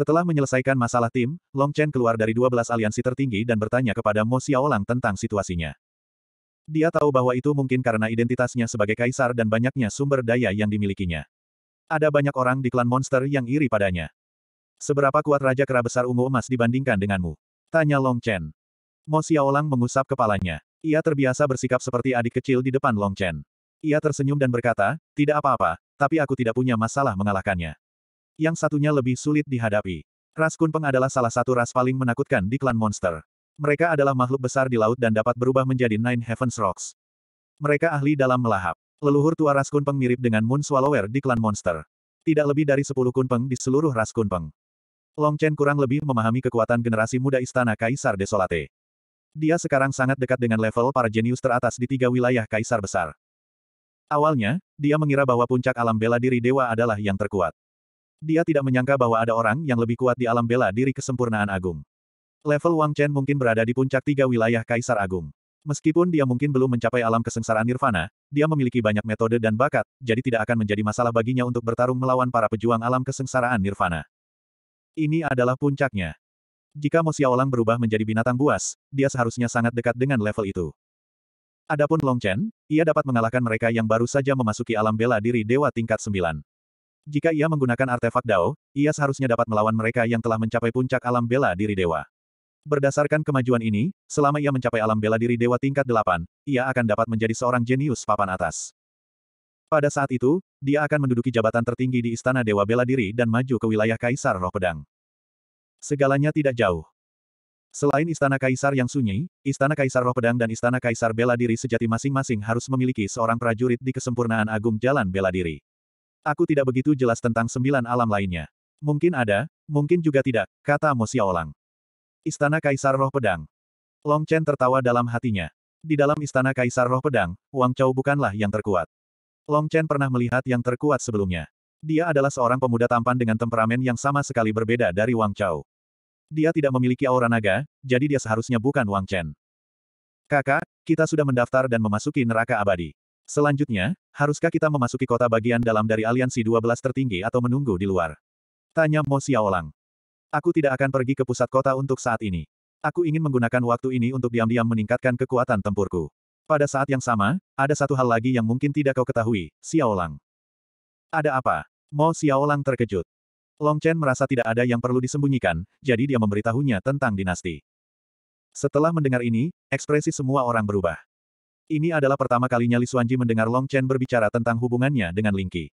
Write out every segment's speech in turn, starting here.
Setelah menyelesaikan masalah tim, Long Chen keluar dari 12 aliansi tertinggi dan bertanya kepada Mo Xiaolang tentang situasinya. Dia tahu bahwa itu mungkin karena identitasnya sebagai kaisar dan banyaknya sumber daya yang dimilikinya. Ada banyak orang di klan monster yang iri padanya. Seberapa kuat Raja Kera Besar Ungu Emas dibandingkan denganmu? Tanya Long Chen. Mo Xiaolang mengusap kepalanya. Ia terbiasa bersikap seperti adik kecil di depan Long Chen. Ia tersenyum dan berkata, tidak apa-apa, tapi aku tidak punya masalah mengalahkannya yang satunya lebih sulit dihadapi. Ras Kunpeng adalah salah satu ras paling menakutkan di klan monster. Mereka adalah makhluk besar di laut dan dapat berubah menjadi Nine Heavens Rocks. Mereka ahli dalam melahap. Leluhur tua Ras Kunpeng mirip dengan Moon Swallower di klan monster. Tidak lebih dari 10 Kunpeng di seluruh Ras Kunpeng. Long Chen kurang lebih memahami kekuatan generasi muda Istana Kaisar Desolate. Dia sekarang sangat dekat dengan level para jenius teratas di tiga wilayah Kaisar Besar. Awalnya, dia mengira bahwa puncak alam bela diri dewa adalah yang terkuat. Dia tidak menyangka bahwa ada orang yang lebih kuat di alam bela diri kesempurnaan agung. Level Wang Chen mungkin berada di puncak tiga wilayah Kaisar Agung. Meskipun dia mungkin belum mencapai alam kesengsaraan nirvana, dia memiliki banyak metode dan bakat, jadi tidak akan menjadi masalah baginya untuk bertarung melawan para pejuang alam kesengsaraan nirvana. Ini adalah puncaknya. Jika Mo Xiaolang berubah menjadi binatang buas, dia seharusnya sangat dekat dengan level itu. Adapun Long Chen, ia dapat mengalahkan mereka yang baru saja memasuki alam bela diri dewa tingkat 9. Jika ia menggunakan artefak Dao, ia seharusnya dapat melawan mereka yang telah mencapai puncak alam bela diri dewa. Berdasarkan kemajuan ini, selama ia mencapai alam bela diri dewa tingkat 8, ia akan dapat menjadi seorang jenius papan atas. Pada saat itu, dia akan menduduki jabatan tertinggi di Istana Dewa Bela Diri dan maju ke wilayah Kaisar Roh Pedang. Segalanya tidak jauh. Selain Istana Kaisar yang sunyi, Istana Kaisar Roh Pedang dan Istana Kaisar Bela Diri sejati masing-masing harus memiliki seorang prajurit di kesempurnaan agung Jalan Bela Diri. Aku tidak begitu jelas tentang sembilan alam lainnya. Mungkin ada, mungkin juga tidak, kata Mo Xiaolang. Istana Kaisar Roh Pedang. Long Chen tertawa dalam hatinya. Di dalam Istana Kaisar Roh Pedang, Wang Chao bukanlah yang terkuat. Long Chen pernah melihat yang terkuat sebelumnya. Dia adalah seorang pemuda tampan dengan temperamen yang sama sekali berbeda dari Wang Chao. Dia tidak memiliki aura naga, jadi dia seharusnya bukan Wang Chen. Kakak, kita sudah mendaftar dan memasuki neraka abadi. Selanjutnya, haruskah kita memasuki kota bagian dalam dari aliansi 12 tertinggi atau menunggu di luar? Tanya Mo Xiaolang. Aku tidak akan pergi ke pusat kota untuk saat ini. Aku ingin menggunakan waktu ini untuk diam-diam meningkatkan kekuatan tempurku. Pada saat yang sama, ada satu hal lagi yang mungkin tidak kau ketahui, Xiaolang. Ada apa? Mo Xiaolang terkejut. Long Chen merasa tidak ada yang perlu disembunyikan, jadi dia memberitahunya tentang dinasti. Setelah mendengar ini, ekspresi semua orang berubah. Ini adalah pertama kalinya Li Xuanji mendengar Long Chen berbicara tentang hubungannya dengan Ling Qi.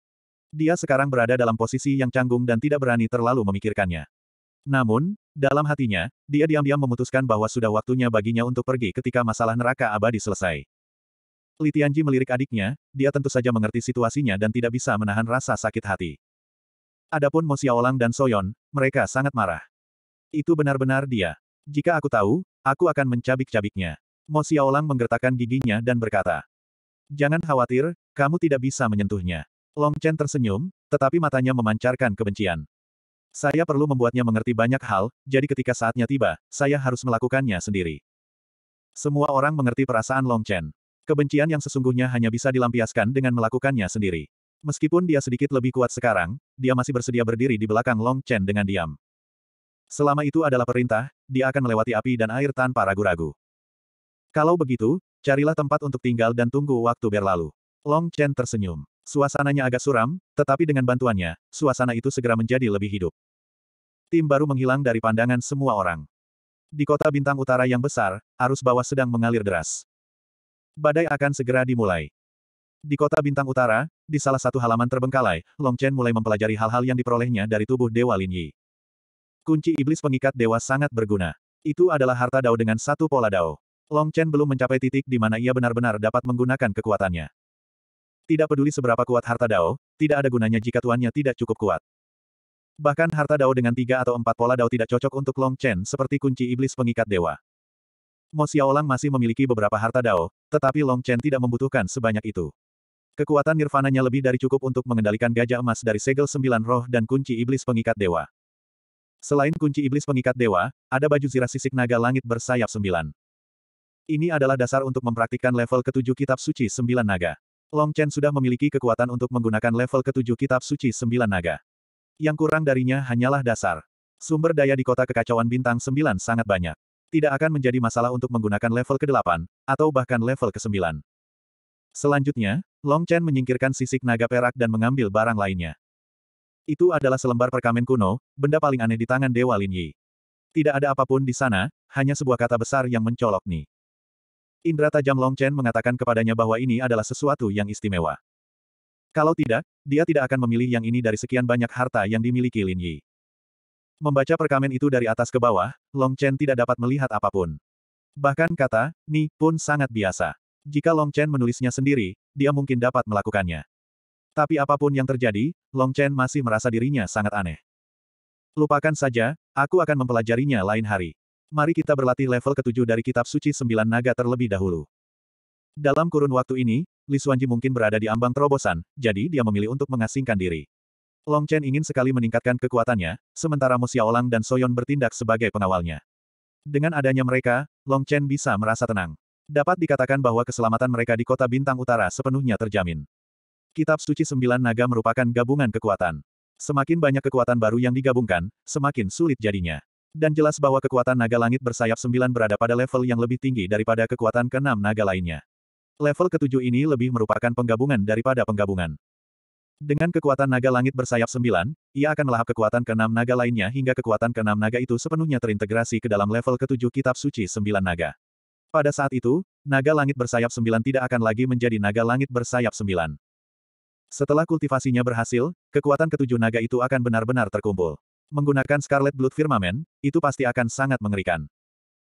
Dia sekarang berada dalam posisi yang canggung dan tidak berani terlalu memikirkannya. Namun, dalam hatinya, dia diam-diam memutuskan bahwa sudah waktunya baginya untuk pergi ketika masalah neraka abadi selesai. Li Tianji melirik adiknya, dia tentu saja mengerti situasinya dan tidak bisa menahan rasa sakit hati. Adapun Mo Xiaolang dan Soyon, mereka sangat marah. Itu benar-benar dia. Jika aku tahu, aku akan mencabik-cabiknya. Mo Xiaolang menggertakkan giginya dan berkata, Jangan khawatir, kamu tidak bisa menyentuhnya. Long Chen tersenyum, tetapi matanya memancarkan kebencian. Saya perlu membuatnya mengerti banyak hal, jadi ketika saatnya tiba, saya harus melakukannya sendiri. Semua orang mengerti perasaan Long Chen. Kebencian yang sesungguhnya hanya bisa dilampiaskan dengan melakukannya sendiri. Meskipun dia sedikit lebih kuat sekarang, dia masih bersedia berdiri di belakang Long Chen dengan diam. Selama itu adalah perintah, dia akan melewati api dan air tanpa ragu-ragu. Kalau begitu, carilah tempat untuk tinggal dan tunggu waktu berlalu. Long Chen tersenyum. Suasananya agak suram, tetapi dengan bantuannya, suasana itu segera menjadi lebih hidup. Tim baru menghilang dari pandangan semua orang. Di kota bintang utara yang besar, arus bawah sedang mengalir deras. Badai akan segera dimulai. Di kota bintang utara, di salah satu halaman terbengkalai, Long Chen mulai mempelajari hal-hal yang diperolehnya dari tubuh Dewa Lin Yi. Kunci iblis pengikat dewa sangat berguna. Itu adalah harta dao dengan satu pola dao. Long Chen belum mencapai titik di mana ia benar-benar dapat menggunakan kekuatannya. Tidak peduli seberapa kuat harta Dao, tidak ada gunanya jika tuannya tidak cukup kuat. Bahkan harta Dao dengan tiga atau empat pola Dao tidak cocok untuk Long Chen seperti kunci iblis pengikat dewa. Mo Xiaolang masih memiliki beberapa harta Dao, tetapi Long Chen tidak membutuhkan sebanyak itu. Kekuatan nirvananya lebih dari cukup untuk mengendalikan gajah emas dari segel sembilan roh dan kunci iblis pengikat dewa. Selain kunci iblis pengikat dewa, ada baju zirah sisik naga langit bersayap sembilan. Ini adalah dasar untuk mempraktikkan level ketujuh kitab suci sembilan naga. Long Chen sudah memiliki kekuatan untuk menggunakan level ketujuh kitab suci sembilan naga. Yang kurang darinya hanyalah dasar. Sumber daya di kota kekacauan bintang sembilan sangat banyak. Tidak akan menjadi masalah untuk menggunakan level ke-8, atau bahkan level ke-9. Selanjutnya, Long Chen menyingkirkan sisik naga perak dan mengambil barang lainnya. Itu adalah selembar perkamen kuno, benda paling aneh di tangan Dewa Lin Yi. Tidak ada apapun di sana, hanya sebuah kata besar yang mencolok nih. Indra tajam Long Chen mengatakan kepadanya bahwa ini adalah sesuatu yang istimewa. Kalau tidak, dia tidak akan memilih yang ini dari sekian banyak harta yang dimiliki Lin Yi. Membaca perkamen itu dari atas ke bawah, Long Chen tidak dapat melihat apapun. Bahkan kata, ni, pun sangat biasa. Jika Long Chen menulisnya sendiri, dia mungkin dapat melakukannya. Tapi apapun yang terjadi, Long Chen masih merasa dirinya sangat aneh. Lupakan saja, aku akan mempelajarinya lain hari mari kita berlatih level ketujuh dari kitab suci sembilan naga terlebih dahulu. Dalam kurun waktu ini, Li Xuanji mungkin berada di ambang terobosan, jadi dia memilih untuk mengasingkan diri. Long Chen ingin sekali meningkatkan kekuatannya, sementara Mu Xiaolang dan Soyon bertindak sebagai pengawalnya. Dengan adanya mereka, Long Chen bisa merasa tenang. Dapat dikatakan bahwa keselamatan mereka di kota Bintang Utara sepenuhnya terjamin. Kitab Suci Sembilan Naga merupakan gabungan kekuatan. Semakin banyak kekuatan baru yang digabungkan, semakin sulit jadinya. Dan jelas bahwa kekuatan naga langit bersayap sembilan berada pada level yang lebih tinggi daripada kekuatan keenam naga lainnya. Level ketujuh ini lebih merupakan penggabungan daripada penggabungan. Dengan kekuatan naga langit bersayap sembilan, ia akan melahap kekuatan keenam naga lainnya hingga kekuatan keenam naga itu sepenuhnya terintegrasi ke dalam level ketujuh kitab suci sembilan naga. Pada saat itu, naga langit bersayap sembilan tidak akan lagi menjadi naga langit bersayap sembilan. Setelah kultivasinya berhasil, kekuatan ketujuh naga itu akan benar-benar terkumpul menggunakan Scarlet Blood Firmament, itu pasti akan sangat mengerikan.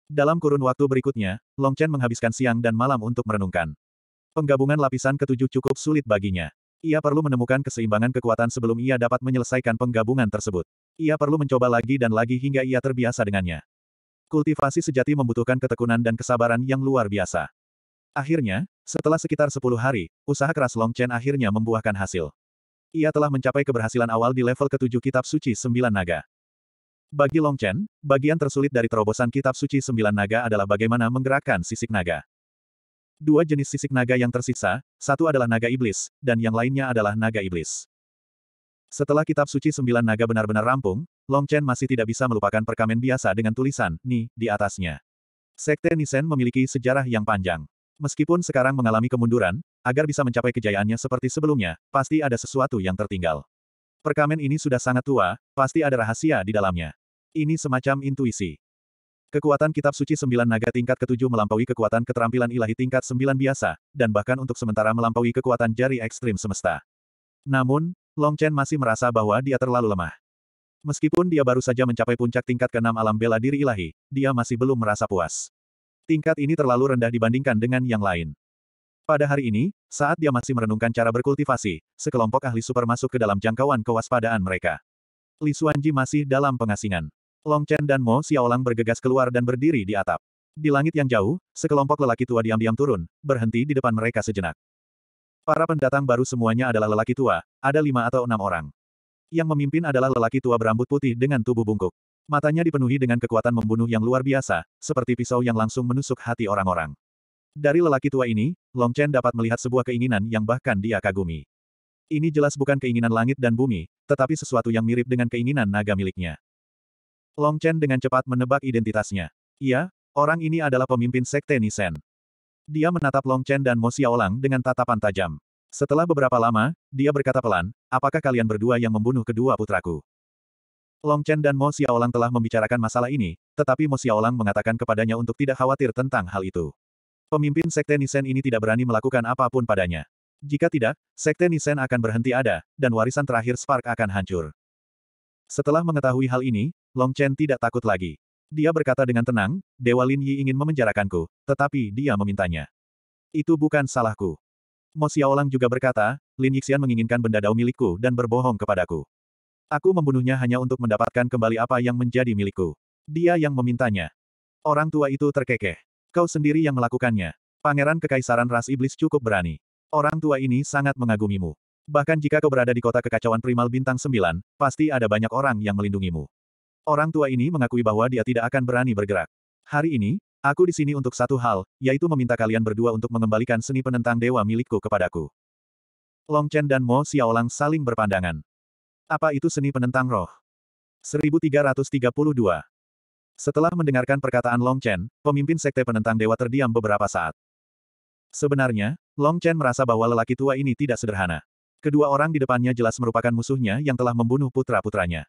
Dalam kurun waktu berikutnya, Long Chen menghabiskan siang dan malam untuk merenungkan. Penggabungan lapisan ketujuh cukup sulit baginya. Ia perlu menemukan keseimbangan kekuatan sebelum ia dapat menyelesaikan penggabungan tersebut. Ia perlu mencoba lagi dan lagi hingga ia terbiasa dengannya. Kultivasi sejati membutuhkan ketekunan dan kesabaran yang luar biasa. Akhirnya, setelah sekitar 10 hari, usaha keras Long Chen akhirnya membuahkan hasil. Ia telah mencapai keberhasilan awal di level ketujuh Kitab Suci Sembilan Naga. Bagi Long Chen, bagian tersulit dari terobosan Kitab Suci Sembilan Naga adalah bagaimana menggerakkan sisik naga. Dua jenis sisik naga yang tersisa, satu adalah naga iblis, dan yang lainnya adalah naga iblis. Setelah Kitab Suci Sembilan Naga benar-benar rampung, Long Chen masih tidak bisa melupakan perkamen biasa dengan tulisan, Ni, di atasnya. Sekte Nisen memiliki sejarah yang panjang. Meskipun sekarang mengalami kemunduran, agar bisa mencapai kejayaannya seperti sebelumnya, pasti ada sesuatu yang tertinggal. Perkamen ini sudah sangat tua, pasti ada rahasia di dalamnya. Ini semacam intuisi. Kekuatan kitab suci sembilan naga tingkat ketujuh melampaui kekuatan keterampilan ilahi tingkat sembilan biasa, dan bahkan untuk sementara melampaui kekuatan jari ekstrim semesta. Namun, Long Chen masih merasa bahwa dia terlalu lemah. Meskipun dia baru saja mencapai puncak tingkat keenam alam bela diri ilahi, dia masih belum merasa puas. Tingkat ini terlalu rendah dibandingkan dengan yang lain. Pada hari ini, saat dia masih merenungkan cara berkultivasi, sekelompok ahli super masuk ke dalam jangkauan kewaspadaan mereka. Li Xuanji masih dalam pengasingan. Long Chen dan Mo Xiaolang bergegas keluar dan berdiri di atap. Di langit yang jauh, sekelompok lelaki tua diam-diam turun, berhenti di depan mereka sejenak. Para pendatang baru semuanya adalah lelaki tua, ada lima atau enam orang. Yang memimpin adalah lelaki tua berambut putih dengan tubuh bungkuk. Matanya dipenuhi dengan kekuatan membunuh yang luar biasa, seperti pisau yang langsung menusuk hati orang-orang. Dari lelaki tua ini, Long Chen dapat melihat sebuah keinginan yang bahkan dia kagumi. Ini jelas bukan keinginan langit dan bumi, tetapi sesuatu yang mirip dengan keinginan naga miliknya. Long Chen dengan cepat menebak identitasnya. Iya, orang ini adalah pemimpin sekte Nisen. Dia menatap Long Chen dan Mo Xiaolang dengan tatapan tajam. Setelah beberapa lama, dia berkata pelan, apakah kalian berdua yang membunuh kedua putraku? Long Chen dan Mo Xiaolang telah membicarakan masalah ini, tetapi Mo Xiaolang mengatakan kepadanya untuk tidak khawatir tentang hal itu. Pemimpin Sekte Nisen ini tidak berani melakukan apapun padanya. Jika tidak, Sekte Nisen akan berhenti ada, dan warisan terakhir Spark akan hancur. Setelah mengetahui hal ini, Long Chen tidak takut lagi. Dia berkata dengan tenang, Dewa Lin Yi ingin memenjarakanku, tetapi dia memintanya. Itu bukan salahku. Mo Xiaolang juga berkata, Lin Yixian menginginkan benda dao milikku dan berbohong kepadaku. Aku membunuhnya hanya untuk mendapatkan kembali apa yang menjadi milikku. Dia yang memintanya. Orang tua itu terkekeh. Kau sendiri yang melakukannya. Pangeran Kekaisaran Ras Iblis cukup berani. Orang tua ini sangat mengagumimu. Bahkan jika kau berada di kota kekacauan primal bintang 9, pasti ada banyak orang yang melindungimu. Orang tua ini mengakui bahwa dia tidak akan berani bergerak. Hari ini, aku di sini untuk satu hal, yaitu meminta kalian berdua untuk mengembalikan seni penentang dewa milikku kepadaku. Long Chen dan Mo Xiaolang saling berpandangan. Apa itu seni penentang roh? 1332. Setelah mendengarkan perkataan Long Chen, pemimpin sekte penentang dewa terdiam beberapa saat. Sebenarnya, Long Chen merasa bahwa lelaki tua ini tidak sederhana. Kedua orang di depannya jelas merupakan musuhnya yang telah membunuh putra-putranya.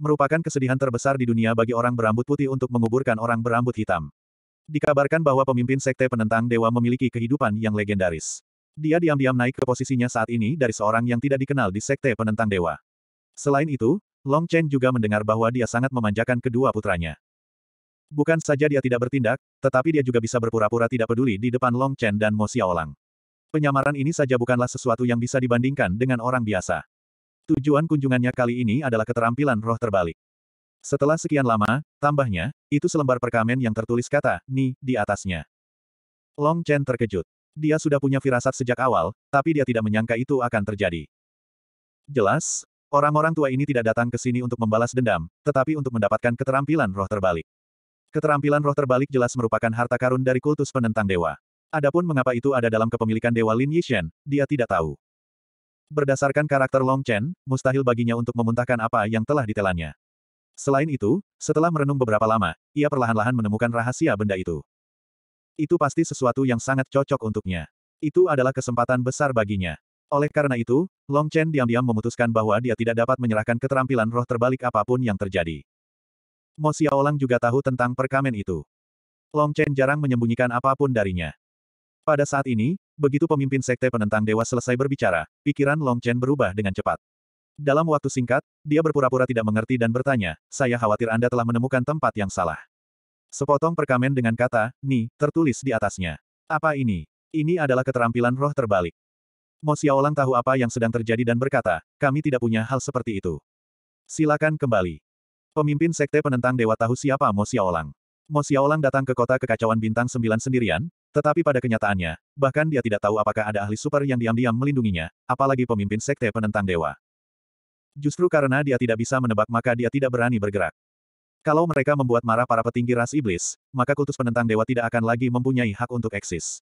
Merupakan kesedihan terbesar di dunia bagi orang berambut putih untuk menguburkan orang berambut hitam. Dikabarkan bahwa pemimpin sekte penentang dewa memiliki kehidupan yang legendaris. Dia diam-diam naik ke posisinya saat ini dari seorang yang tidak dikenal di Sekte Penentang Dewa. Selain itu, Long Chen juga mendengar bahwa dia sangat memanjakan kedua putranya. Bukan saja dia tidak bertindak, tetapi dia juga bisa berpura-pura tidak peduli di depan Long Chen dan Mo Xiaolang. Penyamaran ini saja bukanlah sesuatu yang bisa dibandingkan dengan orang biasa. Tujuan kunjungannya kali ini adalah keterampilan roh terbalik. Setelah sekian lama, tambahnya, itu selembar perkamen yang tertulis kata, Ni, di atasnya. Long Chen terkejut. Dia sudah punya firasat sejak awal, tapi dia tidak menyangka itu akan terjadi. Jelas, orang-orang tua ini tidak datang ke sini untuk membalas dendam, tetapi untuk mendapatkan keterampilan roh terbalik. Keterampilan roh terbalik jelas merupakan harta karun dari kultus penentang dewa. Adapun mengapa itu ada dalam kepemilikan dewa Lin Yishen, dia tidak tahu. Berdasarkan karakter Long Chen, mustahil baginya untuk memuntahkan apa yang telah ditelannya. Selain itu, setelah merenung beberapa lama, ia perlahan-lahan menemukan rahasia benda itu. Itu pasti sesuatu yang sangat cocok untuknya. Itu adalah kesempatan besar baginya. Oleh karena itu, Long Chen diam-diam memutuskan bahwa dia tidak dapat menyerahkan keterampilan roh terbalik apapun yang terjadi. Mo Xiaolang juga tahu tentang perkamen itu. Long Chen jarang menyembunyikan apapun darinya. Pada saat ini, begitu pemimpin sekte penentang dewa selesai berbicara, pikiran Long Chen berubah dengan cepat. Dalam waktu singkat, dia berpura-pura tidak mengerti dan bertanya, saya khawatir Anda telah menemukan tempat yang salah. Sepotong perkamen dengan kata, Ni, tertulis di atasnya. Apa ini? Ini adalah keterampilan roh terbalik. Mo Xiaolang tahu apa yang sedang terjadi dan berkata, kami tidak punya hal seperti itu. Silakan kembali. Pemimpin sekte penentang dewa tahu siapa Mo Xiaolang. Mo Xiaolang datang ke kota kekacauan bintang sembilan sendirian, tetapi pada kenyataannya, bahkan dia tidak tahu apakah ada ahli super yang diam-diam melindunginya, apalagi pemimpin sekte penentang dewa. Justru karena dia tidak bisa menebak maka dia tidak berani bergerak. Kalau mereka membuat marah para petinggi ras iblis, maka kultus penentang dewa tidak akan lagi mempunyai hak untuk eksis.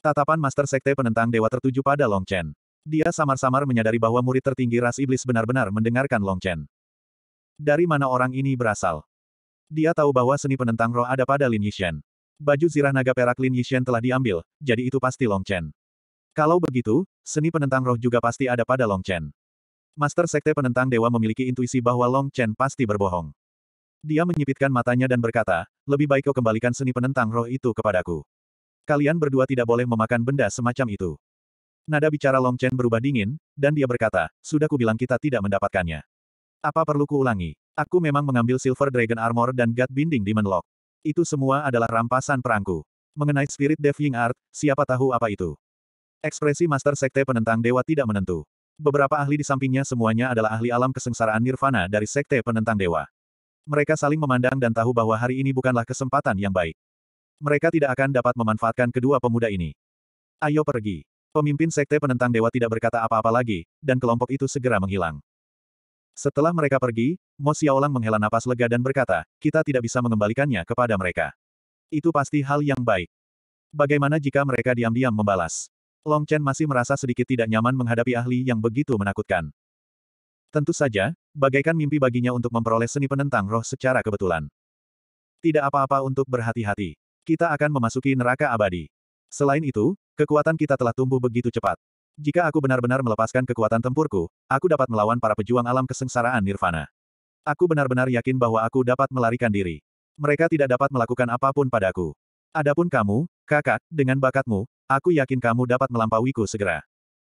Tatapan Master Sekte penentang dewa tertuju pada Long Chen. Dia samar-samar menyadari bahwa murid tertinggi ras iblis benar-benar mendengarkan Long Chen. Dari mana orang ini berasal? Dia tahu bahwa seni penentang roh ada pada Lin Yixian. Baju zirah naga perak Lin Yixian telah diambil, jadi itu pasti Long Chen. Kalau begitu, seni penentang roh juga pasti ada pada Long Chen. Master Sekte Penentang Dewa memiliki intuisi bahwa Long Chen pasti berbohong. Dia menyipitkan matanya dan berkata, lebih baik kau kembalikan seni penentang roh itu kepadaku. Kalian berdua tidak boleh memakan benda semacam itu. Nada bicara Long Chen berubah dingin, dan dia berkata, sudah kubilang kita tidak mendapatkannya. Apa perlu ku ulangi? Aku memang mengambil Silver Dragon Armor dan God Binding Demon Lock. Itu semua adalah rampasan perangku. Mengenai Spirit Death Art, siapa tahu apa itu? Ekspresi Master Sekte Penentang Dewa tidak menentu. Beberapa ahli di sampingnya semuanya adalah ahli alam kesengsaraan nirvana dari Sekte Penentang Dewa. Mereka saling memandang dan tahu bahwa hari ini bukanlah kesempatan yang baik. Mereka tidak akan dapat memanfaatkan kedua pemuda ini. Ayo pergi. Pemimpin sekte penentang dewa tidak berkata apa-apa lagi, dan kelompok itu segera menghilang. Setelah mereka pergi, Mo Xiaolang menghela napas lega dan berkata, kita tidak bisa mengembalikannya kepada mereka. Itu pasti hal yang baik. Bagaimana jika mereka diam-diam membalas? Long Chen masih merasa sedikit tidak nyaman menghadapi ahli yang begitu menakutkan. Tentu saja, bagaikan mimpi baginya untuk memperoleh seni penentang roh secara kebetulan. Tidak apa-apa untuk berhati-hati. Kita akan memasuki neraka abadi. Selain itu, kekuatan kita telah tumbuh begitu cepat. Jika aku benar-benar melepaskan kekuatan tempurku, aku dapat melawan para pejuang alam kesengsaraan nirvana. Aku benar-benar yakin bahwa aku dapat melarikan diri. Mereka tidak dapat melakukan apapun padaku. Adapun kamu, kakak, dengan bakatmu, aku yakin kamu dapat melampauiku segera.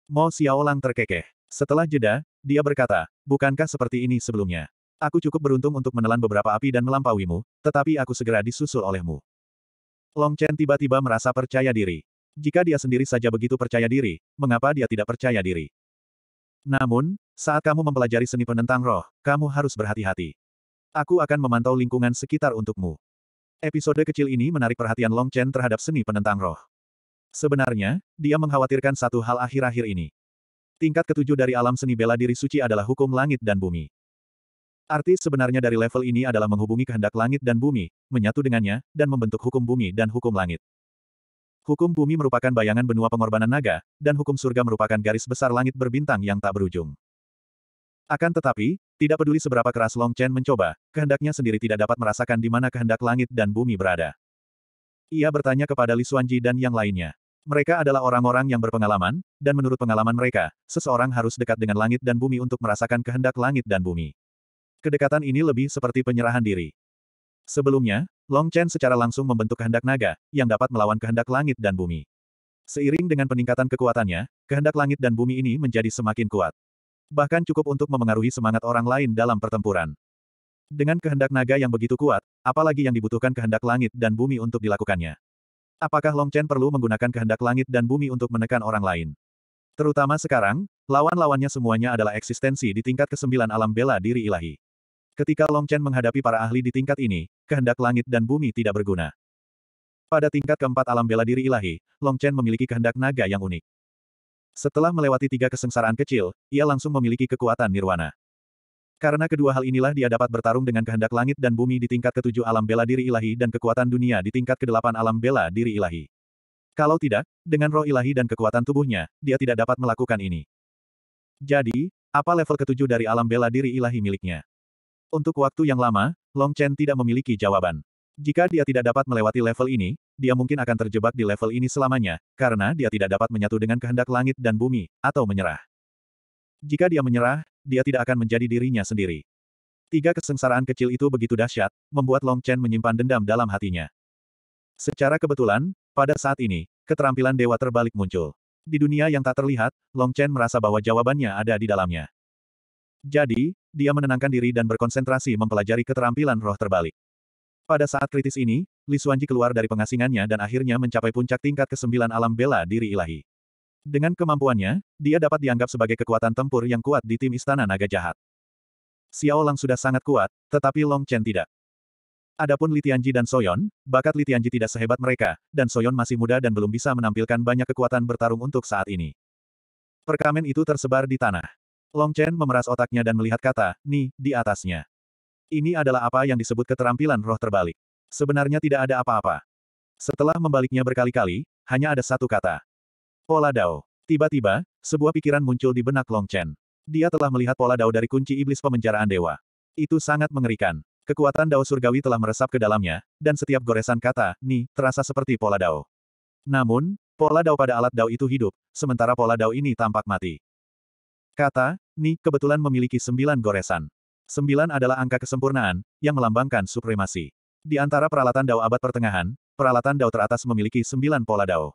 Mo Xiaolang terkekeh. Setelah jeda, dia berkata, bukankah seperti ini sebelumnya? Aku cukup beruntung untuk menelan beberapa api dan melampauimu, tetapi aku segera disusul olehmu. Long Chen tiba-tiba merasa percaya diri. Jika dia sendiri saja begitu percaya diri, mengapa dia tidak percaya diri? Namun, saat kamu mempelajari seni penentang roh, kamu harus berhati-hati. Aku akan memantau lingkungan sekitar untukmu. Episode kecil ini menarik perhatian Long Chen terhadap seni penentang roh. Sebenarnya, dia mengkhawatirkan satu hal akhir-akhir ini. Tingkat ketujuh dari alam seni bela diri suci adalah hukum langit dan bumi. Artis sebenarnya dari level ini adalah menghubungi kehendak langit dan bumi, menyatu dengannya, dan membentuk hukum bumi dan hukum langit. Hukum bumi merupakan bayangan benua pengorbanan naga, dan hukum surga merupakan garis besar langit berbintang yang tak berujung. Akan tetapi, tidak peduli seberapa keras Long Chen mencoba, kehendaknya sendiri tidak dapat merasakan di mana kehendak langit dan bumi berada. Ia bertanya kepada Li Xuanji dan yang lainnya. Mereka adalah orang-orang yang berpengalaman, dan menurut pengalaman mereka, seseorang harus dekat dengan langit dan bumi untuk merasakan kehendak langit dan bumi. Kedekatan ini lebih seperti penyerahan diri. Sebelumnya, Long Chen secara langsung membentuk kehendak naga, yang dapat melawan kehendak langit dan bumi. Seiring dengan peningkatan kekuatannya, kehendak langit dan bumi ini menjadi semakin kuat. Bahkan cukup untuk memengaruhi semangat orang lain dalam pertempuran. Dengan kehendak naga yang begitu kuat, apalagi yang dibutuhkan kehendak langit dan bumi untuk dilakukannya. Apakah Long Chen perlu menggunakan kehendak langit dan bumi untuk menekan orang lain? Terutama sekarang, lawan-lawannya semuanya adalah eksistensi di tingkat kesembilan alam bela diri ilahi. Ketika Long Chen menghadapi para ahli di tingkat ini, kehendak langit dan bumi tidak berguna. Pada tingkat keempat alam bela diri ilahi, Long Chen memiliki kehendak naga yang unik. Setelah melewati tiga kesengsaraan kecil, ia langsung memiliki kekuatan nirwana. Karena kedua hal inilah dia dapat bertarung dengan kehendak langit dan bumi di tingkat ketujuh alam bela diri ilahi dan kekuatan dunia di tingkat kedelapan alam bela diri ilahi. Kalau tidak, dengan roh ilahi dan kekuatan tubuhnya, dia tidak dapat melakukan ini. Jadi, apa level ketujuh dari alam bela diri ilahi miliknya? Untuk waktu yang lama, Long Chen tidak memiliki jawaban. Jika dia tidak dapat melewati level ini, dia mungkin akan terjebak di level ini selamanya, karena dia tidak dapat menyatu dengan kehendak langit dan bumi, atau menyerah. Jika dia menyerah, dia tidak akan menjadi dirinya sendiri. Tiga kesengsaraan kecil itu begitu dahsyat, membuat Long Chen menyimpan dendam dalam hatinya. Secara kebetulan, pada saat ini, keterampilan dewa terbalik muncul. Di dunia yang tak terlihat, Long Chen merasa bahwa jawabannya ada di dalamnya. Jadi, dia menenangkan diri dan berkonsentrasi mempelajari keterampilan roh terbalik. Pada saat kritis ini, Li Xuanji keluar dari pengasingannya dan akhirnya mencapai puncak tingkat kesembilan alam bela diri ilahi. Dengan kemampuannya, dia dapat dianggap sebagai kekuatan tempur yang kuat di tim Istana Naga Jahat. Xiao Lang sudah sangat kuat, tetapi Long Chen tidak. Adapun Li Tianji dan Soyon, bakat Li Tianji tidak sehebat mereka, dan Soyon masih muda dan belum bisa menampilkan banyak kekuatan bertarung untuk saat ini. Perkamen itu tersebar di tanah. Long Chen memeras otaknya dan melihat kata, ni, di atasnya. Ini adalah apa yang disebut keterampilan roh terbalik. Sebenarnya tidak ada apa-apa. Setelah membaliknya berkali-kali, hanya ada satu kata. Pola Dao. Tiba-tiba, sebuah pikiran muncul di benak Long Chen. Dia telah melihat pola Dao dari kunci iblis pemenjaraan dewa. Itu sangat mengerikan. Kekuatan Dao surgawi telah meresap ke dalamnya, dan setiap goresan kata, ni, terasa seperti pola Dao. Namun, pola Dao pada alat Dao itu hidup, sementara pola Dao ini tampak mati. Kata, ni, kebetulan memiliki sembilan goresan. Sembilan adalah angka kesempurnaan, yang melambangkan supremasi. Di antara peralatan Dao abad pertengahan, peralatan Dao teratas memiliki sembilan pola Dao.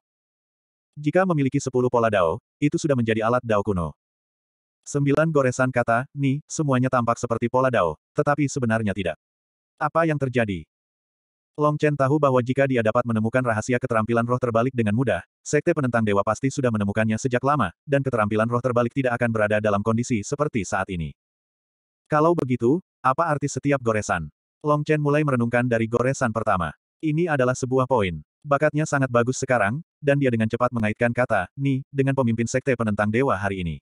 Jika memiliki sepuluh pola dao, itu sudah menjadi alat dao kuno. Sembilan goresan kata, nih, semuanya tampak seperti pola dao, tetapi sebenarnya tidak. Apa yang terjadi? Long Chen tahu bahwa jika dia dapat menemukan rahasia keterampilan roh terbalik dengan mudah, sekte penentang dewa pasti sudah menemukannya sejak lama, dan keterampilan roh terbalik tidak akan berada dalam kondisi seperti saat ini. Kalau begitu, apa arti setiap goresan? Long Chen mulai merenungkan dari goresan pertama. Ini adalah sebuah poin. Bakatnya sangat bagus sekarang, dan dia dengan cepat mengaitkan kata, Ni, dengan pemimpin sekte penentang dewa hari ini.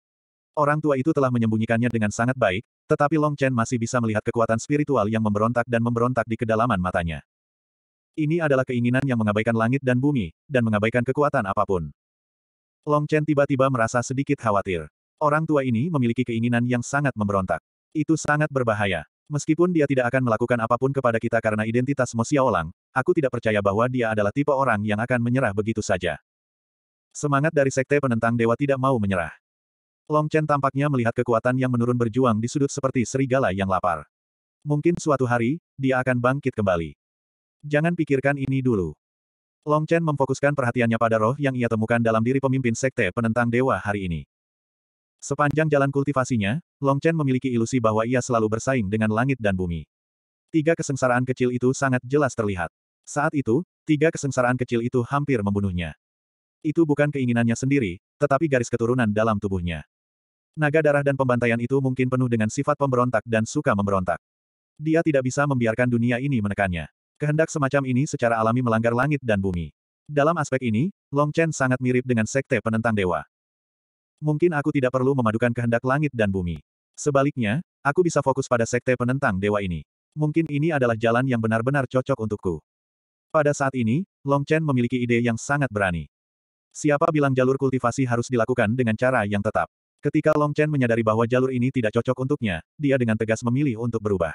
Orang tua itu telah menyembunyikannya dengan sangat baik, tetapi Long Chen masih bisa melihat kekuatan spiritual yang memberontak dan memberontak di kedalaman matanya. Ini adalah keinginan yang mengabaikan langit dan bumi, dan mengabaikan kekuatan apapun. Long Chen tiba-tiba merasa sedikit khawatir. Orang tua ini memiliki keinginan yang sangat memberontak. Itu sangat berbahaya. Meskipun dia tidak akan melakukan apapun kepada kita karena identitas Mo Xiaolang, aku tidak percaya bahwa dia adalah tipe orang yang akan menyerah begitu saja. Semangat dari sekte penentang dewa tidak mau menyerah. Long Chen tampaknya melihat kekuatan yang menurun berjuang di sudut seperti serigala yang lapar. Mungkin suatu hari, dia akan bangkit kembali. Jangan pikirkan ini dulu. Long Chen memfokuskan perhatiannya pada roh yang ia temukan dalam diri pemimpin sekte penentang dewa hari ini. Sepanjang jalan kultivasinya, Long Chen memiliki ilusi bahwa ia selalu bersaing dengan langit dan bumi. Tiga kesengsaraan kecil itu sangat jelas terlihat. Saat itu, tiga kesengsaraan kecil itu hampir membunuhnya. Itu bukan keinginannya sendiri, tetapi garis keturunan dalam tubuhnya. Naga darah dan pembantaian itu mungkin penuh dengan sifat pemberontak dan suka memberontak. Dia tidak bisa membiarkan dunia ini menekannya. Kehendak semacam ini secara alami melanggar langit dan bumi. Dalam aspek ini, Long Chen sangat mirip dengan sekte penentang dewa. Mungkin aku tidak perlu memadukan kehendak langit dan bumi. Sebaliknya, aku bisa fokus pada sekte penentang dewa ini. Mungkin ini adalah jalan yang benar-benar cocok untukku. Pada saat ini, Long Chen memiliki ide yang sangat berani. Siapa bilang jalur kultivasi harus dilakukan dengan cara yang tetap? Ketika Long Chen menyadari bahwa jalur ini tidak cocok untuknya, dia dengan tegas memilih untuk berubah.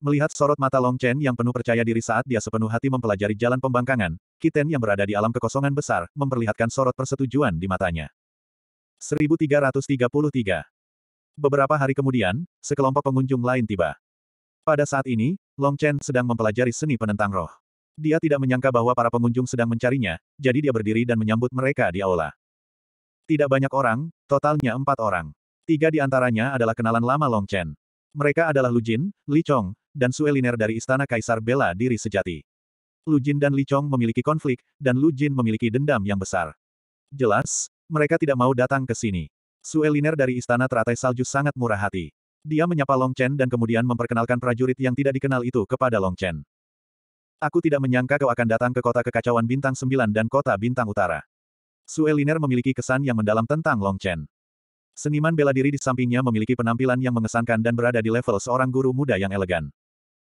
Melihat sorot mata Long Chen yang penuh percaya diri saat dia sepenuh hati mempelajari jalan pembangkangan, Kiten yang berada di alam kekosongan besar, memperlihatkan sorot persetujuan di matanya. 1333 Beberapa hari kemudian, sekelompok pengunjung lain tiba. Pada saat ini, Long Chen sedang mempelajari seni penentang roh. Dia tidak menyangka bahwa para pengunjung sedang mencarinya, jadi dia berdiri dan menyambut mereka di aula. Tidak banyak orang, totalnya empat orang. Tiga di antaranya adalah kenalan lama Long Chen. Mereka adalah Lu Jin, Li Chong, dan Sueliner dari Istana Kaisar Bela Diri Sejati. Lu Jin dan Li Chong memiliki konflik, dan Lu Jin memiliki dendam yang besar. Jelas, mereka tidak mau datang ke sini. Sueliner dari Istana Teratai Salju sangat murah hati. Dia menyapa Long Chen dan kemudian memperkenalkan prajurit yang tidak dikenal itu kepada Long Chen. Aku tidak menyangka kau akan datang ke kota kekacauan bintang sembilan dan kota bintang utara. Sueliner memiliki kesan yang mendalam tentang Long Chen. Seniman bela diri di sampingnya memiliki penampilan yang mengesankan dan berada di level seorang guru muda yang elegan.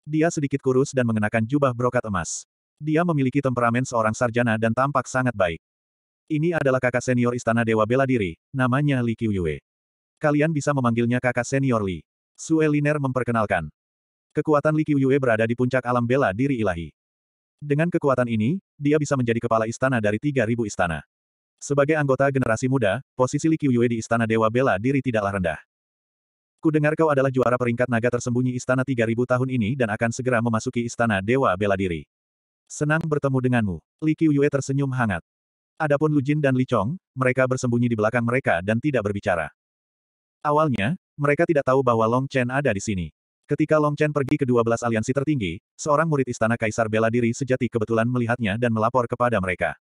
Dia sedikit kurus dan mengenakan jubah brokat emas. Dia memiliki temperamen seorang sarjana dan tampak sangat baik. Ini adalah kakak senior Istana Dewa Bela Diri, namanya Li Qiuyue. Kalian bisa memanggilnya kakak senior Li. Sueliner memperkenalkan. Kekuatan Li Qiuyue berada di puncak alam bela diri ilahi. Dengan kekuatan ini, dia bisa menjadi kepala istana dari 3.000 istana. Sebagai anggota generasi muda, posisi Li Qiuyue di istana Dewa Bela Diri tidaklah rendah. Kudengar kau adalah juara peringkat naga tersembunyi istana 3.000 tahun ini dan akan segera memasuki istana Dewa Bela Diri. Senang bertemu denganmu. Li Qiuyue tersenyum hangat. Adapun Lu Jin dan Li Chong, mereka bersembunyi di belakang mereka dan tidak berbicara. Awalnya, mereka tidak tahu bahwa Long Chen ada di sini. Ketika Long Chen pergi ke 12 aliansi tertinggi, seorang murid istana kaisar bela diri sejati kebetulan melihatnya dan melapor kepada mereka.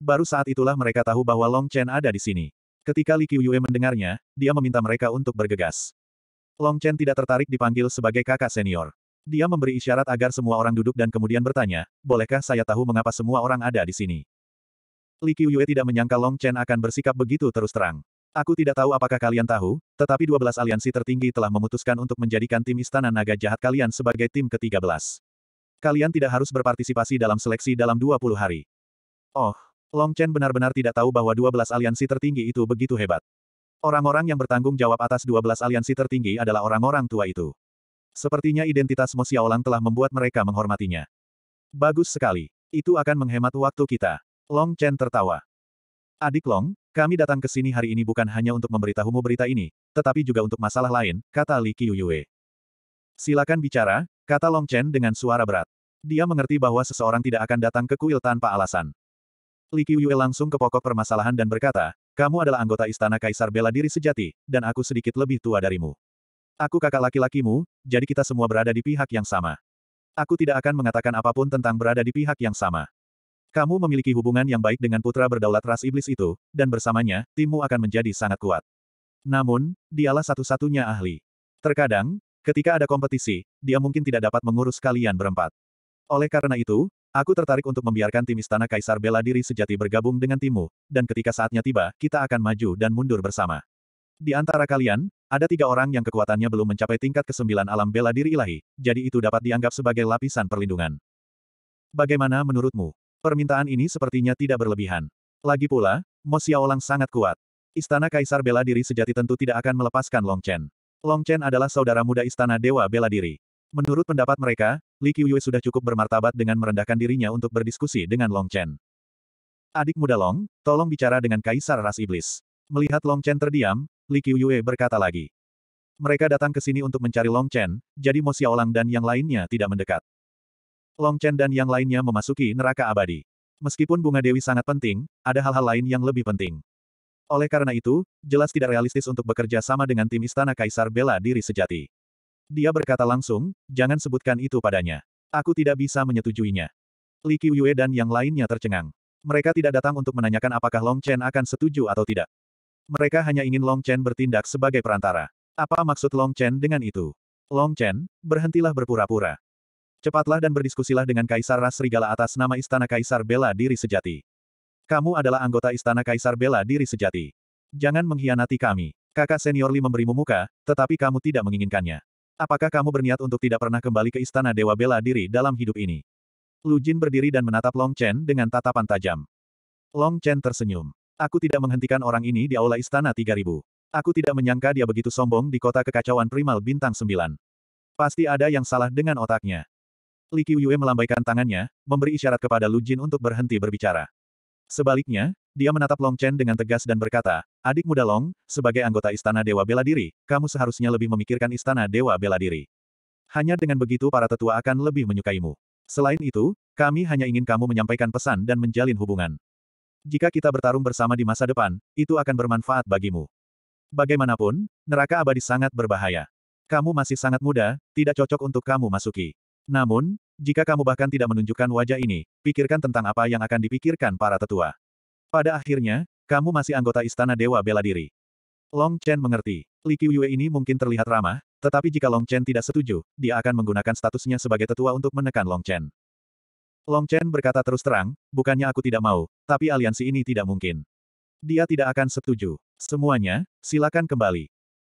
Baru saat itulah mereka tahu bahwa Long Chen ada di sini. Ketika Li Qiuyue mendengarnya, dia meminta mereka untuk bergegas. Long Chen tidak tertarik dipanggil sebagai kakak senior. Dia memberi isyarat agar semua orang duduk dan kemudian bertanya, bolehkah saya tahu mengapa semua orang ada di sini? Li Qiuyue tidak menyangka Long Chen akan bersikap begitu terus terang. Aku tidak tahu apakah kalian tahu, tetapi 12 aliansi tertinggi telah memutuskan untuk menjadikan tim Istana Naga Jahat kalian sebagai tim ke-13. Kalian tidak harus berpartisipasi dalam seleksi dalam 20 hari. Oh, Long Chen benar-benar tidak tahu bahwa 12 aliansi tertinggi itu begitu hebat. Orang-orang yang bertanggung jawab atas 12 aliansi tertinggi adalah orang-orang tua itu. Sepertinya identitas Mo Xiaolang telah membuat mereka menghormatinya. Bagus sekali. Itu akan menghemat waktu kita. Long Chen tertawa. Adik Long, kami datang ke sini hari ini bukan hanya untuk memberitahumu berita ini, tetapi juga untuk masalah lain, kata Li Qiyue. Silakan bicara, kata Long Chen dengan suara berat. Dia mengerti bahwa seseorang tidak akan datang ke kuil tanpa alasan. Li Qiyue langsung ke pokok permasalahan dan berkata, kamu adalah anggota istana kaisar bela diri sejati, dan aku sedikit lebih tua darimu. Aku kakak laki-lakimu, jadi kita semua berada di pihak yang sama. Aku tidak akan mengatakan apapun tentang berada di pihak yang sama. Kamu memiliki hubungan yang baik dengan putra berdaulat ras iblis itu, dan bersamanya, timmu akan menjadi sangat kuat. Namun, dialah satu-satunya ahli. Terkadang, ketika ada kompetisi, dia mungkin tidak dapat mengurus kalian berempat. Oleh karena itu, aku tertarik untuk membiarkan tim Istana Kaisar bela diri sejati bergabung dengan timmu, dan ketika saatnya tiba, kita akan maju dan mundur bersama. Di antara kalian, ada tiga orang yang kekuatannya belum mencapai tingkat kesembilan alam bela diri ilahi, jadi itu dapat dianggap sebagai lapisan perlindungan. Bagaimana menurutmu? Permintaan ini sepertinya tidak berlebihan. Lagi pula, Mo Xiaolang sangat kuat. Istana Kaisar Bela Diri sejati tentu tidak akan melepaskan Long Chen. Long Chen adalah saudara muda Istana Dewa Bela Diri. Menurut pendapat mereka, Li Qiuyue sudah cukup bermartabat dengan merendahkan dirinya untuk berdiskusi dengan Long Chen. Adik muda Long, tolong bicara dengan Kaisar Ras Iblis. Melihat Long Chen terdiam, Li Qiuyue berkata lagi. Mereka datang ke sini untuk mencari Long Chen, jadi Mo Xiaolang dan yang lainnya tidak mendekat. Long Chen dan yang lainnya memasuki neraka abadi. Meskipun bunga dewi sangat penting, ada hal-hal lain yang lebih penting. Oleh karena itu, jelas tidak realistis untuk bekerja sama dengan tim istana kaisar bela diri sejati. Dia berkata langsung, jangan sebutkan itu padanya. Aku tidak bisa menyetujuinya. Li Qiuyue dan yang lainnya tercengang. Mereka tidak datang untuk menanyakan apakah Long Chen akan setuju atau tidak. Mereka hanya ingin Long Chen bertindak sebagai perantara. Apa maksud Long Chen dengan itu? Long Chen, berhentilah berpura-pura. Cepatlah dan berdiskusilah dengan Kaisar Ras Serigala atas nama Istana Kaisar Bela Diri Sejati. Kamu adalah anggota Istana Kaisar Bela Diri Sejati. Jangan mengkhianati kami. Kakak senior Li memberimu muka, tetapi kamu tidak menginginkannya. Apakah kamu berniat untuk tidak pernah kembali ke Istana Dewa Bela Diri dalam hidup ini? Lu Jin berdiri dan menatap Long Chen dengan tatapan tajam. Long Chen tersenyum. Aku tidak menghentikan orang ini di aula Istana 3000. Aku tidak menyangka dia begitu sombong di kota kekacauan primal bintang 9. Pasti ada yang salah dengan otaknya. Li Qiuyue melambaikan tangannya, memberi isyarat kepada Lu Jin untuk berhenti berbicara. Sebaliknya, dia menatap Long Chen dengan tegas dan berkata, Adik muda Long, sebagai anggota Istana Dewa Bela Diri, kamu seharusnya lebih memikirkan Istana Dewa Bela Diri. Hanya dengan begitu para tetua akan lebih menyukaimu. Selain itu, kami hanya ingin kamu menyampaikan pesan dan menjalin hubungan. Jika kita bertarung bersama di masa depan, itu akan bermanfaat bagimu. Bagaimanapun, neraka abadi sangat berbahaya. Kamu masih sangat muda, tidak cocok untuk kamu masuki. Namun, jika kamu bahkan tidak menunjukkan wajah ini, pikirkan tentang apa yang akan dipikirkan para tetua. Pada akhirnya, kamu masih anggota Istana Dewa Bela Diri. Long Chen mengerti. Li Qiuyue ini mungkin terlihat ramah, tetapi jika Long Chen tidak setuju, dia akan menggunakan statusnya sebagai tetua untuk menekan Long Chen. Long Chen berkata terus terang, bukannya aku tidak mau, tapi aliansi ini tidak mungkin. Dia tidak akan setuju. Semuanya, silakan kembali.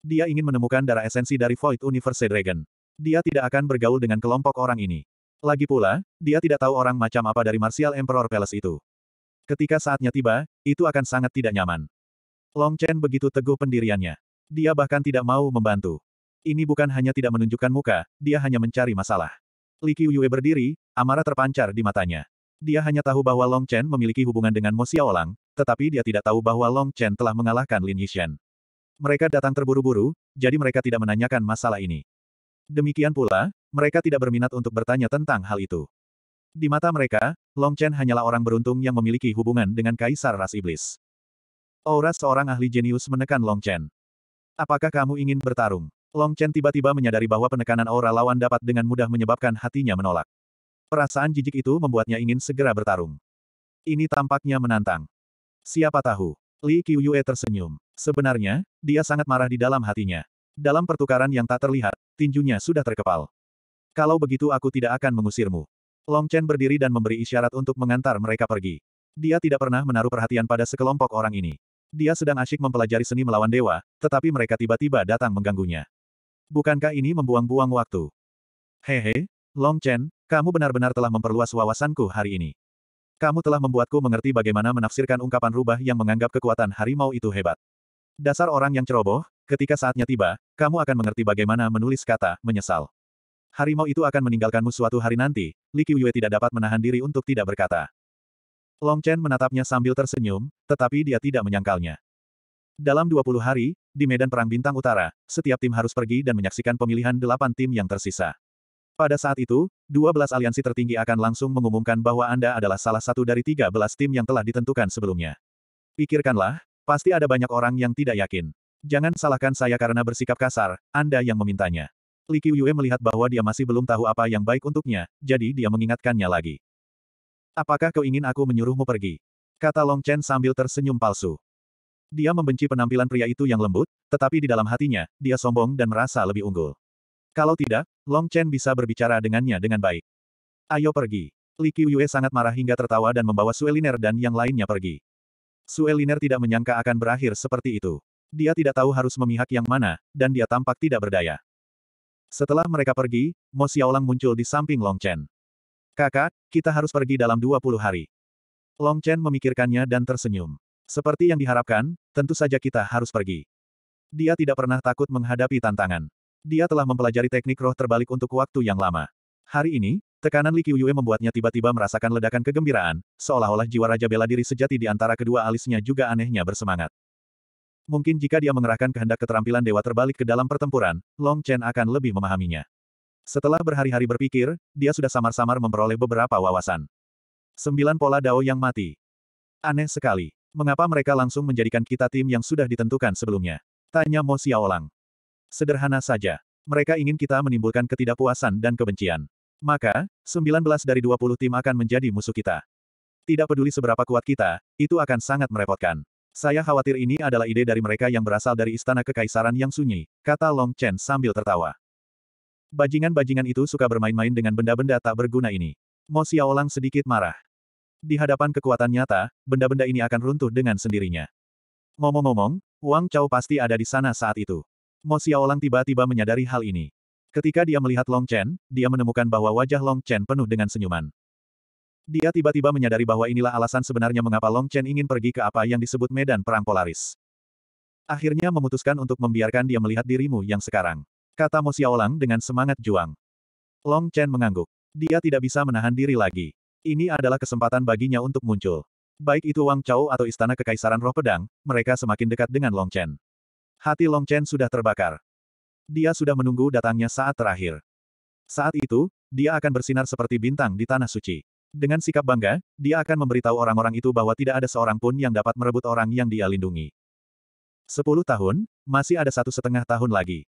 Dia ingin menemukan darah esensi dari Void Universe Dragon. Dia tidak akan bergaul dengan kelompok orang ini. Lagi pula, dia tidak tahu orang macam apa dari Martial Emperor Palace itu. Ketika saatnya tiba, itu akan sangat tidak nyaman. Long Chen begitu teguh pendiriannya. Dia bahkan tidak mau membantu. Ini bukan hanya tidak menunjukkan muka, dia hanya mencari masalah. Li Qiuyue berdiri, amarah terpancar di matanya. Dia hanya tahu bahwa Long Chen memiliki hubungan dengan Mo Xiaolang, tetapi dia tidak tahu bahwa Long Chen telah mengalahkan Lin Yixian. Mereka datang terburu-buru, jadi mereka tidak menanyakan masalah ini. Demikian pula, mereka tidak berminat untuk bertanya tentang hal itu. Di mata mereka, Long Chen hanyalah orang beruntung yang memiliki hubungan dengan Kaisar Ras Iblis. Aura seorang ahli jenius menekan Long Chen. Apakah kamu ingin bertarung? Long Chen tiba-tiba menyadari bahwa penekanan aura lawan dapat dengan mudah menyebabkan hatinya menolak. Perasaan jijik itu membuatnya ingin segera bertarung. Ini tampaknya menantang. Siapa tahu? Li Qiuyue tersenyum. Sebenarnya, dia sangat marah di dalam hatinya. Dalam pertukaran yang tak terlihat, tinjunya sudah terkepal. Kalau begitu aku tidak akan mengusirmu. Long Chen berdiri dan memberi isyarat untuk mengantar mereka pergi. Dia tidak pernah menaruh perhatian pada sekelompok orang ini. Dia sedang asyik mempelajari seni melawan dewa, tetapi mereka tiba-tiba datang mengganggunya. Bukankah ini membuang-buang waktu? Hehe, Long Chen, kamu benar-benar telah memperluas wawasanku hari ini. Kamu telah membuatku mengerti bagaimana menafsirkan ungkapan rubah yang menganggap kekuatan harimau itu hebat. Dasar orang yang ceroboh, ketika saatnya tiba, kamu akan mengerti bagaimana menulis kata, menyesal. Harimau itu akan meninggalkanmu suatu hari nanti, Li Qiuyue tidak dapat menahan diri untuk tidak berkata. Long Chen menatapnya sambil tersenyum, tetapi dia tidak menyangkalnya. Dalam 20 hari, di Medan Perang Bintang Utara, setiap tim harus pergi dan menyaksikan pemilihan delapan tim yang tersisa. Pada saat itu, 12 aliansi tertinggi akan langsung mengumumkan bahwa Anda adalah salah satu dari 13 tim yang telah ditentukan sebelumnya. Pikirkanlah, Pasti ada banyak orang yang tidak yakin. Jangan salahkan saya karena bersikap kasar, Anda yang memintanya. Li Qiuyue melihat bahwa dia masih belum tahu apa yang baik untuknya, jadi dia mengingatkannya lagi. Apakah kau ingin aku menyuruhmu pergi? Kata Long Chen sambil tersenyum palsu. Dia membenci penampilan pria itu yang lembut, tetapi di dalam hatinya, dia sombong dan merasa lebih unggul. Kalau tidak, Long Chen bisa berbicara dengannya dengan baik. Ayo pergi. Li Qiuyue sangat marah hingga tertawa dan membawa Sueliner dan yang lainnya pergi. Sueliner tidak menyangka akan berakhir seperti itu. Dia tidak tahu harus memihak yang mana, dan dia tampak tidak berdaya. Setelah mereka pergi, Mo Xiaolang muncul di samping Long Chen. Kakak, kita harus pergi dalam 20 hari. Long Chen memikirkannya dan tersenyum. Seperti yang diharapkan, tentu saja kita harus pergi. Dia tidak pernah takut menghadapi tantangan. Dia telah mempelajari teknik roh terbalik untuk waktu yang lama. Hari ini, Tekanan Li Qiuyue membuatnya tiba-tiba merasakan ledakan kegembiraan, seolah-olah jiwa Raja Bela Diri sejati di antara kedua alisnya juga anehnya bersemangat. Mungkin jika dia mengerahkan kehendak keterampilan dewa terbalik ke dalam pertempuran, Long Chen akan lebih memahaminya. Setelah berhari-hari berpikir, dia sudah samar-samar memperoleh beberapa wawasan. Sembilan pola dao yang mati. Aneh sekali. Mengapa mereka langsung menjadikan kita tim yang sudah ditentukan sebelumnya? Tanya Mo Xiaolang. Sederhana saja. Mereka ingin kita menimbulkan ketidakpuasan dan kebencian. Maka, 19 dari 20 tim akan menjadi musuh kita. Tidak peduli seberapa kuat kita, itu akan sangat merepotkan. Saya khawatir ini adalah ide dari mereka yang berasal dari istana kekaisaran yang sunyi, kata Long Chen sambil tertawa. Bajingan-bajingan itu suka bermain-main dengan benda-benda tak berguna ini. Mo Xiaolang sedikit marah. Di hadapan kekuatan nyata, benda-benda ini akan runtuh dengan sendirinya. Ngomong-ngomong, Wang Chao pasti ada di sana saat itu. Mo Xiaolang tiba-tiba menyadari hal ini. Ketika dia melihat Long Chen, dia menemukan bahwa wajah Long Chen penuh dengan senyuman. Dia tiba-tiba menyadari bahwa inilah alasan sebenarnya mengapa Long Chen ingin pergi ke apa yang disebut medan perang Polaris. Akhirnya memutuskan untuk membiarkan dia melihat dirimu yang sekarang. Kata Mo Xiaolang dengan semangat juang. Long Chen mengangguk. Dia tidak bisa menahan diri lagi. Ini adalah kesempatan baginya untuk muncul. Baik itu Wang Chao atau Istana Kekaisaran Roh Pedang, mereka semakin dekat dengan Long Chen. Hati Long Chen sudah terbakar dia sudah menunggu datangnya saat terakhir. Saat itu, dia akan bersinar seperti bintang di tanah suci. Dengan sikap bangga, dia akan memberitahu orang-orang itu bahwa tidak ada seorang pun yang dapat merebut orang yang dia lindungi. Sepuluh tahun, masih ada satu setengah tahun lagi.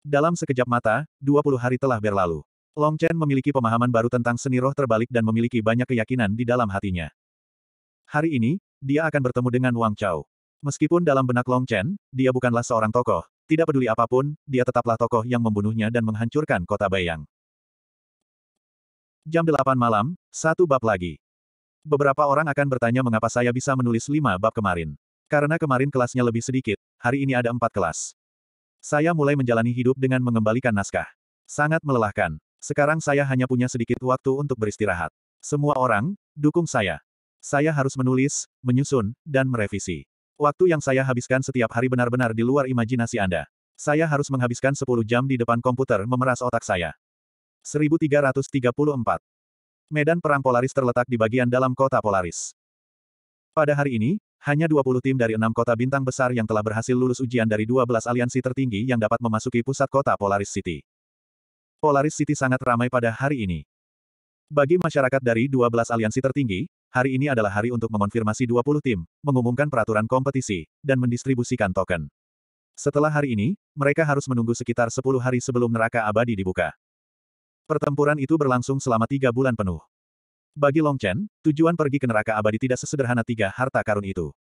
Dalam sekejap mata, dua puluh hari telah berlalu. Long Chen memiliki pemahaman baru tentang seni roh terbalik dan memiliki banyak keyakinan di dalam hatinya. Hari ini, dia akan bertemu dengan Wang Chao. Meskipun dalam benak Long Chen, dia bukanlah seorang tokoh, tidak peduli apapun, dia tetaplah tokoh yang membunuhnya dan menghancurkan kota Bayang. Jam 8 malam, satu bab lagi. Beberapa orang akan bertanya mengapa saya bisa menulis lima bab kemarin. Karena kemarin kelasnya lebih sedikit, hari ini ada empat kelas. Saya mulai menjalani hidup dengan mengembalikan naskah. Sangat melelahkan. Sekarang saya hanya punya sedikit waktu untuk beristirahat. Semua orang, dukung saya. Saya harus menulis, menyusun, dan merevisi. Waktu yang saya habiskan setiap hari benar-benar di luar imajinasi Anda. Saya harus menghabiskan 10 jam di depan komputer memeras otak saya. 1334. Medan Perang Polaris terletak di bagian dalam kota Polaris. Pada hari ini, hanya 20 tim dari enam kota bintang besar yang telah berhasil lulus ujian dari 12 aliansi tertinggi yang dapat memasuki pusat kota Polaris City. Polaris City sangat ramai pada hari ini. Bagi masyarakat dari 12 aliansi tertinggi, hari ini adalah hari untuk mengonfirmasi 20 tim, mengumumkan peraturan kompetisi, dan mendistribusikan token. Setelah hari ini, mereka harus menunggu sekitar 10 hari sebelum neraka abadi dibuka. Pertempuran itu berlangsung selama tiga bulan penuh. Bagi Long Chen, tujuan pergi ke neraka abadi tidak sesederhana tiga harta karun itu.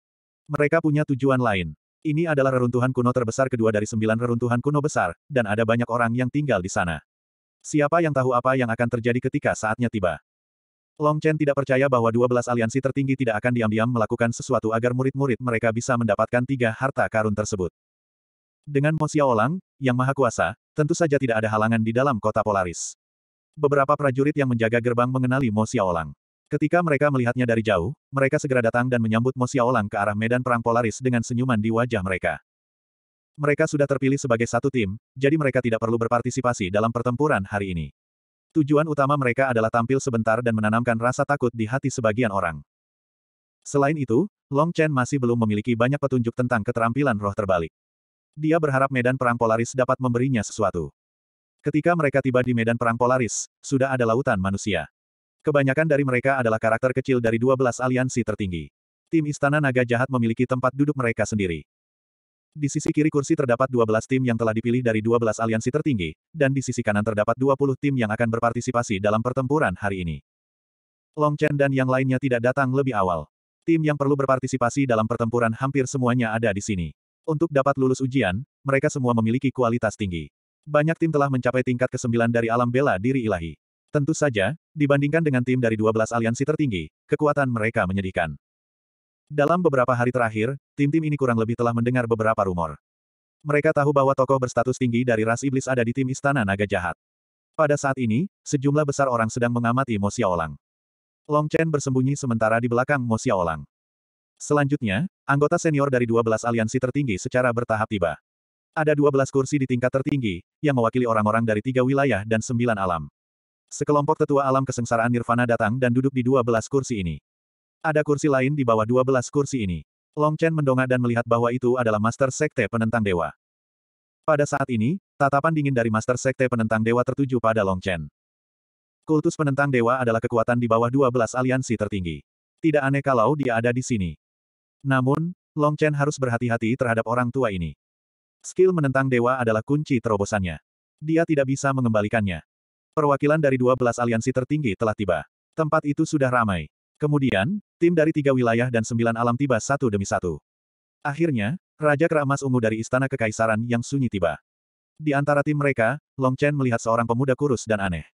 Mereka punya tujuan lain. Ini adalah reruntuhan kuno terbesar kedua dari sembilan reruntuhan kuno besar, dan ada banyak orang yang tinggal di sana. Siapa yang tahu apa yang akan terjadi ketika saatnya tiba? Long Chen tidak percaya bahwa 12 aliansi tertinggi tidak akan diam-diam melakukan sesuatu agar murid-murid mereka bisa mendapatkan tiga harta karun tersebut. Dengan Mo Xiaolang, yang maha kuasa, tentu saja tidak ada halangan di dalam kota Polaris. Beberapa prajurit yang menjaga gerbang mengenali Mo Xiaolang. Ketika mereka melihatnya dari jauh, mereka segera datang dan menyambut Mo Xiaolang ke arah medan perang Polaris dengan senyuman di wajah mereka. Mereka sudah terpilih sebagai satu tim, jadi mereka tidak perlu berpartisipasi dalam pertempuran hari ini. Tujuan utama mereka adalah tampil sebentar dan menanamkan rasa takut di hati sebagian orang. Selain itu, Long Chen masih belum memiliki banyak petunjuk tentang keterampilan roh terbalik. Dia berharap medan perang Polaris dapat memberinya sesuatu. Ketika mereka tiba di medan perang Polaris, sudah ada lautan manusia. Kebanyakan dari mereka adalah karakter kecil dari 12 aliansi tertinggi. Tim Istana Naga Jahat memiliki tempat duduk mereka sendiri. Di sisi kiri kursi terdapat 12 tim yang telah dipilih dari 12 aliansi tertinggi, dan di sisi kanan terdapat 20 tim yang akan berpartisipasi dalam pertempuran hari ini. Long Chen dan yang lainnya tidak datang lebih awal. Tim yang perlu berpartisipasi dalam pertempuran hampir semuanya ada di sini. Untuk dapat lulus ujian, mereka semua memiliki kualitas tinggi. Banyak tim telah mencapai tingkat ke-9 dari alam bela diri ilahi. Tentu saja, dibandingkan dengan tim dari 12 aliansi tertinggi, kekuatan mereka menyedihkan. Dalam beberapa hari terakhir, tim-tim ini kurang lebih telah mendengar beberapa rumor. Mereka tahu bahwa tokoh berstatus tinggi dari ras iblis ada di tim Istana Naga Jahat. Pada saat ini, sejumlah besar orang sedang mengamati Mo Xiaolang. Long Chen bersembunyi sementara di belakang Mo Xiaolang. Selanjutnya, anggota senior dari 12 aliansi tertinggi secara bertahap tiba. Ada 12 kursi di tingkat tertinggi, yang mewakili orang-orang dari tiga wilayah dan sembilan alam. Sekelompok tetua alam kesengsaraan Nirvana datang dan duduk di 12 kursi ini. Ada kursi lain di bawah 12 kursi ini. Long Chen mendongak dan melihat bahwa itu adalah Master Sekte Penentang Dewa. Pada saat ini, tatapan dingin dari Master Sekte Penentang Dewa tertuju pada Long Chen. Kultus Penentang Dewa adalah kekuatan di bawah 12 aliansi tertinggi. Tidak aneh kalau dia ada di sini. Namun, Long Chen harus berhati-hati terhadap orang tua ini. Skill menentang dewa adalah kunci terobosannya. Dia tidak bisa mengembalikannya. Perwakilan dari 12 aliansi tertinggi telah tiba. Tempat itu sudah ramai. Kemudian, tim dari tiga wilayah dan sembilan alam tiba satu demi satu. Akhirnya, Raja keramas Ungu dari Istana Kekaisaran yang sunyi tiba. Di antara tim mereka, Long Chen melihat seorang pemuda kurus dan aneh.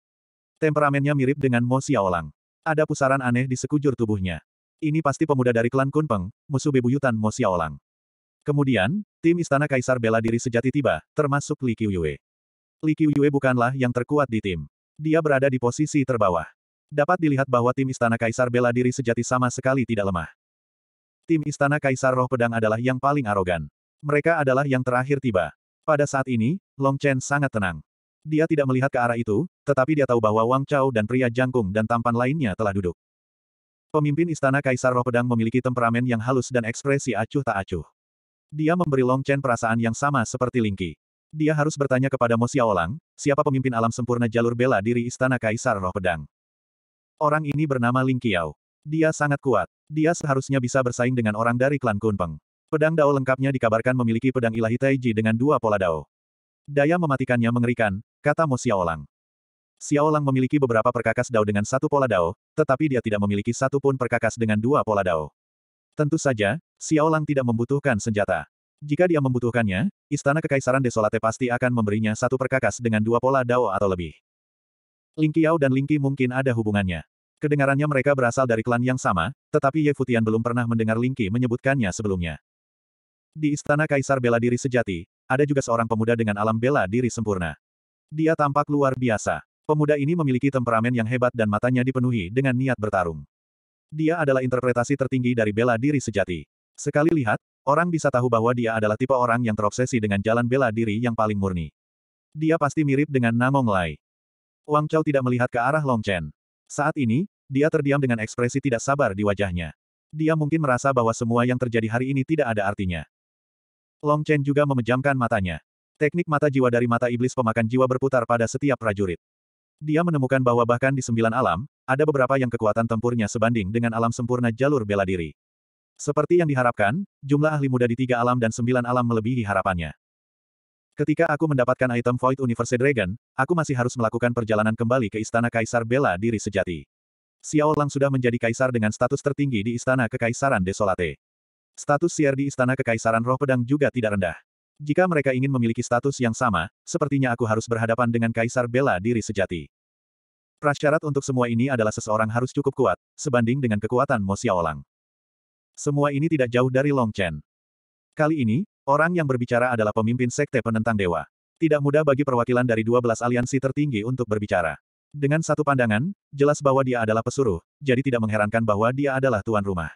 Temperamennya mirip dengan Mo Xiaolang. Ada pusaran aneh di sekujur tubuhnya. Ini pasti pemuda dari klan Kunpeng, musuh bebuyutan Mo Xiaolang. Kemudian, tim Istana Kaisar bela diri sejati tiba, termasuk Li Qiuyue. Li Qiuyue bukanlah yang terkuat di tim. Dia berada di posisi terbawah dapat dilihat bahwa tim Istana Kaisar bela diri sejati sama sekali tidak lemah. Tim Istana Kaisar Roh Pedang adalah yang paling arogan. Mereka adalah yang terakhir tiba. Pada saat ini, Long Chen sangat tenang. Dia tidak melihat ke arah itu, tetapi dia tahu bahwa Wang Chao dan pria jangkung dan tampan lainnya telah duduk. Pemimpin Istana Kaisar Roh Pedang memiliki temperamen yang halus dan ekspresi acuh tak acuh. Dia memberi Long Chen perasaan yang sama seperti Lingqi. Dia harus bertanya kepada Mo Xiaolang, siapa pemimpin alam sempurna jalur bela diri Istana Kaisar Roh Pedang. Orang ini bernama Ling Qiao. Dia sangat kuat. Dia seharusnya bisa bersaing dengan orang dari klan Kunpeng. Pedang Dao lengkapnya dikabarkan memiliki pedang ilahi Taiji dengan dua pola Dao. Daya mematikannya mengerikan, kata Mo Xiaolang. Xiaolang memiliki beberapa perkakas Dao dengan satu pola Dao, tetapi dia tidak memiliki satu pun perkakas dengan dua pola Dao. Tentu saja, Xiaolang tidak membutuhkan senjata. Jika dia membutuhkannya, Istana Kekaisaran Desolate pasti akan memberinya satu perkakas dengan dua pola Dao atau lebih. Ling Qiao dan Ling Qi mungkin ada hubungannya. Kedengarannya mereka berasal dari klan yang sama, tetapi Ye Futian belum pernah mendengar Ling Qi menyebutkannya sebelumnya. Di istana Kaisar Bela Diri Sejati, ada juga seorang pemuda dengan alam bela diri sempurna. Dia tampak luar biasa. Pemuda ini memiliki temperamen yang hebat dan matanya dipenuhi dengan niat bertarung. Dia adalah interpretasi tertinggi dari bela diri sejati. Sekali lihat, orang bisa tahu bahwa dia adalah tipe orang yang terobsesi dengan jalan bela diri yang paling murni. Dia pasti mirip dengan Namong Lai. Wang Chao tidak melihat ke arah Long Chen. Saat ini, dia terdiam dengan ekspresi tidak sabar di wajahnya. Dia mungkin merasa bahwa semua yang terjadi hari ini tidak ada artinya. Long Chen juga memejamkan matanya. Teknik mata jiwa dari mata iblis pemakan jiwa berputar pada setiap prajurit. Dia menemukan bahwa bahkan di sembilan alam, ada beberapa yang kekuatan tempurnya sebanding dengan alam sempurna jalur bela diri. Seperti yang diharapkan, jumlah ahli muda di tiga alam dan sembilan alam melebihi harapannya. Ketika aku mendapatkan item Void Universe Dragon, aku masih harus melakukan perjalanan kembali ke Istana Kaisar Bela Diri Sejati. Xiao Lang sudah menjadi kaisar dengan status tertinggi di Istana Kekaisaran Desolate. Status siar di Istana Kekaisaran Roh Pedang juga tidak rendah. Jika mereka ingin memiliki status yang sama, sepertinya aku harus berhadapan dengan Kaisar Bela Diri Sejati. Prasyarat untuk semua ini adalah seseorang harus cukup kuat, sebanding dengan kekuatan Mo Xiaolang. Semua ini tidak jauh dari Long Chen. Kali ini, Orang yang berbicara adalah pemimpin sekte penentang dewa. Tidak mudah bagi perwakilan dari 12 aliansi tertinggi untuk berbicara. Dengan satu pandangan, jelas bahwa dia adalah pesuruh, jadi tidak mengherankan bahwa dia adalah tuan rumah.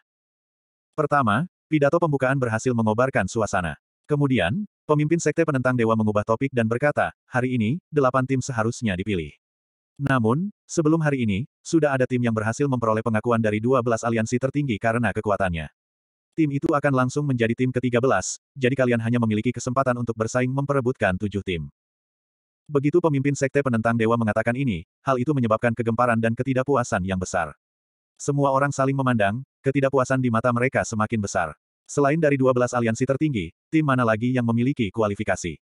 Pertama, pidato pembukaan berhasil mengobarkan suasana. Kemudian, pemimpin sekte penentang dewa mengubah topik dan berkata, hari ini, delapan tim seharusnya dipilih. Namun, sebelum hari ini, sudah ada tim yang berhasil memperoleh pengakuan dari 12 aliansi tertinggi karena kekuatannya tim itu akan langsung menjadi tim ke-13, jadi kalian hanya memiliki kesempatan untuk bersaing memperebutkan tujuh tim. Begitu pemimpin sekte penentang dewa mengatakan ini, hal itu menyebabkan kegemparan dan ketidakpuasan yang besar. Semua orang saling memandang, ketidakpuasan di mata mereka semakin besar. Selain dari 12 aliansi tertinggi, tim mana lagi yang memiliki kualifikasi?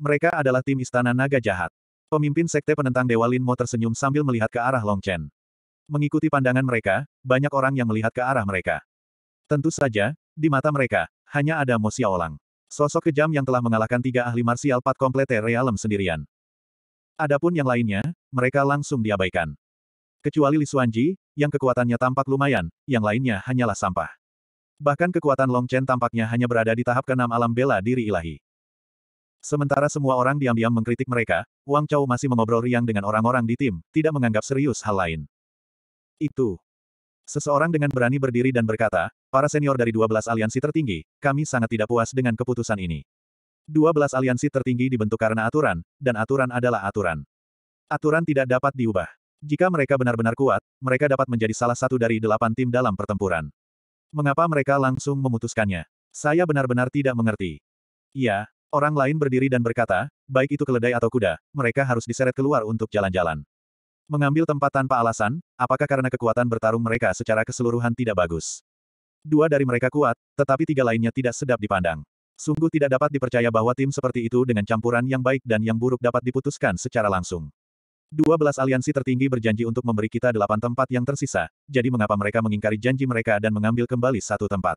Mereka adalah tim Istana Naga Jahat. Pemimpin sekte penentang Dewa Lin Mo tersenyum sambil melihat ke arah Long Chen. Mengikuti pandangan mereka, banyak orang yang melihat ke arah mereka. Tentu saja, di mata mereka, hanya ada Mo Xiaolang. Sosok kejam yang telah mengalahkan tiga ahli marsial Pat Komplete Realem sendirian. Adapun yang lainnya, mereka langsung diabaikan. Kecuali Li Xuanji, yang kekuatannya tampak lumayan, yang lainnya hanyalah sampah. Bahkan kekuatan Long Chen tampaknya hanya berada di tahap keenam alam bela diri ilahi. Sementara semua orang diam-diam mengkritik mereka, Wang Chao masih mengobrol riang dengan orang-orang di tim, tidak menganggap serius hal lain. Itu. Seseorang dengan berani berdiri dan berkata, para senior dari 12 aliansi tertinggi, kami sangat tidak puas dengan keputusan ini. 12 aliansi tertinggi dibentuk karena aturan, dan aturan adalah aturan. Aturan tidak dapat diubah. Jika mereka benar-benar kuat, mereka dapat menjadi salah satu dari delapan tim dalam pertempuran. Mengapa mereka langsung memutuskannya? Saya benar-benar tidak mengerti. Ya, orang lain berdiri dan berkata, baik itu keledai atau kuda, mereka harus diseret keluar untuk jalan-jalan. Mengambil tempat tanpa alasan, apakah karena kekuatan bertarung mereka secara keseluruhan tidak bagus? Dua dari mereka kuat, tetapi tiga lainnya tidak sedap dipandang. Sungguh tidak dapat dipercaya bahwa tim seperti itu dengan campuran yang baik dan yang buruk dapat diputuskan secara langsung. Dua belas aliansi tertinggi berjanji untuk memberi kita delapan tempat yang tersisa, jadi mengapa mereka mengingkari janji mereka dan mengambil kembali satu tempat.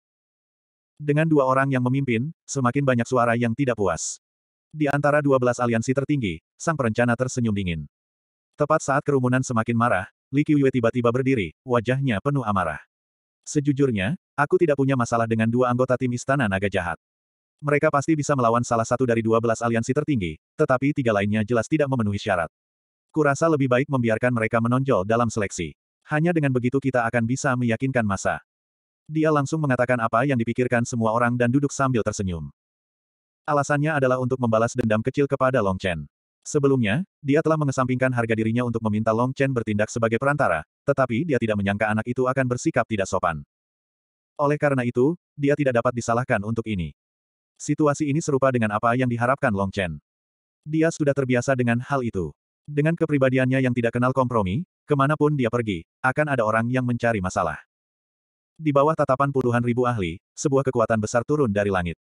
Dengan dua orang yang memimpin, semakin banyak suara yang tidak puas. Di antara dua belas aliansi tertinggi, sang perencana tersenyum dingin. Tepat saat kerumunan semakin marah, Li Qiuyue tiba-tiba berdiri, wajahnya penuh amarah. Sejujurnya, aku tidak punya masalah dengan dua anggota tim Istana Naga Jahat. Mereka pasti bisa melawan salah satu dari dua belas aliansi tertinggi, tetapi tiga lainnya jelas tidak memenuhi syarat. Kurasa lebih baik membiarkan mereka menonjol dalam seleksi. Hanya dengan begitu kita akan bisa meyakinkan masa. Dia langsung mengatakan apa yang dipikirkan semua orang dan duduk sambil tersenyum. Alasannya adalah untuk membalas dendam kecil kepada Long Chen. Sebelumnya, dia telah mengesampingkan harga dirinya untuk meminta Long Chen bertindak sebagai perantara, tetapi dia tidak menyangka anak itu akan bersikap tidak sopan. Oleh karena itu, dia tidak dapat disalahkan untuk ini. Situasi ini serupa dengan apa yang diharapkan Long Chen. Dia sudah terbiasa dengan hal itu. Dengan kepribadiannya yang tidak kenal kompromi, kemanapun dia pergi, akan ada orang yang mencari masalah. Di bawah tatapan puluhan ribu ahli, sebuah kekuatan besar turun dari langit.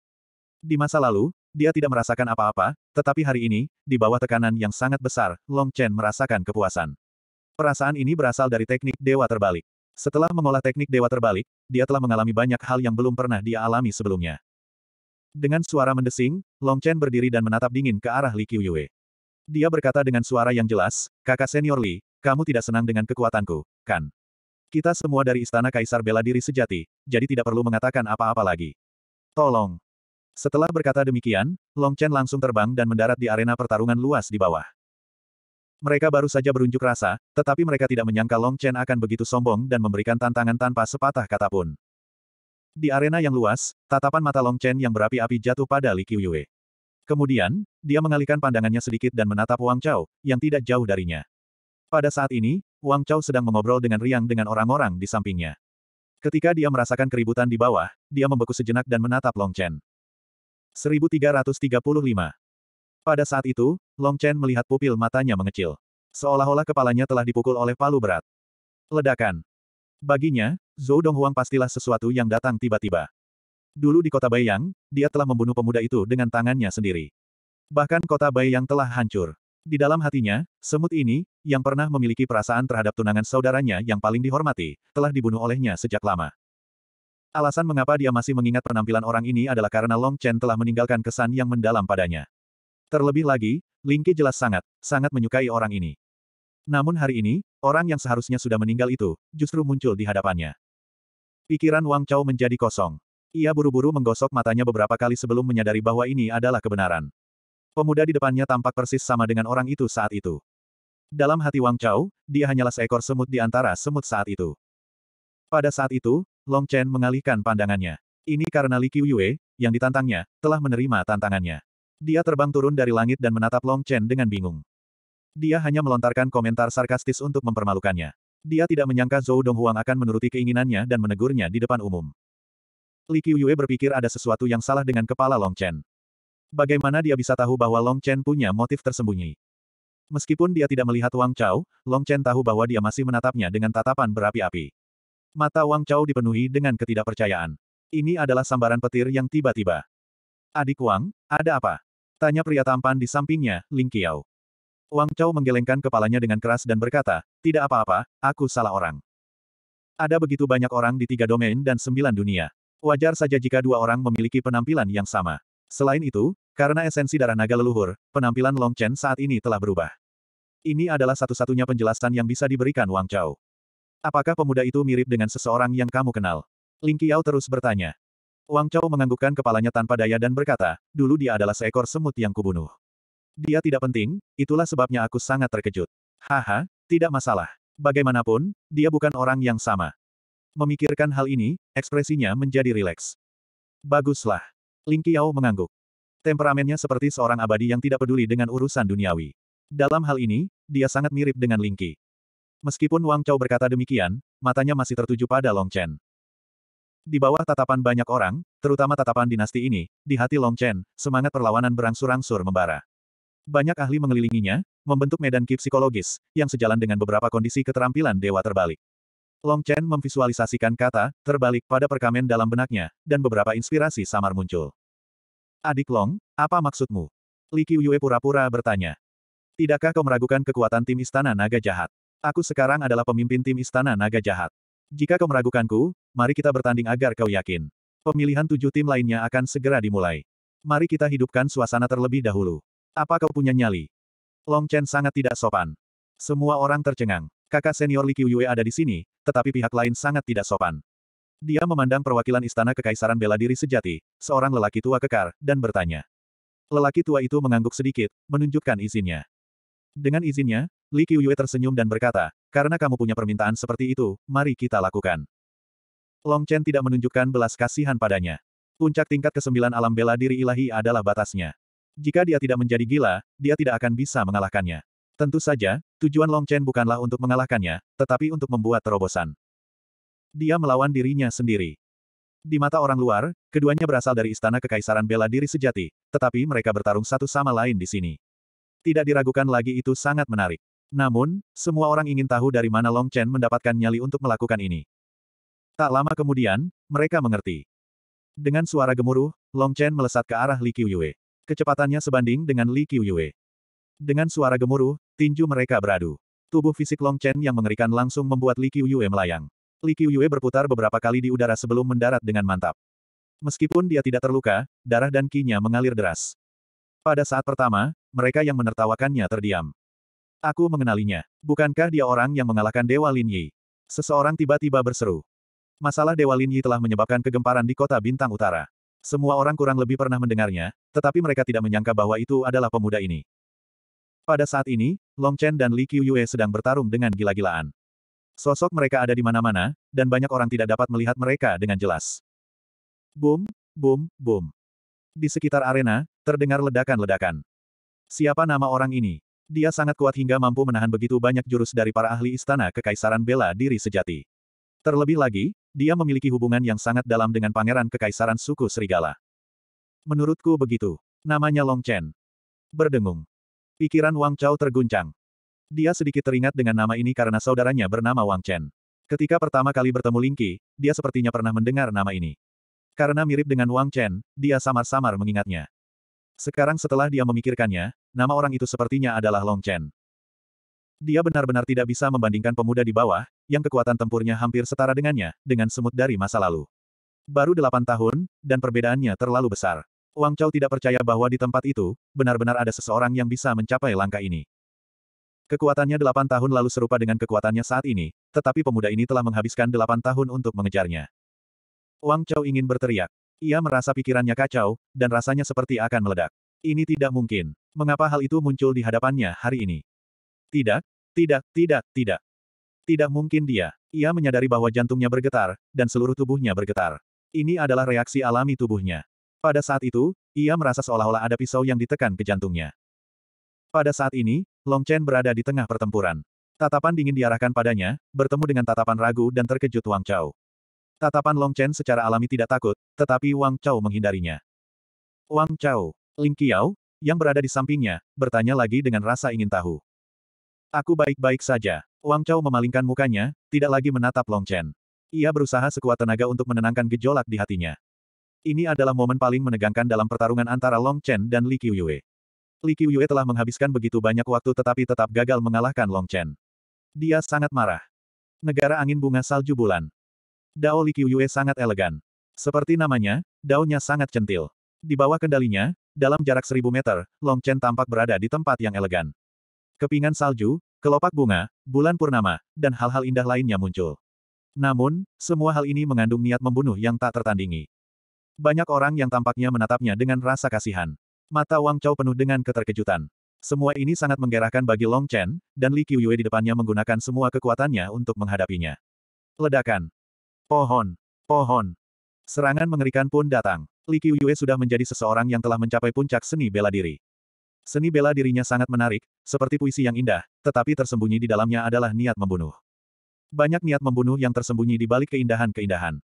Di masa lalu, dia tidak merasakan apa-apa, tetapi hari ini, di bawah tekanan yang sangat besar, Long Chen merasakan kepuasan. Perasaan ini berasal dari teknik dewa terbalik. Setelah mengolah teknik dewa terbalik, dia telah mengalami banyak hal yang belum pernah dia alami sebelumnya. Dengan suara mendesing, Long Chen berdiri dan menatap dingin ke arah Li Qiuyue. Dia berkata dengan suara yang jelas, kakak senior Li, kamu tidak senang dengan kekuatanku, kan? Kita semua dari istana kaisar bela diri sejati, jadi tidak perlu mengatakan apa-apa lagi. Tolong. Setelah berkata demikian, Long Chen langsung terbang dan mendarat di arena pertarungan luas di bawah. Mereka baru saja berunjuk rasa, tetapi mereka tidak menyangka Long Chen akan begitu sombong dan memberikan tantangan tanpa sepatah kata pun. Di arena yang luas, tatapan mata Long Chen yang berapi-api jatuh pada Li Qiuyue. Kemudian, dia mengalihkan pandangannya sedikit dan menatap Wang Chao, yang tidak jauh darinya. Pada saat ini, Wang Chao sedang mengobrol dengan riang dengan orang-orang di sampingnya. Ketika dia merasakan keributan di bawah, dia membeku sejenak dan menatap Long Chen. 1335 pada saat itu, Long Chen melihat pupil matanya mengecil. Seolah-olah kepalanya telah dipukul oleh palu berat. Ledakan. Baginya, Zhou Donghuang pastilah sesuatu yang datang tiba-tiba. Dulu di kota Baiyang, dia telah membunuh pemuda itu dengan tangannya sendiri. Bahkan kota Baiyang telah hancur. Di dalam hatinya, semut ini, yang pernah memiliki perasaan terhadap tunangan saudaranya yang paling dihormati, telah dibunuh olehnya sejak lama. Alasan mengapa dia masih mengingat penampilan orang ini adalah karena Long Chen telah meninggalkan kesan yang mendalam padanya. Terlebih lagi, Lingke jelas sangat, sangat menyukai orang ini. Namun hari ini, orang yang seharusnya sudah meninggal itu, justru muncul di hadapannya. Pikiran Wang Chao menjadi kosong. Ia buru-buru menggosok matanya beberapa kali sebelum menyadari bahwa ini adalah kebenaran. Pemuda di depannya tampak persis sama dengan orang itu saat itu. Dalam hati Wang Chao, dia hanyalah seekor semut di antara semut saat itu. Pada saat itu, Long Chen mengalihkan pandangannya. Ini karena Li Qiuyue, yang ditantangnya, telah menerima tantangannya. Dia terbang turun dari langit dan menatap Long Chen dengan bingung. Dia hanya melontarkan komentar sarkastis untuk mempermalukannya. Dia tidak menyangka Zhou Donghuang akan menuruti keinginannya dan menegurnya di depan umum. Li Qiuyue berpikir ada sesuatu yang salah dengan kepala Long Chen. Bagaimana dia bisa tahu bahwa Long Chen punya motif tersembunyi? Meskipun dia tidak melihat Wang Chao, Long Chen tahu bahwa dia masih menatapnya dengan tatapan berapi-api. Mata Wang Chao dipenuhi dengan ketidakpercayaan. Ini adalah sambaran petir yang tiba-tiba. Adik Wang, ada apa? Tanya pria tampan di sampingnya, Ling Qiao. Wang Chao menggelengkan kepalanya dengan keras dan berkata, tidak apa-apa, aku salah orang. Ada begitu banyak orang di tiga domain dan sembilan dunia. Wajar saja jika dua orang memiliki penampilan yang sama. Selain itu, karena esensi darah naga leluhur, penampilan Long Chen saat ini telah berubah. Ini adalah satu-satunya penjelasan yang bisa diberikan Wang Chao. Apakah pemuda itu mirip dengan seseorang yang kamu kenal? Ling Qiao terus bertanya. Wang Chao menganggukkan kepalanya tanpa daya dan berkata, dulu dia adalah seekor semut yang kubunuh. Dia tidak penting, itulah sebabnya aku sangat terkejut. Haha, tidak masalah. Bagaimanapun, dia bukan orang yang sama. Memikirkan hal ini, ekspresinya menjadi rileks. Baguslah. Ling Qiao mengangguk. Temperamennya seperti seorang abadi yang tidak peduli dengan urusan duniawi. Dalam hal ini, dia sangat mirip dengan Ling Qi. Meskipun Wang Chao berkata demikian, matanya masih tertuju pada Long Chen. Di bawah tatapan banyak orang, terutama tatapan dinasti ini, di hati Long Chen, semangat perlawanan berangsur-angsur membara. Banyak ahli mengelilinginya, membentuk medan ki psikologis, yang sejalan dengan beberapa kondisi keterampilan dewa terbalik. Long Chen memvisualisasikan kata, terbalik pada perkamen dalam benaknya, dan beberapa inspirasi samar muncul. Adik Long, apa maksudmu? Li Qiuyue pura-pura bertanya. Tidakkah kau meragukan kekuatan tim Istana Naga Jahat? Aku sekarang adalah pemimpin tim Istana Naga Jahat. Jika kau meragukanku, mari kita bertanding agar kau yakin. Pemilihan tujuh tim lainnya akan segera dimulai. Mari kita hidupkan suasana terlebih dahulu. Apa kau punya nyali? Long Chen sangat tidak sopan. Semua orang tercengang. Kakak senior Li Qiuyue ada di sini, tetapi pihak lain sangat tidak sopan. Dia memandang perwakilan istana kekaisaran bela diri sejati, seorang lelaki tua kekar, dan bertanya. Lelaki tua itu mengangguk sedikit, menunjukkan izinnya. Dengan izinnya, Li Qiuyue tersenyum dan berkata, karena kamu punya permintaan seperti itu, mari kita lakukan. Long Chen tidak menunjukkan belas kasihan padanya. Puncak tingkat kesembilan alam bela diri ilahi adalah batasnya. Jika dia tidak menjadi gila, dia tidak akan bisa mengalahkannya. Tentu saja, tujuan Long Chen bukanlah untuk mengalahkannya, tetapi untuk membuat terobosan. Dia melawan dirinya sendiri. Di mata orang luar, keduanya berasal dari istana kekaisaran bela diri sejati, tetapi mereka bertarung satu sama lain di sini. Tidak diragukan lagi itu sangat menarik. Namun, semua orang ingin tahu dari mana Long Chen mendapatkan nyali untuk melakukan ini. Tak lama kemudian, mereka mengerti. Dengan suara gemuruh, Long Chen melesat ke arah Li Qiuyue. Kecepatannya sebanding dengan Li Qiuyue. Dengan suara gemuruh, tinju mereka beradu. Tubuh fisik Long Chen yang mengerikan langsung membuat Li Qiuyue melayang. Li Qiuyue berputar beberapa kali di udara sebelum mendarat dengan mantap. Meskipun dia tidak terluka, darah dan kinya mengalir deras. Pada saat pertama, mereka yang menertawakannya terdiam. Aku mengenalinya. Bukankah dia orang yang mengalahkan Dewa Lin Yi? Seseorang tiba-tiba berseru. Masalah Dewa Lin Yi telah menyebabkan kegemparan di kota Bintang Utara. Semua orang kurang lebih pernah mendengarnya, tetapi mereka tidak menyangka bahwa itu adalah pemuda ini. Pada saat ini, Long Chen dan Li Qiuyue sedang bertarung dengan gila-gilaan. Sosok mereka ada di mana-mana, dan banyak orang tidak dapat melihat mereka dengan jelas. Boom, boom, boom. Di sekitar arena, terdengar ledakan-ledakan. Siapa nama orang ini? Dia sangat kuat hingga mampu menahan begitu banyak jurus dari para ahli istana kekaisaran bela diri sejati. Terlebih lagi, dia memiliki hubungan yang sangat dalam dengan pangeran kekaisaran suku Serigala. Menurutku begitu. Namanya Long Chen. Berdengung. Pikiran Wang Chao terguncang. Dia sedikit teringat dengan nama ini karena saudaranya bernama Wang Chen. Ketika pertama kali bertemu Ling Qi, dia sepertinya pernah mendengar nama ini. Karena mirip dengan Wang Chen, dia samar-samar mengingatnya. Sekarang setelah dia memikirkannya, nama orang itu sepertinya adalah Long Chen. Dia benar-benar tidak bisa membandingkan pemuda di bawah, yang kekuatan tempurnya hampir setara dengannya, dengan semut dari masa lalu. Baru delapan tahun, dan perbedaannya terlalu besar. Wang Chao tidak percaya bahwa di tempat itu, benar-benar ada seseorang yang bisa mencapai langkah ini. Kekuatannya delapan tahun lalu serupa dengan kekuatannya saat ini, tetapi pemuda ini telah menghabiskan delapan tahun untuk mengejarnya. Wang Chao ingin berteriak. Ia merasa pikirannya kacau, dan rasanya seperti akan meledak. Ini tidak mungkin. Mengapa hal itu muncul di hadapannya hari ini? Tidak, tidak, tidak, tidak. Tidak mungkin dia. Ia menyadari bahwa jantungnya bergetar, dan seluruh tubuhnya bergetar. Ini adalah reaksi alami tubuhnya. Pada saat itu, ia merasa seolah-olah ada pisau yang ditekan ke jantungnya. Pada saat ini, Long Chen berada di tengah pertempuran. Tatapan dingin diarahkan padanya, bertemu dengan tatapan ragu dan terkejut Wang Chao. Tatapan Long Chen secara alami tidak takut, tetapi Wang Chao menghindarinya. Wang Chao, Ling Qiao, yang berada di sampingnya, bertanya lagi dengan rasa ingin tahu. Aku baik-baik saja. Wang Chao memalingkan mukanya, tidak lagi menatap Long Chen. Ia berusaha sekuat tenaga untuk menenangkan gejolak di hatinya. Ini adalah momen paling menegangkan dalam pertarungan antara Long Chen dan Li Qiuyue. Li Qiuyue telah menghabiskan begitu banyak waktu tetapi tetap gagal mengalahkan Long Chen. Dia sangat marah. Negara angin bunga salju bulan. Dao Li Qiuyue sangat elegan. Seperti namanya, daunnya sangat centil. Di bawah kendalinya, dalam jarak seribu meter, Long Chen tampak berada di tempat yang elegan. Kepingan salju, kelopak bunga, bulan purnama, dan hal-hal indah lainnya muncul. Namun, semua hal ini mengandung niat membunuh yang tak tertandingi. Banyak orang yang tampaknya menatapnya dengan rasa kasihan. Mata Wang Chao penuh dengan keterkejutan. Semua ini sangat menggerahkan bagi Long Chen, dan Li Qiuyue di depannya menggunakan semua kekuatannya untuk menghadapinya. Ledakan. Pohon. Pohon. Serangan mengerikan pun datang. Li Qiuyue sudah menjadi seseorang yang telah mencapai puncak seni bela diri. Seni bela dirinya sangat menarik, seperti puisi yang indah, tetapi tersembunyi di dalamnya adalah niat membunuh. Banyak niat membunuh yang tersembunyi di balik keindahan-keindahan.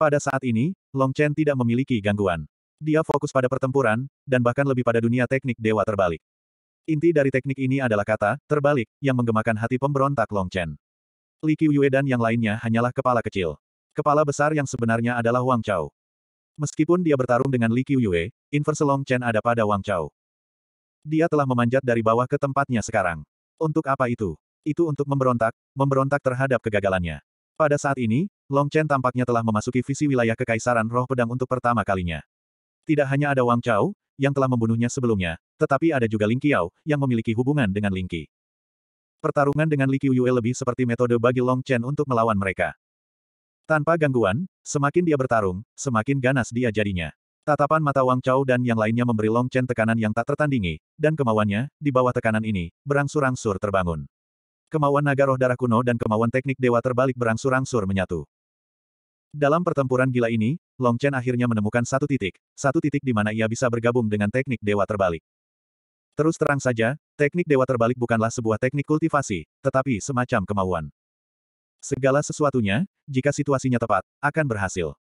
Pada saat ini, Long Chen tidak memiliki gangguan. Dia fokus pada pertempuran, dan bahkan lebih pada dunia teknik dewa terbalik. Inti dari teknik ini adalah kata, terbalik, yang menggemakan hati pemberontak Long Chen. Li Qiuyue dan yang lainnya hanyalah kepala kecil. Kepala besar yang sebenarnya adalah Wang Chao. Meskipun dia bertarung dengan Li Qiuyue, inverse Long Chen ada pada Wang Chao. Dia telah memanjat dari bawah ke tempatnya sekarang. Untuk apa itu? Itu untuk memberontak, memberontak terhadap kegagalannya. Pada saat ini, Long Chen tampaknya telah memasuki visi wilayah Kekaisaran Roh Pedang untuk pertama kalinya. Tidak hanya ada Wang Chao, yang telah membunuhnya sebelumnya, tetapi ada juga Ling Qiao, yang memiliki hubungan dengan Ling Qi. Pertarungan dengan Li Qiuyue lebih seperti metode bagi Long Chen untuk melawan mereka. Tanpa gangguan, semakin dia bertarung, semakin ganas dia jadinya. Tatapan mata Wang Chao dan yang lainnya memberi Long Chen tekanan yang tak tertandingi, dan kemauannya, di bawah tekanan ini, berangsur-angsur terbangun. Kemauan naga roh darah kuno dan kemauan teknik dewa terbalik berangsur-angsur menyatu. Dalam pertempuran gila ini, Long Chen akhirnya menemukan satu titik, satu titik di mana ia bisa bergabung dengan teknik dewa terbalik. Terus terang saja, teknik dewa terbalik bukanlah sebuah teknik kultivasi, tetapi semacam kemauan. Segala sesuatunya, jika situasinya tepat, akan berhasil.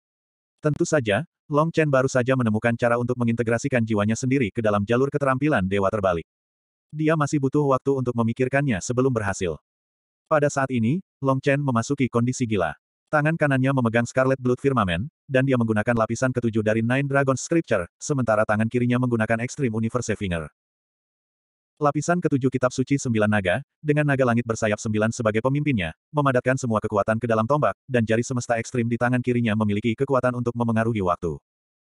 Tentu saja, Long Chen baru saja menemukan cara untuk mengintegrasikan jiwanya sendiri ke dalam jalur keterampilan dewa terbalik. Dia masih butuh waktu untuk memikirkannya sebelum berhasil. Pada saat ini, Long Chen memasuki kondisi gila. Tangan kanannya memegang Scarlet Blood Firmament, dan dia menggunakan lapisan ketujuh dari Nine Dragon Scripture, sementara tangan kirinya menggunakan Extreme Universe Finger. Lapisan ketujuh kitab suci sembilan naga, dengan naga langit bersayap sembilan sebagai pemimpinnya, memadatkan semua kekuatan ke dalam tombak, dan jari semesta ekstrim di tangan kirinya memiliki kekuatan untuk memengaruhi waktu.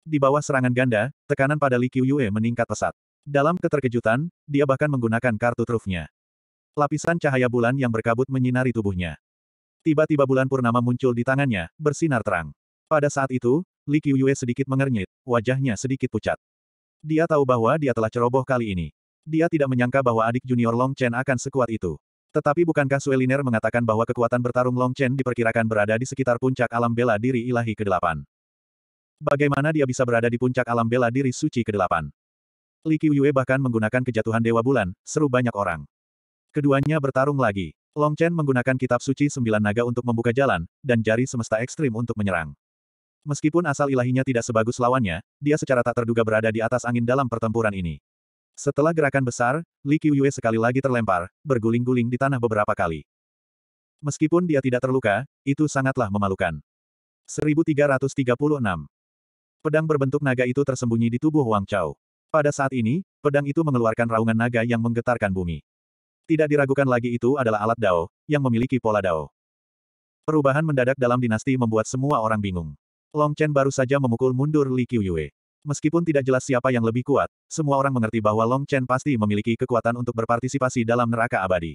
Di bawah serangan ganda, tekanan pada Li Qiuyue meningkat pesat. Dalam keterkejutan, dia bahkan menggunakan kartu trufnya. Lapisan cahaya bulan yang berkabut menyinari tubuhnya. Tiba-tiba bulan purnama muncul di tangannya, bersinar terang. Pada saat itu, Li Qiuyue sedikit mengernyit, wajahnya sedikit pucat. Dia tahu bahwa dia telah ceroboh kali ini. Dia tidak menyangka bahwa adik junior Long Chen akan sekuat itu. Tetapi bukankah Sueliner mengatakan bahwa kekuatan bertarung Long Chen diperkirakan berada di sekitar puncak alam bela diri ilahi ke-8? Bagaimana dia bisa berada di puncak alam bela diri suci ke-8? Li Qiuyue bahkan menggunakan kejatuhan Dewa Bulan, seru banyak orang. Keduanya bertarung lagi. Long Chen menggunakan kitab suci sembilan naga untuk membuka jalan, dan jari semesta ekstrim untuk menyerang. Meskipun asal ilahinya tidak sebagus lawannya, dia secara tak terduga berada di atas angin dalam pertempuran ini. Setelah gerakan besar, Li Qiuyue sekali lagi terlempar, berguling-guling di tanah beberapa kali. Meskipun dia tidak terluka, itu sangatlah memalukan. 1336. Pedang berbentuk naga itu tersembunyi di tubuh Wang Chao. Pada saat ini, pedang itu mengeluarkan raungan naga yang menggetarkan bumi. Tidak diragukan lagi itu adalah alat Dao, yang memiliki pola Dao. Perubahan mendadak dalam dinasti membuat semua orang bingung. Long Chen baru saja memukul mundur Li Qiuyue. Meskipun tidak jelas siapa yang lebih kuat, semua orang mengerti bahwa Long Chen pasti memiliki kekuatan untuk berpartisipasi dalam neraka abadi.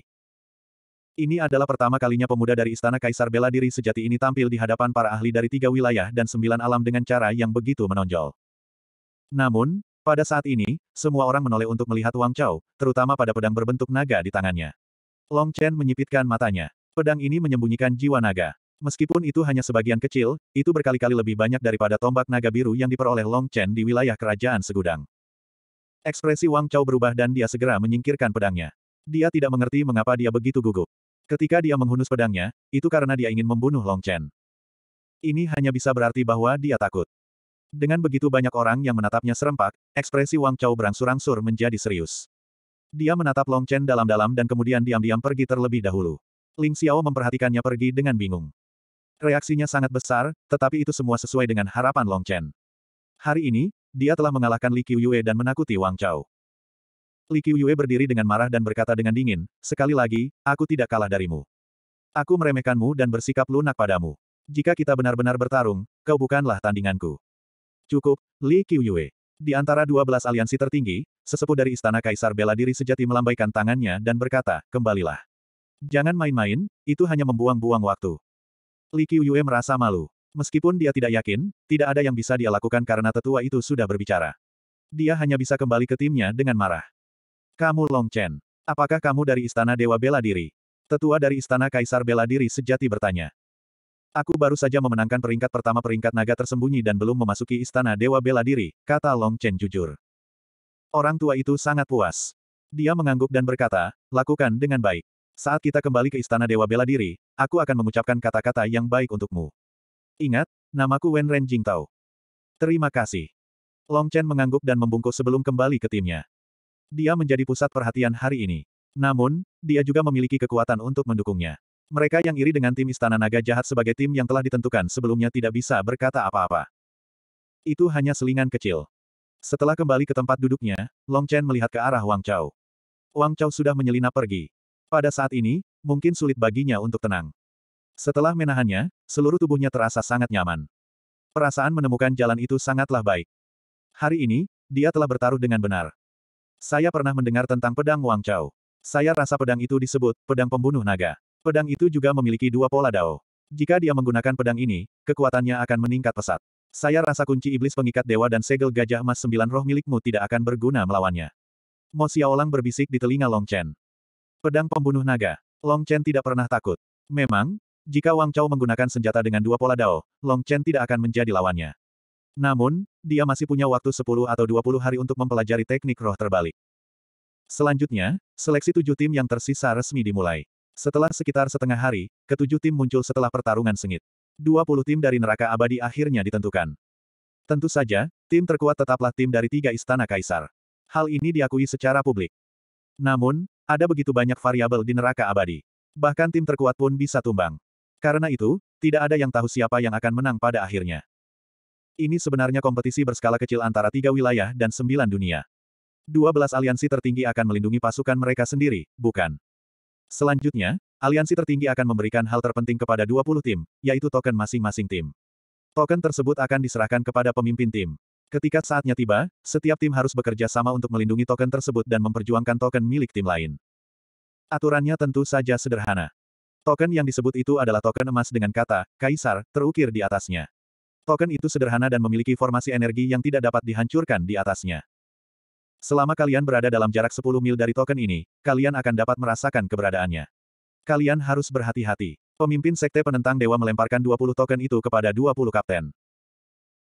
Ini adalah pertama kalinya pemuda dari Istana Kaisar bela diri sejati ini tampil di hadapan para ahli dari tiga wilayah dan sembilan alam dengan cara yang begitu menonjol. Namun, pada saat ini, semua orang menoleh untuk melihat Wang Chao, terutama pada pedang berbentuk naga di tangannya. Long Chen menyipitkan matanya. Pedang ini menyembunyikan jiwa naga. Meskipun itu hanya sebagian kecil, itu berkali-kali lebih banyak daripada tombak naga biru yang diperoleh Long Chen di wilayah kerajaan segudang. Ekspresi Wang Chao berubah dan dia segera menyingkirkan pedangnya. Dia tidak mengerti mengapa dia begitu gugup. Ketika dia menghunus pedangnya, itu karena dia ingin membunuh Long Chen. Ini hanya bisa berarti bahwa dia takut. Dengan begitu banyak orang yang menatapnya serempak, ekspresi Wang Chao berangsur-angsur menjadi serius. Dia menatap Long Chen dalam-dalam dan kemudian diam-diam pergi terlebih dahulu. Ling Xiao memperhatikannya pergi dengan bingung. Reaksinya sangat besar, tetapi itu semua sesuai dengan harapan Long Chen. Hari ini, dia telah mengalahkan Li Qiuyue dan menakuti Wang Chao. Li Qiuyue berdiri dengan marah dan berkata dengan dingin, sekali lagi, aku tidak kalah darimu. Aku meremehkanmu dan bersikap lunak padamu. Jika kita benar-benar bertarung, kau bukanlah tandinganku. Cukup, Li Qiuyue. Di antara dua belas aliansi tertinggi, sesepuh dari Istana Kaisar bela diri sejati melambaikan tangannya dan berkata, kembalilah. Jangan main-main, itu hanya membuang-buang waktu. Li Qiuyue merasa malu. Meskipun dia tidak yakin, tidak ada yang bisa dia lakukan karena tetua itu sudah berbicara. Dia hanya bisa kembali ke timnya dengan marah. Kamu Long Chen, apakah kamu dari Istana Dewa Bela Diri? Tetua dari Istana Kaisar Bela Diri sejati bertanya. Aku baru saja memenangkan peringkat pertama peringkat naga tersembunyi dan belum memasuki Istana Dewa Bela Diri, kata Long Chen jujur. Orang tua itu sangat puas. Dia mengangguk dan berkata, lakukan dengan baik. Saat kita kembali ke Istana Dewa Bela Diri, aku akan mengucapkan kata-kata yang baik untukmu. Ingat, namaku Wen Ren Jingtao. Terima kasih. Long Chen mengangguk dan membungkuk sebelum kembali ke timnya. Dia menjadi pusat perhatian hari ini. Namun, dia juga memiliki kekuatan untuk mendukungnya. Mereka yang iri dengan tim Istana Naga Jahat sebagai tim yang telah ditentukan sebelumnya tidak bisa berkata apa-apa. Itu hanya selingan kecil. Setelah kembali ke tempat duduknya, Long Chen melihat ke arah Wang Chao. Wang Chao sudah menyelinap pergi. Pada saat ini, mungkin sulit baginya untuk tenang. Setelah menahannya, seluruh tubuhnya terasa sangat nyaman. Perasaan menemukan jalan itu sangatlah baik. Hari ini, dia telah bertaruh dengan benar. Saya pernah mendengar tentang pedang Wang Chao. Saya rasa pedang itu disebut pedang pembunuh naga. Pedang itu juga memiliki dua pola dao. Jika dia menggunakan pedang ini, kekuatannya akan meningkat pesat. Saya rasa kunci iblis pengikat dewa dan segel gajah emas sembilan roh milikmu tidak akan berguna melawannya. Mo Xiaolang berbisik di telinga Long Chen. Pedang pembunuh naga. Long Chen tidak pernah takut. Memang, jika Wang Chao menggunakan senjata dengan dua pola dao, Long Chen tidak akan menjadi lawannya. Namun, dia masih punya waktu 10 atau 20 hari untuk mempelajari teknik roh terbalik. Selanjutnya, seleksi tujuh tim yang tersisa resmi dimulai. Setelah sekitar setengah hari, ketujuh tim muncul setelah pertarungan sengit. 20 tim dari neraka abadi akhirnya ditentukan. Tentu saja, tim terkuat tetaplah tim dari tiga istana kaisar. Hal ini diakui secara publik. Namun, ada begitu banyak variabel di neraka abadi. Bahkan tim terkuat pun bisa tumbang. Karena itu, tidak ada yang tahu siapa yang akan menang pada akhirnya. Ini sebenarnya kompetisi berskala kecil antara tiga wilayah dan sembilan dunia. Dua belas aliansi tertinggi akan melindungi pasukan mereka sendiri, bukan? Selanjutnya, aliansi tertinggi akan memberikan hal terpenting kepada dua puluh tim, yaitu token masing-masing tim. Token tersebut akan diserahkan kepada pemimpin tim. Ketika saatnya tiba, setiap tim harus bekerja sama untuk melindungi token tersebut dan memperjuangkan token milik tim lain. Aturannya tentu saja sederhana. Token yang disebut itu adalah token emas dengan kata, kaisar, terukir di atasnya. Token itu sederhana dan memiliki formasi energi yang tidak dapat dihancurkan di atasnya. Selama kalian berada dalam jarak 10 mil dari token ini, kalian akan dapat merasakan keberadaannya. Kalian harus berhati-hati. Pemimpin Sekte Penentang Dewa melemparkan 20 token itu kepada 20 kapten.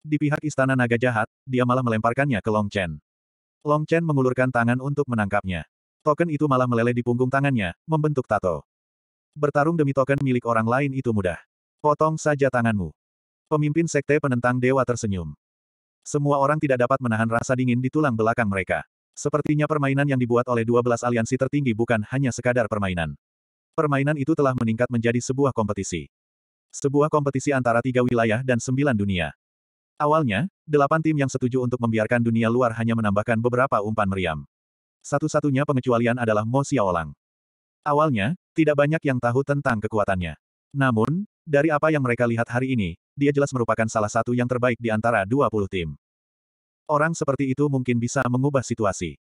Di pihak istana naga jahat, dia malah melemparkannya ke Long Chen. Long Chen mengulurkan tangan untuk menangkapnya. Token itu malah meleleh di punggung tangannya, membentuk tato. Bertarung demi token milik orang lain itu mudah. Potong saja tanganmu. Pemimpin sekte penentang dewa tersenyum. Semua orang tidak dapat menahan rasa dingin di tulang belakang mereka. Sepertinya permainan yang dibuat oleh 12 aliansi tertinggi bukan hanya sekadar permainan. Permainan itu telah meningkat menjadi sebuah kompetisi. Sebuah kompetisi antara tiga wilayah dan sembilan dunia. Awalnya, delapan tim yang setuju untuk membiarkan dunia luar hanya menambahkan beberapa umpan meriam. Satu-satunya pengecualian adalah Mo Xiaolang. Awalnya, tidak banyak yang tahu tentang kekuatannya. Namun, dari apa yang mereka lihat hari ini, dia jelas merupakan salah satu yang terbaik di antara 20 tim. Orang seperti itu mungkin bisa mengubah situasi.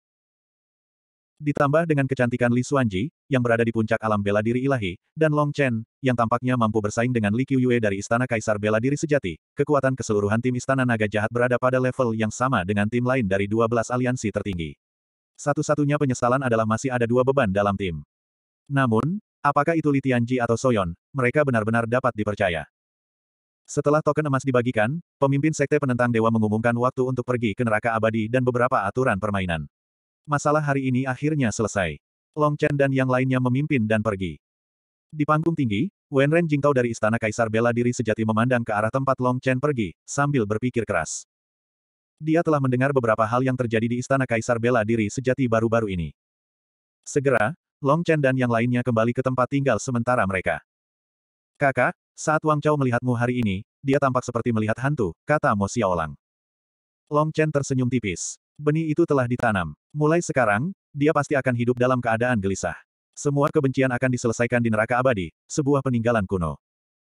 Ditambah dengan kecantikan Li Xuanji, yang berada di puncak alam bela diri ilahi, dan Long Chen, yang tampaknya mampu bersaing dengan Li Qiuyue dari Istana Kaisar Bela Diri Sejati, kekuatan keseluruhan tim Istana Naga Jahat berada pada level yang sama dengan tim lain dari 12 aliansi tertinggi. Satu-satunya penyesalan adalah masih ada dua beban dalam tim. Namun, apakah itu Li Tianji atau Soyon, mereka benar-benar dapat dipercaya. Setelah token emas dibagikan, pemimpin sekte penentang dewa mengumumkan waktu untuk pergi ke neraka abadi dan beberapa aturan permainan. Masalah hari ini akhirnya selesai. Long Chen dan yang lainnya memimpin dan pergi. Di panggung tinggi, Wen Ren Jingtao dari Istana Kaisar bela diri sejati memandang ke arah tempat Long Chen pergi, sambil berpikir keras. Dia telah mendengar beberapa hal yang terjadi di Istana Kaisar bela diri sejati baru-baru ini. Segera, Long Chen dan yang lainnya kembali ke tempat tinggal sementara mereka. Kakak, saat Wang Chao melihatmu hari ini, dia tampak seperti melihat hantu, kata Mo Xiaolang. Long Chen tersenyum tipis. Benih itu telah ditanam. Mulai sekarang, dia pasti akan hidup dalam keadaan gelisah. Semua kebencian akan diselesaikan di neraka abadi, sebuah peninggalan kuno.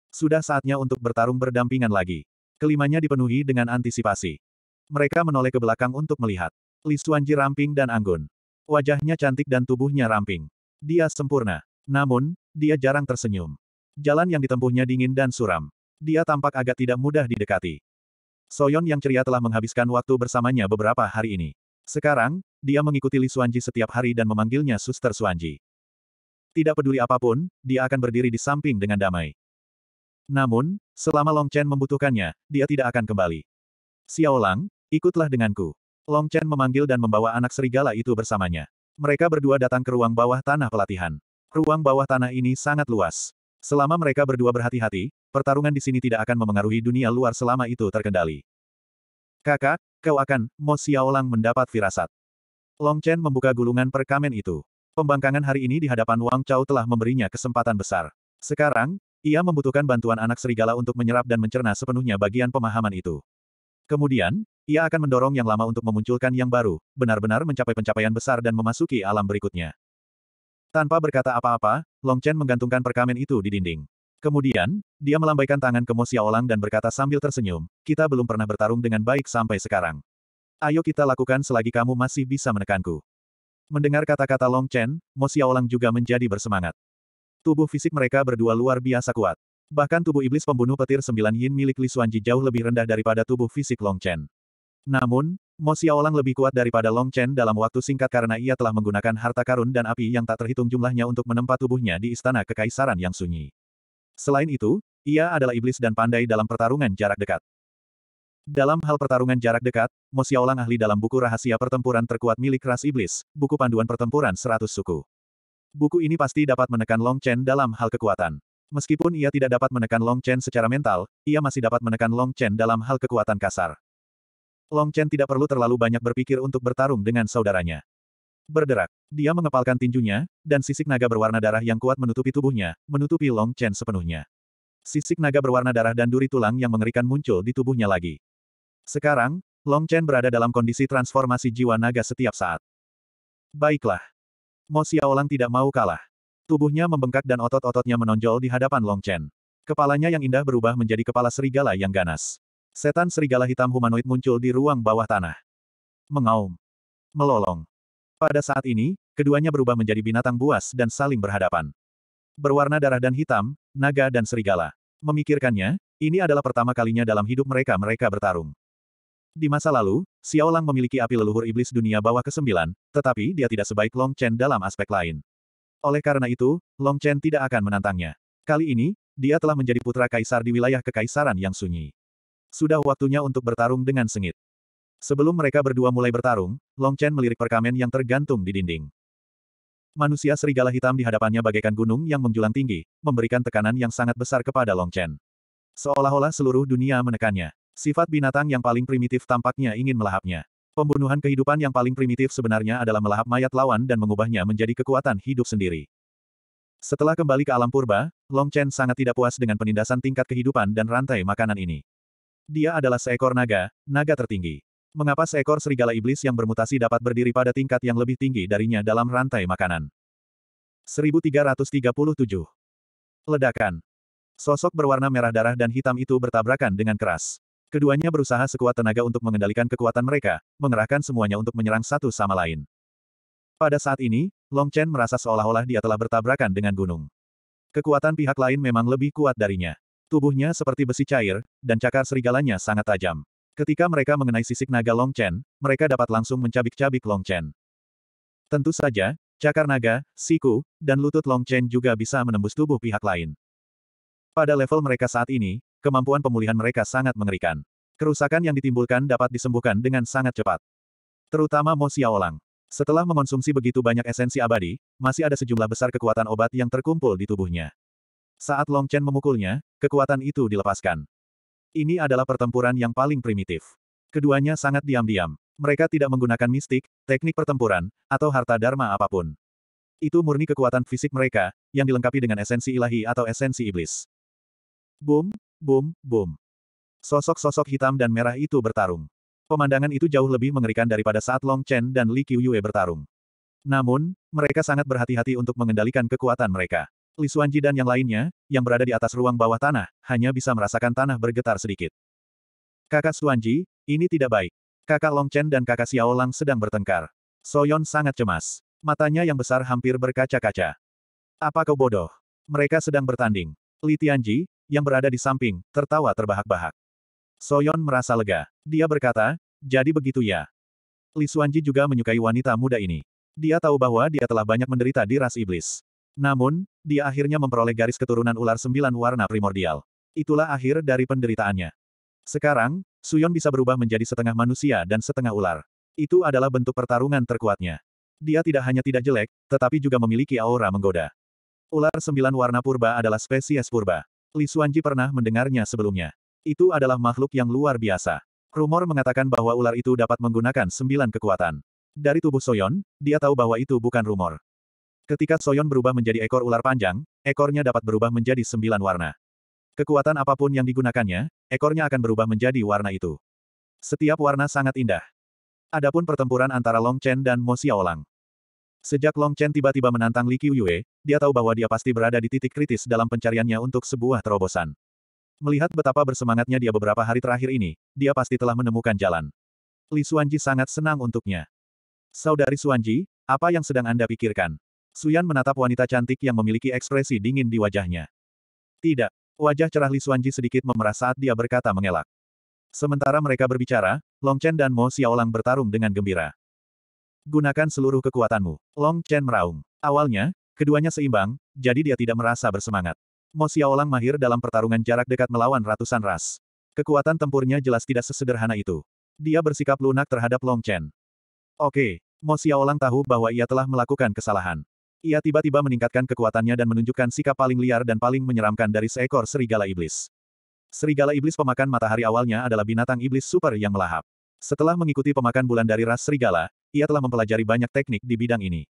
Sudah saatnya untuk bertarung berdampingan lagi. Kelimanya dipenuhi dengan antisipasi. Mereka menoleh ke belakang untuk melihat. Li Suanji ramping dan anggun. Wajahnya cantik dan tubuhnya ramping. Dia sempurna. Namun, dia jarang tersenyum. Jalan yang ditempuhnya dingin dan suram. Dia tampak agak tidak mudah didekati. Soyon yang ceria telah menghabiskan waktu bersamanya beberapa hari ini. Sekarang, dia mengikuti Li Suanji setiap hari dan memanggilnya Suster Suanji. Tidak peduli apapun, dia akan berdiri di samping dengan damai. Namun, selama Long Chen membutuhkannya, dia tidak akan kembali. Xiaolang, ikutlah denganku. Long Chen memanggil dan membawa anak serigala itu bersamanya. Mereka berdua datang ke ruang bawah tanah pelatihan. Ruang bawah tanah ini sangat luas. Selama mereka berdua berhati-hati, pertarungan di sini tidak akan memengaruhi dunia luar selama itu terkendali. Kakak, kau akan, Mo Xiaolang mendapat firasat. Long Chen membuka gulungan perkamen itu. Pembangkangan hari ini di hadapan Wang Chao telah memberinya kesempatan besar. Sekarang, ia membutuhkan bantuan anak serigala untuk menyerap dan mencerna sepenuhnya bagian pemahaman itu. Kemudian, ia akan mendorong yang lama untuk memunculkan yang baru, benar-benar mencapai pencapaian besar dan memasuki alam berikutnya. Tanpa berkata apa-apa, Long Chen menggantungkan perkamen itu di dinding. Kemudian, dia melambaikan tangan ke Mo Xiaolang dan berkata sambil tersenyum, kita belum pernah bertarung dengan baik sampai sekarang. Ayo kita lakukan selagi kamu masih bisa menekanku. Mendengar kata-kata Long Chen, Mo Xiaolang juga menjadi bersemangat. Tubuh fisik mereka berdua luar biasa kuat. Bahkan tubuh iblis pembunuh petir sembilan yin milik Li Xuanji jauh lebih rendah daripada tubuh fisik Long Chen. Namun, Mo Xiaolang lebih kuat daripada Long Chen dalam waktu singkat karena ia telah menggunakan harta karun dan api yang tak terhitung jumlahnya untuk menempat tubuhnya di istana kekaisaran yang sunyi. Selain itu, ia adalah iblis dan pandai dalam pertarungan jarak dekat. Dalam hal pertarungan jarak dekat, Mo Xiaolang ahli dalam buku rahasia pertempuran terkuat milik ras iblis, buku panduan pertempuran seratus suku. Buku ini pasti dapat menekan Long Chen dalam hal kekuatan. Meskipun ia tidak dapat menekan Long Chen secara mental, ia masih dapat menekan Long Chen dalam hal kekuatan kasar. Long Chen tidak perlu terlalu banyak berpikir untuk bertarung dengan saudaranya. Berderak. Dia mengepalkan tinjunya, dan sisik naga berwarna darah yang kuat menutupi tubuhnya, menutupi Long Chen sepenuhnya. Sisik naga berwarna darah dan duri tulang yang mengerikan muncul di tubuhnya lagi. Sekarang, Long Chen berada dalam kondisi transformasi jiwa naga setiap saat. Baiklah. Mo Xiaolang tidak mau kalah. Tubuhnya membengkak dan otot-ototnya menonjol di hadapan Long Chen. Kepalanya yang indah berubah menjadi kepala serigala yang ganas. Setan serigala hitam humanoid muncul di ruang bawah tanah. Mengaum. Melolong. Pada saat ini, keduanya berubah menjadi binatang buas dan saling berhadapan. Berwarna darah dan hitam, naga dan serigala. Memikirkannya, ini adalah pertama kalinya dalam hidup mereka mereka bertarung. Di masa lalu, Xiao Lang memiliki api leluhur iblis dunia bawah ke-9, tetapi dia tidak sebaik Long Chen dalam aspek lain. Oleh karena itu, Long Chen tidak akan menantangnya. Kali ini, dia telah menjadi putra kaisar di wilayah kekaisaran yang sunyi. Sudah waktunya untuk bertarung dengan sengit. Sebelum mereka berdua mulai bertarung, Long Chen melirik perkamen yang tergantung di dinding. Manusia serigala hitam di hadapannya bagaikan gunung yang menjulang tinggi, memberikan tekanan yang sangat besar kepada Long Chen. Seolah-olah seluruh dunia menekannya. Sifat binatang yang paling primitif tampaknya ingin melahapnya. Pembunuhan kehidupan yang paling primitif sebenarnya adalah melahap mayat lawan dan mengubahnya menjadi kekuatan hidup sendiri. Setelah kembali ke alam purba, Long Chen sangat tidak puas dengan penindasan tingkat kehidupan dan rantai makanan ini. Dia adalah seekor naga, naga tertinggi. Mengapa seekor serigala iblis yang bermutasi dapat berdiri pada tingkat yang lebih tinggi darinya dalam rantai makanan? 1337. Ledakan. Sosok berwarna merah darah dan hitam itu bertabrakan dengan keras. Keduanya berusaha sekuat tenaga untuk mengendalikan kekuatan mereka, mengerahkan semuanya untuk menyerang satu sama lain. Pada saat ini, Long Chen merasa seolah-olah dia telah bertabrakan dengan gunung. Kekuatan pihak lain memang lebih kuat darinya. Tubuhnya seperti besi cair, dan cakar serigalanya sangat tajam. Ketika mereka mengenai sisik naga Long Chen, mereka dapat langsung mencabik-cabik Long Chen. Tentu saja, cakar naga, siku, dan lutut Long Chen juga bisa menembus tubuh pihak lain. Pada level mereka saat ini, kemampuan pemulihan mereka sangat mengerikan. Kerusakan yang ditimbulkan dapat disembuhkan dengan sangat cepat. Terutama Mo Xiaolang. Setelah mengonsumsi begitu banyak esensi abadi, masih ada sejumlah besar kekuatan obat yang terkumpul di tubuhnya. Saat Long Chen memukulnya, kekuatan itu dilepaskan. Ini adalah pertempuran yang paling primitif. Keduanya sangat diam-diam. Mereka tidak menggunakan mistik, teknik pertempuran, atau harta dharma apapun. Itu murni kekuatan fisik mereka, yang dilengkapi dengan esensi ilahi atau esensi iblis. Boom, boom, boom. Sosok-sosok hitam dan merah itu bertarung. Pemandangan itu jauh lebih mengerikan daripada saat Long Chen dan Li Qiuyue bertarung. Namun, mereka sangat berhati-hati untuk mengendalikan kekuatan mereka. Li Xuanji dan yang lainnya, yang berada di atas ruang bawah tanah, hanya bisa merasakan tanah bergetar sedikit. Kakak Xuanji, ini tidak baik. Kakak Long Chen dan kakak Xiao Lang sedang bertengkar. Soyon sangat cemas. Matanya yang besar hampir berkaca-kaca. Apa kau bodoh? Mereka sedang bertanding. Li Tianji, yang berada di samping, tertawa terbahak-bahak. Soyon merasa lega. Dia berkata, jadi begitu ya. Li Xuanji juga menyukai wanita muda ini. Dia tahu bahwa dia telah banyak menderita di ras iblis. Namun, dia akhirnya memperoleh garis keturunan ular sembilan warna primordial. Itulah akhir dari penderitaannya. Sekarang, Suyon bisa berubah menjadi setengah manusia dan setengah ular. Itu adalah bentuk pertarungan terkuatnya. Dia tidak hanya tidak jelek, tetapi juga memiliki aura menggoda. Ular sembilan warna purba adalah spesies purba. Li Xuanji pernah mendengarnya sebelumnya. Itu adalah makhluk yang luar biasa. Rumor mengatakan bahwa ular itu dapat menggunakan sembilan kekuatan. Dari tubuh Soyon, dia tahu bahwa itu bukan rumor. Ketika Soyon berubah menjadi ekor ular panjang, ekornya dapat berubah menjadi sembilan warna. Kekuatan apapun yang digunakannya, ekornya akan berubah menjadi warna itu. Setiap warna sangat indah. Adapun pertempuran antara Long Chen dan Mo Xiaolang. Sejak Long Chen tiba-tiba menantang Li Qiuyue, dia tahu bahwa dia pasti berada di titik kritis dalam pencariannya untuk sebuah terobosan. Melihat betapa bersemangatnya dia beberapa hari terakhir ini, dia pasti telah menemukan jalan. Li Suanji sangat senang untuknya. Saudari Suanji, apa yang sedang Anda pikirkan? Suyan menatap wanita cantik yang memiliki ekspresi dingin di wajahnya. Tidak. Wajah cerah Li Xuanji sedikit memerah saat dia berkata mengelak. Sementara mereka berbicara, Long Chen dan Mo Xiaolang bertarung dengan gembira. Gunakan seluruh kekuatanmu. Long Chen meraung. Awalnya, keduanya seimbang, jadi dia tidak merasa bersemangat. Mo Xiaolang mahir dalam pertarungan jarak dekat melawan ratusan ras. Kekuatan tempurnya jelas tidak sesederhana itu. Dia bersikap lunak terhadap Long Chen. Oke, Mo Xiaolang tahu bahwa ia telah melakukan kesalahan. Ia tiba-tiba meningkatkan kekuatannya dan menunjukkan sikap paling liar dan paling menyeramkan dari seekor serigala iblis. Serigala iblis pemakan matahari awalnya adalah binatang iblis super yang melahap. Setelah mengikuti pemakan bulan dari ras serigala, ia telah mempelajari banyak teknik di bidang ini.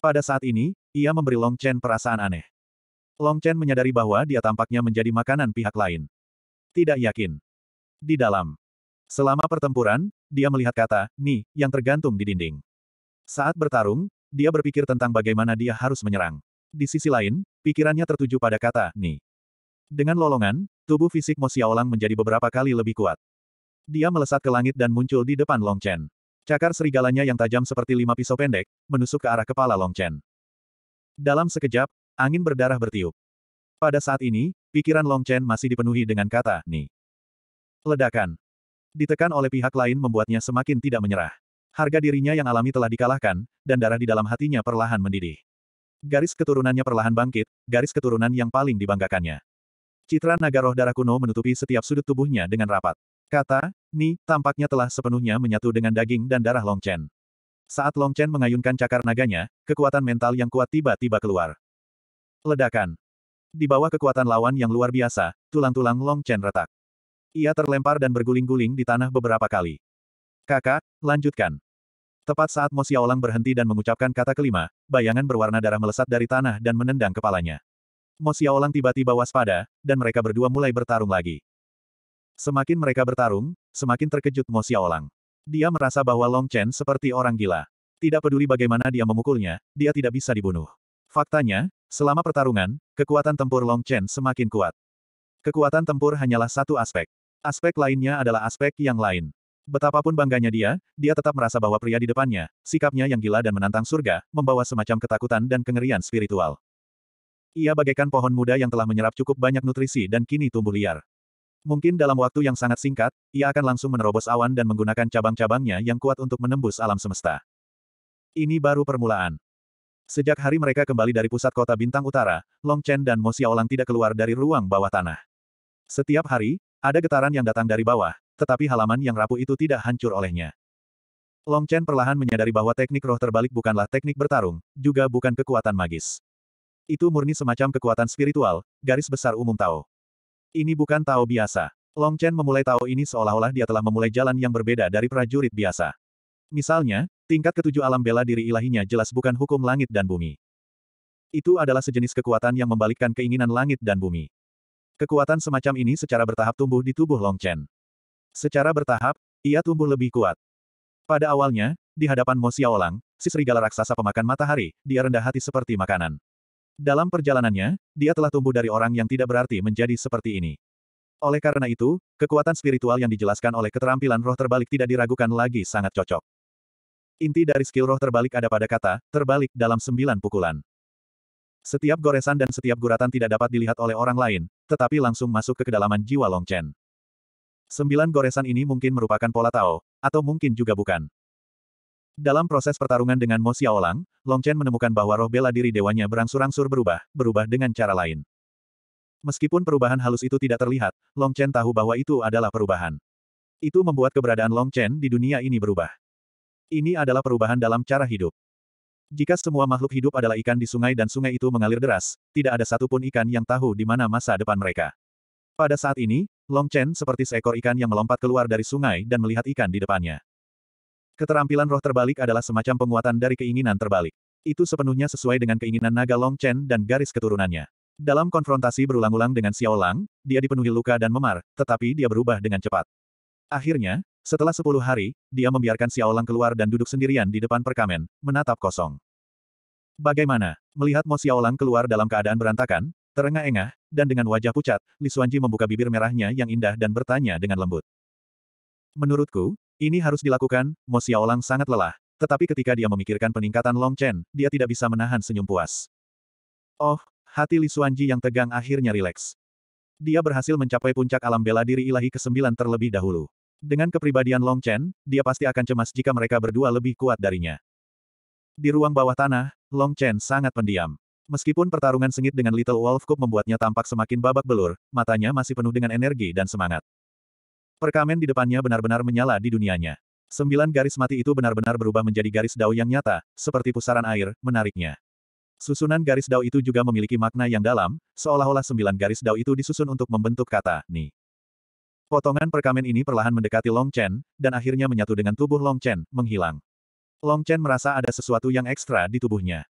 Pada saat ini, ia memberi Long Chen perasaan aneh. Long Chen menyadari bahwa dia tampaknya menjadi makanan pihak lain. Tidak yakin. Di dalam. Selama pertempuran, dia melihat kata, Ni, yang tergantung di dinding. Saat bertarung, dia berpikir tentang bagaimana dia harus menyerang. Di sisi lain, pikirannya tertuju pada kata, ni. Dengan lolongan, tubuh fisik Mo Xiaolang menjadi beberapa kali lebih kuat. Dia melesat ke langit dan muncul di depan Long Chen. Cakar serigalanya yang tajam seperti lima pisau pendek, menusuk ke arah kepala Long Chen. Dalam sekejap, angin berdarah bertiup. Pada saat ini, pikiran Long Chen masih dipenuhi dengan kata, ni. Ledakan. Ditekan oleh pihak lain membuatnya semakin tidak menyerah. Harga dirinya yang alami telah dikalahkan, dan darah di dalam hatinya perlahan mendidih. Garis keturunannya perlahan bangkit, garis keturunan yang paling dibanggakannya. Citra naga roh darah kuno menutupi setiap sudut tubuhnya dengan rapat. Kata, Ni, tampaknya telah sepenuhnya menyatu dengan daging dan darah Long Chen. Saat Long Chen mengayunkan cakar naganya, kekuatan mental yang kuat tiba-tiba keluar. Ledakan. Di bawah kekuatan lawan yang luar biasa, tulang-tulang Long Chen retak. Ia terlempar dan berguling-guling di tanah beberapa kali. Kakak, lanjutkan. Tepat saat Mo Xiaolang berhenti dan mengucapkan kata kelima, bayangan berwarna darah melesat dari tanah dan menendang kepalanya. Mo Xiaolang tiba-tiba waspada, dan mereka berdua mulai bertarung lagi. Semakin mereka bertarung, semakin terkejut Mo Xiaolang. Dia merasa bahwa Long Chen seperti orang gila. Tidak peduli bagaimana dia memukulnya, dia tidak bisa dibunuh. Faktanya, selama pertarungan, kekuatan tempur Long Chen semakin kuat. Kekuatan tempur hanyalah satu aspek. Aspek lainnya adalah aspek yang lain. Betapapun bangganya dia, dia tetap merasa bahwa pria di depannya, sikapnya yang gila dan menantang surga, membawa semacam ketakutan dan kengerian spiritual. Ia bagaikan pohon muda yang telah menyerap cukup banyak nutrisi dan kini tumbuh liar. Mungkin dalam waktu yang sangat singkat, ia akan langsung menerobos awan dan menggunakan cabang-cabangnya yang kuat untuk menembus alam semesta. Ini baru permulaan. Sejak hari mereka kembali dari pusat kota Bintang Utara, Long Chen dan Mo Xiaolang tidak keluar dari ruang bawah tanah. Setiap hari, ada getaran yang datang dari bawah, tetapi halaman yang rapuh itu tidak hancur olehnya. Long Chen perlahan menyadari bahwa teknik roh terbalik bukanlah teknik bertarung, juga bukan kekuatan magis. Itu murni semacam kekuatan spiritual, garis besar umum Tao. Ini bukan Tao biasa. Long Chen memulai Tao ini seolah-olah dia telah memulai jalan yang berbeda dari prajurit biasa. Misalnya, tingkat ketujuh alam bela diri ilahinya jelas bukan hukum langit dan bumi. Itu adalah sejenis kekuatan yang membalikkan keinginan langit dan bumi. Kekuatan semacam ini secara bertahap tumbuh di tubuh Long Chen. Secara bertahap, ia tumbuh lebih kuat. Pada awalnya, di hadapan Mo Xiaolang, si serigala raksasa pemakan matahari, dia rendah hati seperti makanan. Dalam perjalanannya, dia telah tumbuh dari orang yang tidak berarti menjadi seperti ini. Oleh karena itu, kekuatan spiritual yang dijelaskan oleh keterampilan roh terbalik tidak diragukan lagi sangat cocok. Inti dari skill roh terbalik ada pada kata, terbalik dalam sembilan pukulan. Setiap goresan dan setiap guratan tidak dapat dilihat oleh orang lain, tetapi langsung masuk ke kedalaman jiwa Long Chen. Sembilan goresan ini mungkin merupakan pola Tao, atau mungkin juga bukan. Dalam proses pertarungan dengan Mo Xiaolang, Long Chen menemukan bahwa roh bela diri dewanya berangsur-angsur berubah, berubah dengan cara lain. Meskipun perubahan halus itu tidak terlihat, Long Chen tahu bahwa itu adalah perubahan. Itu membuat keberadaan Long Chen di dunia ini berubah. Ini adalah perubahan dalam cara hidup. Jika semua makhluk hidup adalah ikan di sungai dan sungai itu mengalir deras, tidak ada satupun ikan yang tahu di mana masa depan mereka. Pada saat ini, Long Chen seperti seekor ikan yang melompat keluar dari sungai dan melihat ikan di depannya. Keterampilan roh terbalik adalah semacam penguatan dari keinginan terbalik. Itu sepenuhnya sesuai dengan keinginan naga Long Chen dan garis keturunannya. Dalam konfrontasi berulang-ulang dengan Xiao Lang, dia dipenuhi luka dan memar, tetapi dia berubah dengan cepat. Akhirnya, setelah sepuluh hari, dia membiarkan Xiao Lang keluar dan duduk sendirian di depan perkamen, menatap kosong. Bagaimana? Melihat Mo Xiao Lang keluar dalam keadaan berantakan, terengah-engah, dan dengan wajah pucat, Li Xuanji membuka bibir merahnya yang indah dan bertanya dengan lembut. Menurutku, ini harus dilakukan, Mo Xiaolang sangat lelah, tetapi ketika dia memikirkan peningkatan Long Chen, dia tidak bisa menahan senyum puas. Oh, hati Li Xuanji yang tegang akhirnya rileks. Dia berhasil mencapai puncak alam bela diri ilahi ke-9 terlebih dahulu. Dengan kepribadian Long Chen, dia pasti akan cemas jika mereka berdua lebih kuat darinya. Di ruang bawah tanah, Long Chen sangat pendiam. Meskipun pertarungan sengit dengan Little Wolf Cup membuatnya tampak semakin babak belur, matanya masih penuh dengan energi dan semangat. Perkamen di depannya benar-benar menyala di dunianya. Sembilan garis mati itu benar-benar berubah menjadi garis dao yang nyata, seperti pusaran air, menariknya. Susunan garis dao itu juga memiliki makna yang dalam, seolah-olah sembilan garis dao itu disusun untuk membentuk kata, ni. Potongan perkamen ini perlahan mendekati Long Chen, dan akhirnya menyatu dengan tubuh Long Chen, menghilang. Long Chen merasa ada sesuatu yang ekstra di tubuhnya.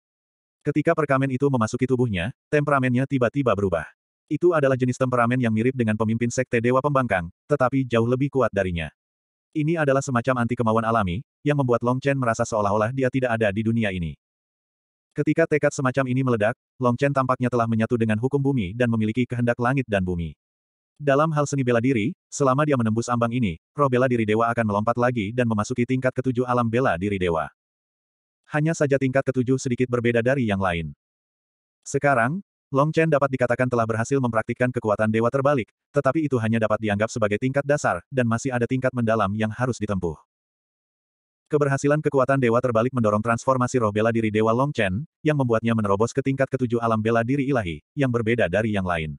Ketika perkamen itu memasuki tubuhnya, temperamennya tiba-tiba berubah. Itu adalah jenis temperamen yang mirip dengan pemimpin sekte Dewa Pembangkang, tetapi jauh lebih kuat darinya. Ini adalah semacam anti kemauan alami, yang membuat Long Chen merasa seolah-olah dia tidak ada di dunia ini. Ketika tekad semacam ini meledak, Long Chen tampaknya telah menyatu dengan hukum bumi dan memiliki kehendak langit dan bumi. Dalam hal seni bela diri, selama dia menembus ambang ini, roh bela diri dewa akan melompat lagi dan memasuki tingkat ketujuh alam bela diri dewa hanya saja tingkat ketujuh sedikit berbeda dari yang lain. Sekarang, Long Chen dapat dikatakan telah berhasil mempraktikkan kekuatan dewa terbalik, tetapi itu hanya dapat dianggap sebagai tingkat dasar, dan masih ada tingkat mendalam yang harus ditempuh. Keberhasilan kekuatan dewa terbalik mendorong transformasi roh bela diri dewa Long Chen, yang membuatnya menerobos ke tingkat ketujuh alam bela diri ilahi, yang berbeda dari yang lain.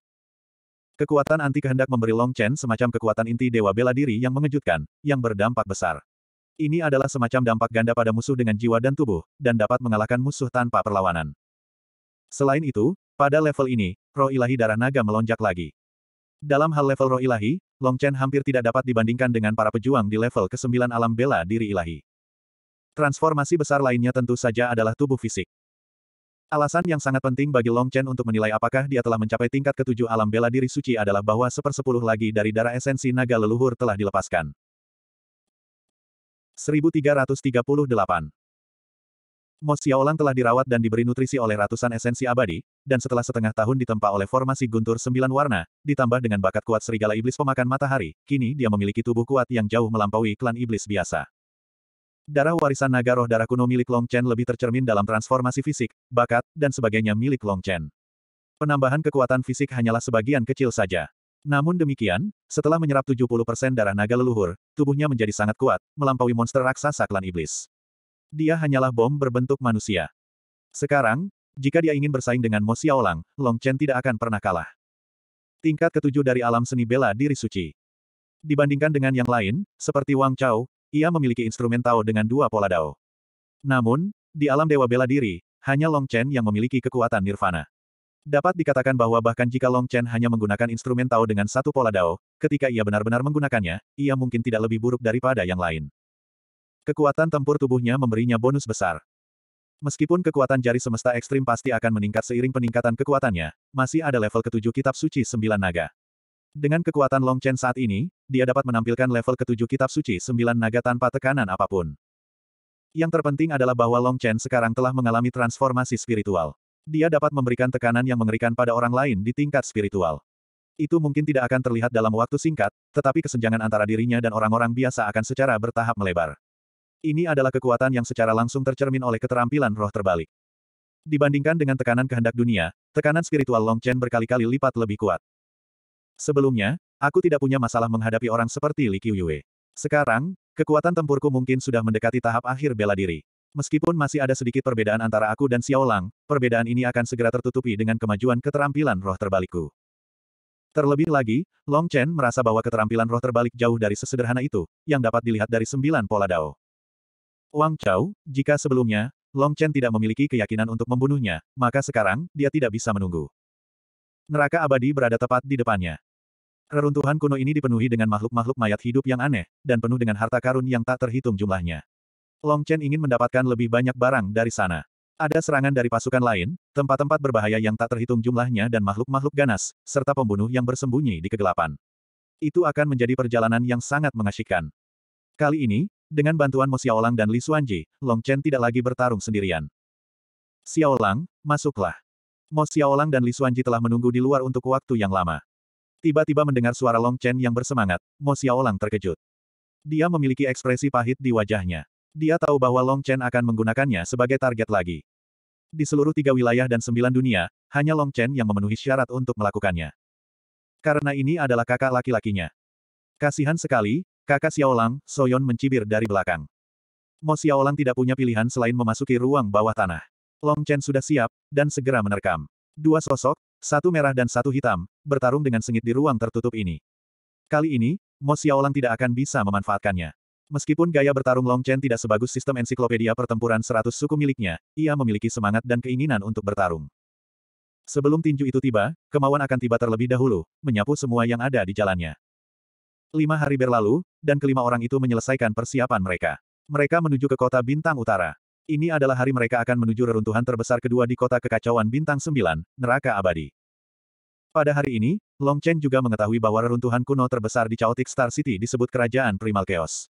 Kekuatan anti kehendak memberi Long Chen semacam kekuatan inti dewa bela diri yang mengejutkan, yang berdampak besar. Ini adalah semacam dampak ganda pada musuh dengan jiwa dan tubuh, dan dapat mengalahkan musuh tanpa perlawanan. Selain itu, pada level ini, roh ilahi darah naga melonjak lagi. Dalam hal level roh ilahi, Long Chen hampir tidak dapat dibandingkan dengan para pejuang di level ke-9 alam bela diri ilahi. Transformasi besar lainnya tentu saja adalah tubuh fisik. Alasan yang sangat penting bagi Long Chen untuk menilai apakah dia telah mencapai tingkat ketujuh alam bela diri suci adalah bahwa sepersepuluh lagi dari darah esensi naga leluhur telah dilepaskan. 1338. Mo Xiaolang telah dirawat dan diberi nutrisi oleh ratusan esensi abadi, dan setelah setengah tahun ditempa oleh formasi guntur sembilan warna, ditambah dengan bakat kuat serigala iblis pemakan matahari, kini dia memiliki tubuh kuat yang jauh melampaui klan iblis biasa. Darah warisan naga roh darah kuno milik Long Chen lebih tercermin dalam transformasi fisik, bakat, dan sebagainya milik Long Chen. Penambahan kekuatan fisik hanyalah sebagian kecil saja. Namun demikian, setelah menyerap 70% darah naga leluhur, tubuhnya menjadi sangat kuat, melampaui monster raksasa klan iblis. Dia hanyalah bom berbentuk manusia. Sekarang, jika dia ingin bersaing dengan Mo Xiaolang, Long Chen tidak akan pernah kalah. Tingkat ketujuh dari alam seni bela diri suci. Dibandingkan dengan yang lain, seperti Wang Chao, ia memiliki instrumen Tao dengan dua pola Dao. Namun, di alam dewa bela diri, hanya Long Chen yang memiliki kekuatan nirvana. Dapat dikatakan bahwa bahkan jika Long Chen hanya menggunakan instrumen Tao dengan satu pola Dao, ketika ia benar-benar menggunakannya, ia mungkin tidak lebih buruk daripada yang lain. Kekuatan tempur tubuhnya memberinya bonus besar. Meskipun kekuatan jari semesta ekstrim pasti akan meningkat seiring peningkatan kekuatannya, masih ada level ketujuh kitab suci sembilan naga. Dengan kekuatan Long Chen saat ini, dia dapat menampilkan level ketujuh kitab suci sembilan naga tanpa tekanan apapun. Yang terpenting adalah bahwa Long Chen sekarang telah mengalami transformasi spiritual dia dapat memberikan tekanan yang mengerikan pada orang lain di tingkat spiritual. Itu mungkin tidak akan terlihat dalam waktu singkat, tetapi kesenjangan antara dirinya dan orang-orang biasa akan secara bertahap melebar. Ini adalah kekuatan yang secara langsung tercermin oleh keterampilan roh terbalik. Dibandingkan dengan tekanan kehendak dunia, tekanan spiritual Long Chen berkali-kali lipat lebih kuat. Sebelumnya, aku tidak punya masalah menghadapi orang seperti Li Qiuyue. Sekarang, kekuatan tempurku mungkin sudah mendekati tahap akhir bela diri. Meskipun masih ada sedikit perbedaan antara aku dan Xiao Lang, perbedaan ini akan segera tertutupi dengan kemajuan keterampilan roh terbalikku. Terlebih lagi, Long Chen merasa bahwa keterampilan roh terbalik jauh dari sesederhana itu, yang dapat dilihat dari sembilan pola dao. Wang Chao, jika sebelumnya, Long Chen tidak memiliki keyakinan untuk membunuhnya, maka sekarang, dia tidak bisa menunggu. Neraka abadi berada tepat di depannya. Reruntuhan kuno ini dipenuhi dengan makhluk-makhluk mayat hidup yang aneh, dan penuh dengan harta karun yang tak terhitung jumlahnya. Long Chen ingin mendapatkan lebih banyak barang dari sana. Ada serangan dari pasukan lain, tempat-tempat berbahaya yang tak terhitung jumlahnya dan makhluk-makhluk ganas, serta pembunuh yang bersembunyi di kegelapan. Itu akan menjadi perjalanan yang sangat mengasyikkan. Kali ini, dengan bantuan Mo Xiaolang dan Li Xuanji, Long Chen tidak lagi bertarung sendirian. Xiaolang, masuklah. Mo Xiaolang dan Li Xuanji telah menunggu di luar untuk waktu yang lama. Tiba-tiba mendengar suara Long Chen yang bersemangat, Mo Xiaolang terkejut. Dia memiliki ekspresi pahit di wajahnya. Dia tahu bahwa Long Chen akan menggunakannya sebagai target lagi. Di seluruh tiga wilayah dan sembilan dunia, hanya Long Chen yang memenuhi syarat untuk melakukannya. Karena ini adalah kakak laki-lakinya. Kasihan sekali, kakak Xiaolang, Soyon mencibir dari belakang. Mo Xiaolang tidak punya pilihan selain memasuki ruang bawah tanah. Long Chen sudah siap, dan segera menerkam. Dua sosok, satu merah dan satu hitam, bertarung dengan sengit di ruang tertutup ini. Kali ini, Mo Xiaolang tidak akan bisa memanfaatkannya. Meskipun gaya bertarung Long Chen tidak sebagus sistem ensiklopedia pertempuran seratus suku miliknya, ia memiliki semangat dan keinginan untuk bertarung. Sebelum tinju itu tiba, kemauan akan tiba terlebih dahulu, menyapu semua yang ada di jalannya. Lima hari berlalu, dan kelima orang itu menyelesaikan persiapan mereka. Mereka menuju ke kota Bintang Utara. Ini adalah hari mereka akan menuju reruntuhan terbesar kedua di kota kekacauan Bintang Sembilan, Neraka Abadi. Pada hari ini, Long Chen juga mengetahui bahwa reruntuhan kuno terbesar di Chaotic Star City disebut Kerajaan Primal Chaos.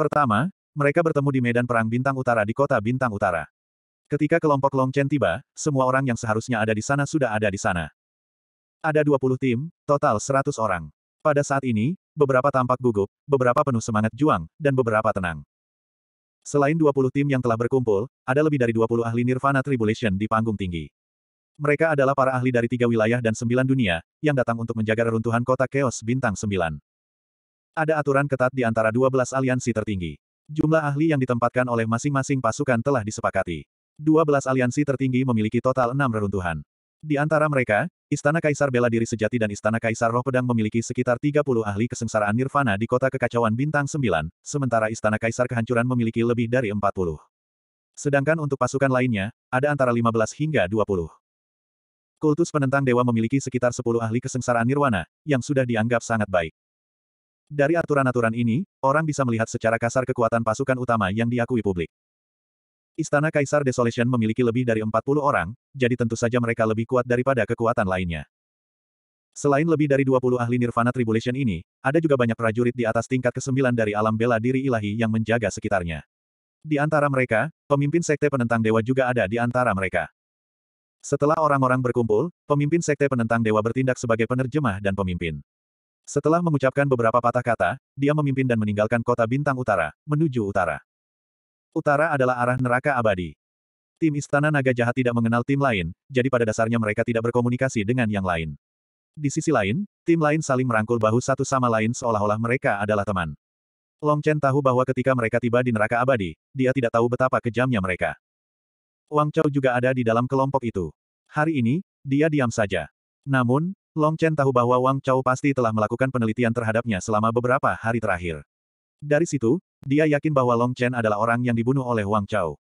Pertama, mereka bertemu di medan perang Bintang Utara di kota Bintang Utara. Ketika kelompok Long Chen tiba, semua orang yang seharusnya ada di sana sudah ada di sana. Ada 20 tim, total 100 orang. Pada saat ini, beberapa tampak gugup, beberapa penuh semangat juang, dan beberapa tenang. Selain 20 tim yang telah berkumpul, ada lebih dari 20 ahli Nirvana Tribulation di panggung tinggi. Mereka adalah para ahli dari tiga wilayah dan sembilan dunia, yang datang untuk menjaga reruntuhan kota Chaos Bintang 9. Ada aturan ketat di antara 12 aliansi tertinggi. Jumlah ahli yang ditempatkan oleh masing-masing pasukan telah disepakati. 12 aliansi tertinggi memiliki total 6 reruntuhan. Di antara mereka, Istana Kaisar Bela Diri Sejati dan Istana Kaisar Roh Pedang memiliki sekitar 30 ahli kesengsaraan nirvana di kota kekacauan bintang 9, sementara Istana Kaisar Kehancuran memiliki lebih dari 40. Sedangkan untuk pasukan lainnya, ada antara 15 hingga 20. Kultus penentang dewa memiliki sekitar 10 ahli kesengsaraan nirwana, yang sudah dianggap sangat baik. Dari aturan-aturan ini, orang bisa melihat secara kasar kekuatan pasukan utama yang diakui publik. Istana Kaisar Desolation memiliki lebih dari 40 orang, jadi tentu saja mereka lebih kuat daripada kekuatan lainnya. Selain lebih dari 20 ahli Nirvana Tribulation ini, ada juga banyak prajurit di atas tingkat ke-9 dari alam bela diri ilahi yang menjaga sekitarnya. Di antara mereka, pemimpin sekte penentang dewa juga ada di antara mereka. Setelah orang-orang berkumpul, pemimpin sekte penentang dewa bertindak sebagai penerjemah dan pemimpin. Setelah mengucapkan beberapa patah kata, dia memimpin dan meninggalkan kota bintang utara, menuju utara. Utara adalah arah neraka abadi. Tim Istana Naga Jahat tidak mengenal tim lain, jadi pada dasarnya mereka tidak berkomunikasi dengan yang lain. Di sisi lain, tim lain saling merangkul bahu satu sama lain seolah-olah mereka adalah teman. Long Chen tahu bahwa ketika mereka tiba di neraka abadi, dia tidak tahu betapa kejamnya mereka. Wang Chao juga ada di dalam kelompok itu. Hari ini, dia diam saja. Namun, Long Chen tahu bahwa Wang Chao pasti telah melakukan penelitian terhadapnya selama beberapa hari terakhir. Dari situ, dia yakin bahwa Long Chen adalah orang yang dibunuh oleh Wang Chao.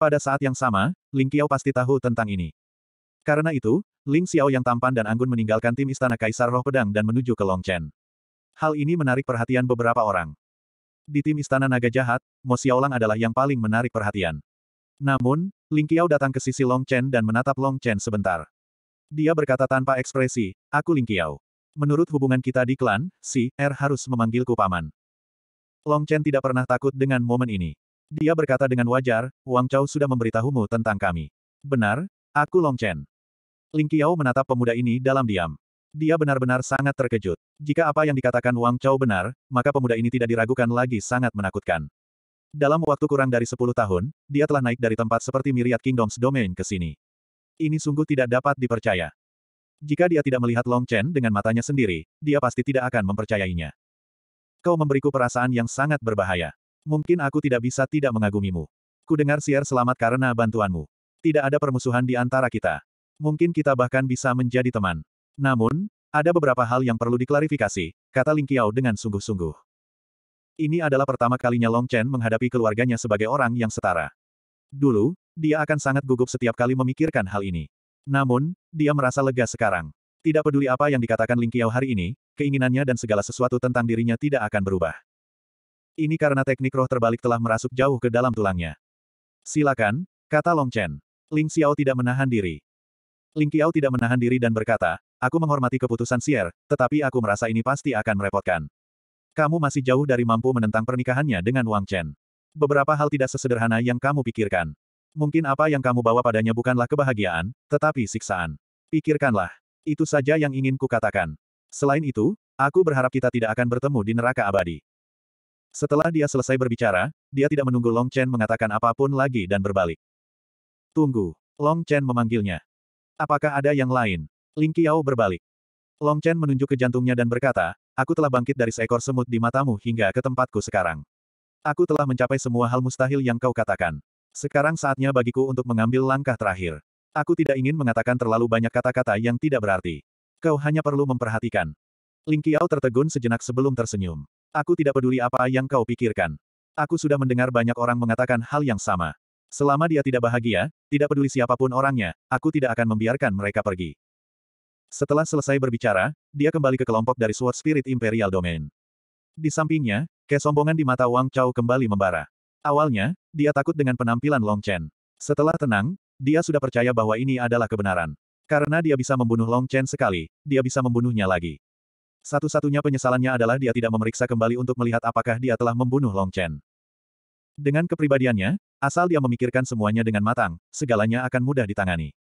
Pada saat yang sama, Ling Qiao pasti tahu tentang ini. Karena itu, Ling Xiao yang tampan dan anggun meninggalkan tim Istana Kaisar Roh Pedang dan menuju ke Long Chen. Hal ini menarik perhatian beberapa orang. Di tim Istana Naga Jahat, Mo Xiaolang adalah yang paling menarik perhatian. Namun, Ling Qiao datang ke sisi Long Chen dan menatap Long Chen sebentar. Dia berkata tanpa ekspresi, aku Ling Qiao. Menurut hubungan kita di klan, si R er harus memanggilku paman. Long Chen tidak pernah takut dengan momen ini. Dia berkata dengan wajar, Wang Chao sudah memberitahumu tentang kami. Benar, aku Long Chen. Ling Qiao menatap pemuda ini dalam diam. Dia benar-benar sangat terkejut. Jika apa yang dikatakan Wang Chao benar, maka pemuda ini tidak diragukan lagi sangat menakutkan. Dalam waktu kurang dari 10 tahun, dia telah naik dari tempat seperti Myriad Kingdoms Domain ke sini ini sungguh tidak dapat dipercaya. Jika dia tidak melihat Long Chen dengan matanya sendiri, dia pasti tidak akan mempercayainya. Kau memberiku perasaan yang sangat berbahaya. Mungkin aku tidak bisa tidak mengagumimu. Kudengar siar selamat karena bantuanmu. Tidak ada permusuhan di antara kita. Mungkin kita bahkan bisa menjadi teman. Namun, ada beberapa hal yang perlu diklarifikasi, kata Ling Qiao dengan sungguh-sungguh. Ini adalah pertama kalinya Long Chen menghadapi keluarganya sebagai orang yang setara. Dulu, dia akan sangat gugup setiap kali memikirkan hal ini. Namun, dia merasa lega sekarang. Tidak peduli apa yang dikatakan Ling Qiao hari ini, keinginannya dan segala sesuatu tentang dirinya tidak akan berubah. Ini karena teknik roh terbalik telah merasuk jauh ke dalam tulangnya. Silakan, kata Long Chen. Ling Xiao tidak menahan diri. Ling Qiao tidak menahan diri dan berkata, aku menghormati keputusan Sier, tetapi aku merasa ini pasti akan merepotkan. Kamu masih jauh dari mampu menentang pernikahannya dengan Wang Chen. Beberapa hal tidak sesederhana yang kamu pikirkan. Mungkin apa yang kamu bawa padanya bukanlah kebahagiaan, tetapi siksaan. Pikirkanlah. Itu saja yang ingin kukatakan. Selain itu, aku berharap kita tidak akan bertemu di neraka abadi. Setelah dia selesai berbicara, dia tidak menunggu Long Chen mengatakan apapun lagi dan berbalik. Tunggu. Long Chen memanggilnya. Apakah ada yang lain? Ling Qiao berbalik. Long Chen menunjuk ke jantungnya dan berkata, aku telah bangkit dari seekor semut di matamu hingga ke tempatku sekarang. Aku telah mencapai semua hal mustahil yang kau katakan. Sekarang saatnya bagiku untuk mengambil langkah terakhir. Aku tidak ingin mengatakan terlalu banyak kata-kata yang tidak berarti. Kau hanya perlu memperhatikan. Ling Qiao tertegun sejenak sebelum tersenyum. Aku tidak peduli apa yang kau pikirkan. Aku sudah mendengar banyak orang mengatakan hal yang sama. Selama dia tidak bahagia, tidak peduli siapapun orangnya, aku tidak akan membiarkan mereka pergi. Setelah selesai berbicara, dia kembali ke kelompok dari Sword Spirit Imperial Domain. Di sampingnya, kesombongan di mata Wang Chao kembali membara. Awalnya, dia takut dengan penampilan Long Chen. Setelah tenang, dia sudah percaya bahwa ini adalah kebenaran. Karena dia bisa membunuh Long Chen sekali, dia bisa membunuhnya lagi. Satu-satunya penyesalannya adalah dia tidak memeriksa kembali untuk melihat apakah dia telah membunuh Long Chen. Dengan kepribadiannya, asal dia memikirkan semuanya dengan matang, segalanya akan mudah ditangani.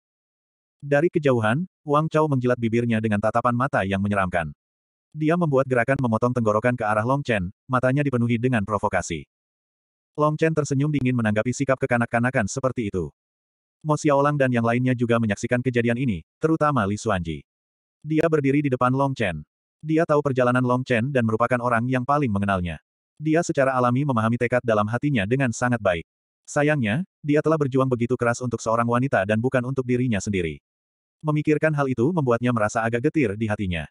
Dari kejauhan, Wang Chao menjilat bibirnya dengan tatapan mata yang menyeramkan. Dia membuat gerakan memotong tenggorokan ke arah Long Chen, matanya dipenuhi dengan provokasi. Long Chen tersenyum dingin menanggapi sikap kekanak-kanakan seperti itu. Mo Xiaolang dan yang lainnya juga menyaksikan kejadian ini, terutama Li Xuanji. Dia berdiri di depan Long Chen. Dia tahu perjalanan Long Chen dan merupakan orang yang paling mengenalnya. Dia secara alami memahami tekad dalam hatinya dengan sangat baik. Sayangnya, dia telah berjuang begitu keras untuk seorang wanita dan bukan untuk dirinya sendiri. Memikirkan hal itu membuatnya merasa agak getir di hatinya.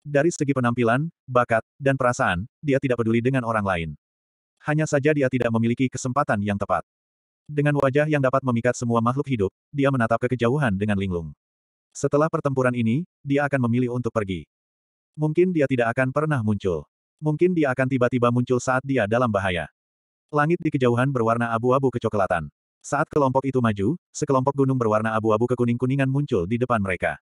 Dari segi penampilan, bakat, dan perasaan, dia tidak peduli dengan orang lain hanya saja dia tidak memiliki kesempatan yang tepat. Dengan wajah yang dapat memikat semua makhluk hidup, dia menatap ke kejauhan dengan linglung. Setelah pertempuran ini, dia akan memilih untuk pergi. Mungkin dia tidak akan pernah muncul. Mungkin dia akan tiba-tiba muncul saat dia dalam bahaya. Langit di kejauhan berwarna abu-abu kecoklatan. Saat kelompok itu maju, sekelompok gunung berwarna abu-abu kekuning-kuningan muncul di depan mereka.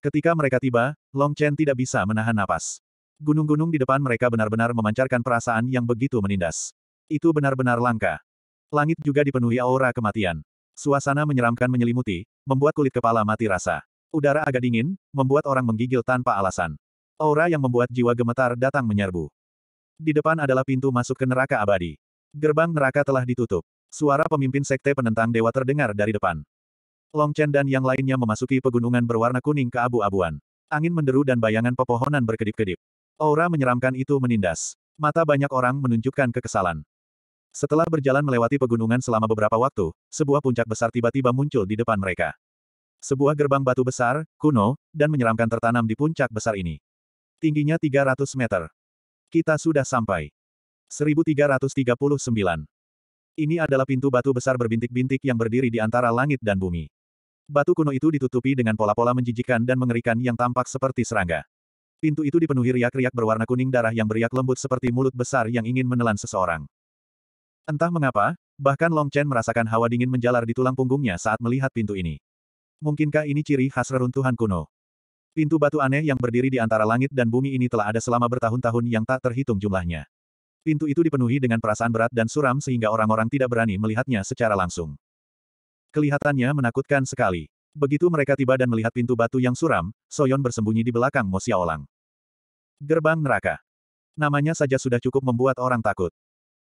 Ketika mereka tiba, Long Chen tidak bisa menahan napas. Gunung-gunung di depan mereka benar-benar memancarkan perasaan yang begitu menindas. Itu benar-benar langka. Langit juga dipenuhi aura kematian. Suasana menyeramkan menyelimuti, membuat kulit kepala mati rasa. Udara agak dingin, membuat orang menggigil tanpa alasan. Aura yang membuat jiwa gemetar datang menyerbu. Di depan adalah pintu masuk ke neraka abadi. Gerbang neraka telah ditutup. Suara pemimpin sekte penentang dewa terdengar dari depan. Long Chen dan yang lainnya memasuki pegunungan berwarna kuning ke abu abuan Angin menderu dan bayangan pepohonan berkedip-kedip. Aura menyeramkan itu menindas. Mata banyak orang menunjukkan kekesalan. Setelah berjalan melewati pegunungan selama beberapa waktu, sebuah puncak besar tiba-tiba muncul di depan mereka. Sebuah gerbang batu besar, kuno, dan menyeramkan tertanam di puncak besar ini. Tingginya 300 meter. Kita sudah sampai. 1339. Ini adalah pintu batu besar berbintik-bintik yang berdiri di antara langit dan bumi. Batu kuno itu ditutupi dengan pola-pola menjijikan dan mengerikan yang tampak seperti serangga. Pintu itu dipenuhi riak-riak berwarna kuning darah yang beriak lembut seperti mulut besar yang ingin menelan seseorang. Entah mengapa, bahkan Long Chen merasakan hawa dingin menjalar di tulang punggungnya saat melihat pintu ini. Mungkinkah ini ciri khas reruntuhan kuno? Pintu batu aneh yang berdiri di antara langit dan bumi ini telah ada selama bertahun-tahun yang tak terhitung jumlahnya. Pintu itu dipenuhi dengan perasaan berat dan suram sehingga orang-orang tidak berani melihatnya secara langsung. Kelihatannya menakutkan sekali. Begitu mereka tiba dan melihat pintu batu yang suram, Soyon bersembunyi di belakang Mo Xiaolang. Gerbang neraka. Namanya saja sudah cukup membuat orang takut.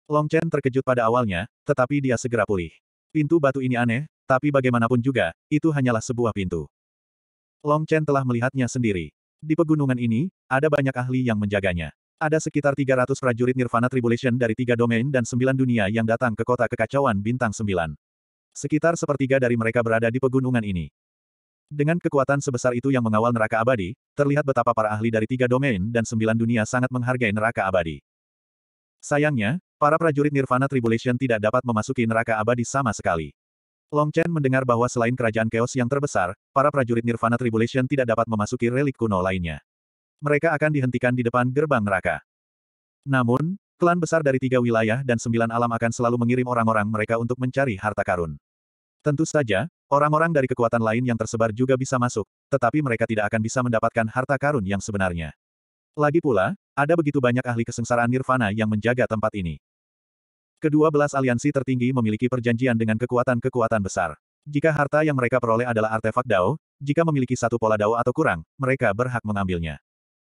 Long Chen terkejut pada awalnya, tetapi dia segera pulih. Pintu batu ini aneh, tapi bagaimanapun juga, itu hanyalah sebuah pintu. Long Chen telah melihatnya sendiri. Di pegunungan ini, ada banyak ahli yang menjaganya. Ada sekitar 300 prajurit Nirvana Tribulation dari tiga domain dan sembilan dunia yang datang ke kota kekacauan bintang sembilan. Sekitar sepertiga dari mereka berada di pegunungan ini. Dengan kekuatan sebesar itu yang mengawal neraka abadi, terlihat betapa para ahli dari tiga domain dan sembilan dunia sangat menghargai neraka abadi. Sayangnya, para prajurit Nirvana Tribulation tidak dapat memasuki neraka abadi sama sekali. Long Chen mendengar bahwa selain kerajaan chaos yang terbesar, para prajurit Nirvana Tribulation tidak dapat memasuki relik kuno lainnya. Mereka akan dihentikan di depan gerbang neraka. Namun, klan besar dari tiga wilayah dan sembilan alam akan selalu mengirim orang-orang mereka untuk mencari harta karun. Tentu saja, orang-orang dari kekuatan lain yang tersebar juga bisa masuk, tetapi mereka tidak akan bisa mendapatkan harta karun yang sebenarnya. Lagi pula, ada begitu banyak ahli kesengsaraan nirvana yang menjaga tempat ini. Kedua belas aliansi tertinggi memiliki perjanjian dengan kekuatan-kekuatan besar. Jika harta yang mereka peroleh adalah artefak Dao, jika memiliki satu pola Dao atau kurang, mereka berhak mengambilnya.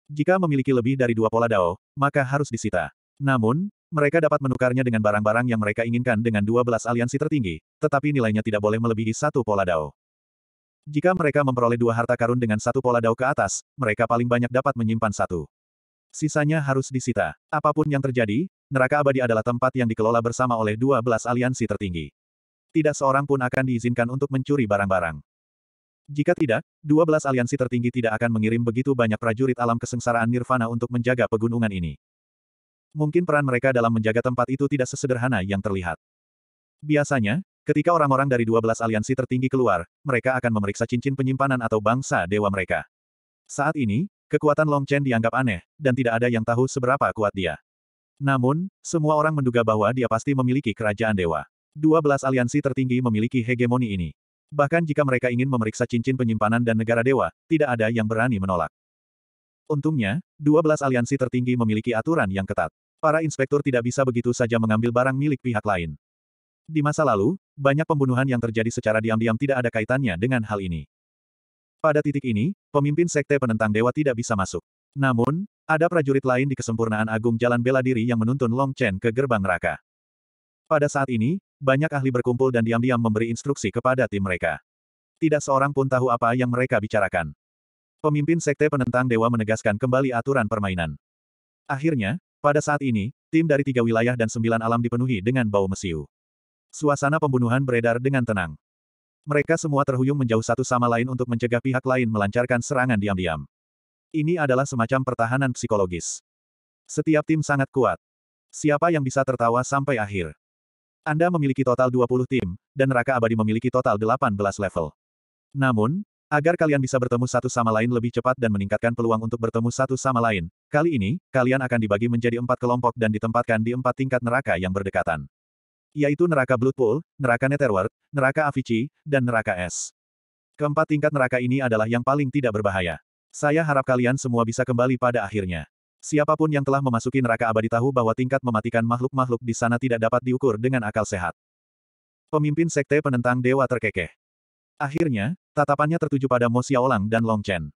Jika memiliki lebih dari dua pola Dao, maka harus disita. Namun, mereka dapat menukarnya dengan barang-barang yang mereka inginkan dengan 12 aliansi tertinggi, tetapi nilainya tidak boleh melebihi satu pola dao. Jika mereka memperoleh dua harta karun dengan satu pola dao ke atas, mereka paling banyak dapat menyimpan satu. Sisanya harus disita. Apapun yang terjadi, neraka abadi adalah tempat yang dikelola bersama oleh 12 aliansi tertinggi. Tidak seorang pun akan diizinkan untuk mencuri barang-barang. Jika tidak, 12 aliansi tertinggi tidak akan mengirim begitu banyak prajurit alam kesengsaraan Nirvana untuk menjaga pegunungan ini. Mungkin peran mereka dalam menjaga tempat itu tidak sesederhana yang terlihat. Biasanya, ketika orang-orang dari 12 aliansi tertinggi keluar, mereka akan memeriksa cincin penyimpanan atau bangsa dewa mereka. Saat ini, kekuatan Long Chen dianggap aneh, dan tidak ada yang tahu seberapa kuat dia. Namun, semua orang menduga bahwa dia pasti memiliki kerajaan dewa. 12 aliansi tertinggi memiliki hegemoni ini. Bahkan jika mereka ingin memeriksa cincin penyimpanan dan negara dewa, tidak ada yang berani menolak. Untungnya, 12 aliansi tertinggi memiliki aturan yang ketat. Para inspektur tidak bisa begitu saja mengambil barang milik pihak lain. Di masa lalu, banyak pembunuhan yang terjadi secara diam-diam tidak ada kaitannya dengan hal ini. Pada titik ini, pemimpin sekte penentang dewa tidak bisa masuk. Namun, ada prajurit lain di kesempurnaan agung jalan bela diri yang menuntun Long Chen ke gerbang neraka. Pada saat ini, banyak ahli berkumpul dan diam-diam memberi instruksi kepada tim mereka. Tidak seorang pun tahu apa yang mereka bicarakan. Pemimpin Sekte Penentang Dewa menegaskan kembali aturan permainan. Akhirnya, pada saat ini, tim dari tiga wilayah dan sembilan alam dipenuhi dengan bau mesiu. Suasana pembunuhan beredar dengan tenang. Mereka semua terhuyung menjauh satu sama lain untuk mencegah pihak lain melancarkan serangan diam-diam. Ini adalah semacam pertahanan psikologis. Setiap tim sangat kuat. Siapa yang bisa tertawa sampai akhir? Anda memiliki total 20 tim, dan Raka Abadi memiliki total 18 level. Namun, Agar kalian bisa bertemu satu sama lain lebih cepat dan meningkatkan peluang untuk bertemu satu sama lain, kali ini, kalian akan dibagi menjadi empat kelompok dan ditempatkan di empat tingkat neraka yang berdekatan. Yaitu neraka Blood Pool, neraka Netherworld, neraka Avicii, dan neraka Es. Keempat tingkat neraka ini adalah yang paling tidak berbahaya. Saya harap kalian semua bisa kembali pada akhirnya. Siapapun yang telah memasuki neraka abadi tahu bahwa tingkat mematikan makhluk-makhluk di sana tidak dapat diukur dengan akal sehat. Pemimpin Sekte Penentang Dewa Terkekeh Akhirnya, tatapannya tertuju pada Mo Xiaolang dan Long Chen.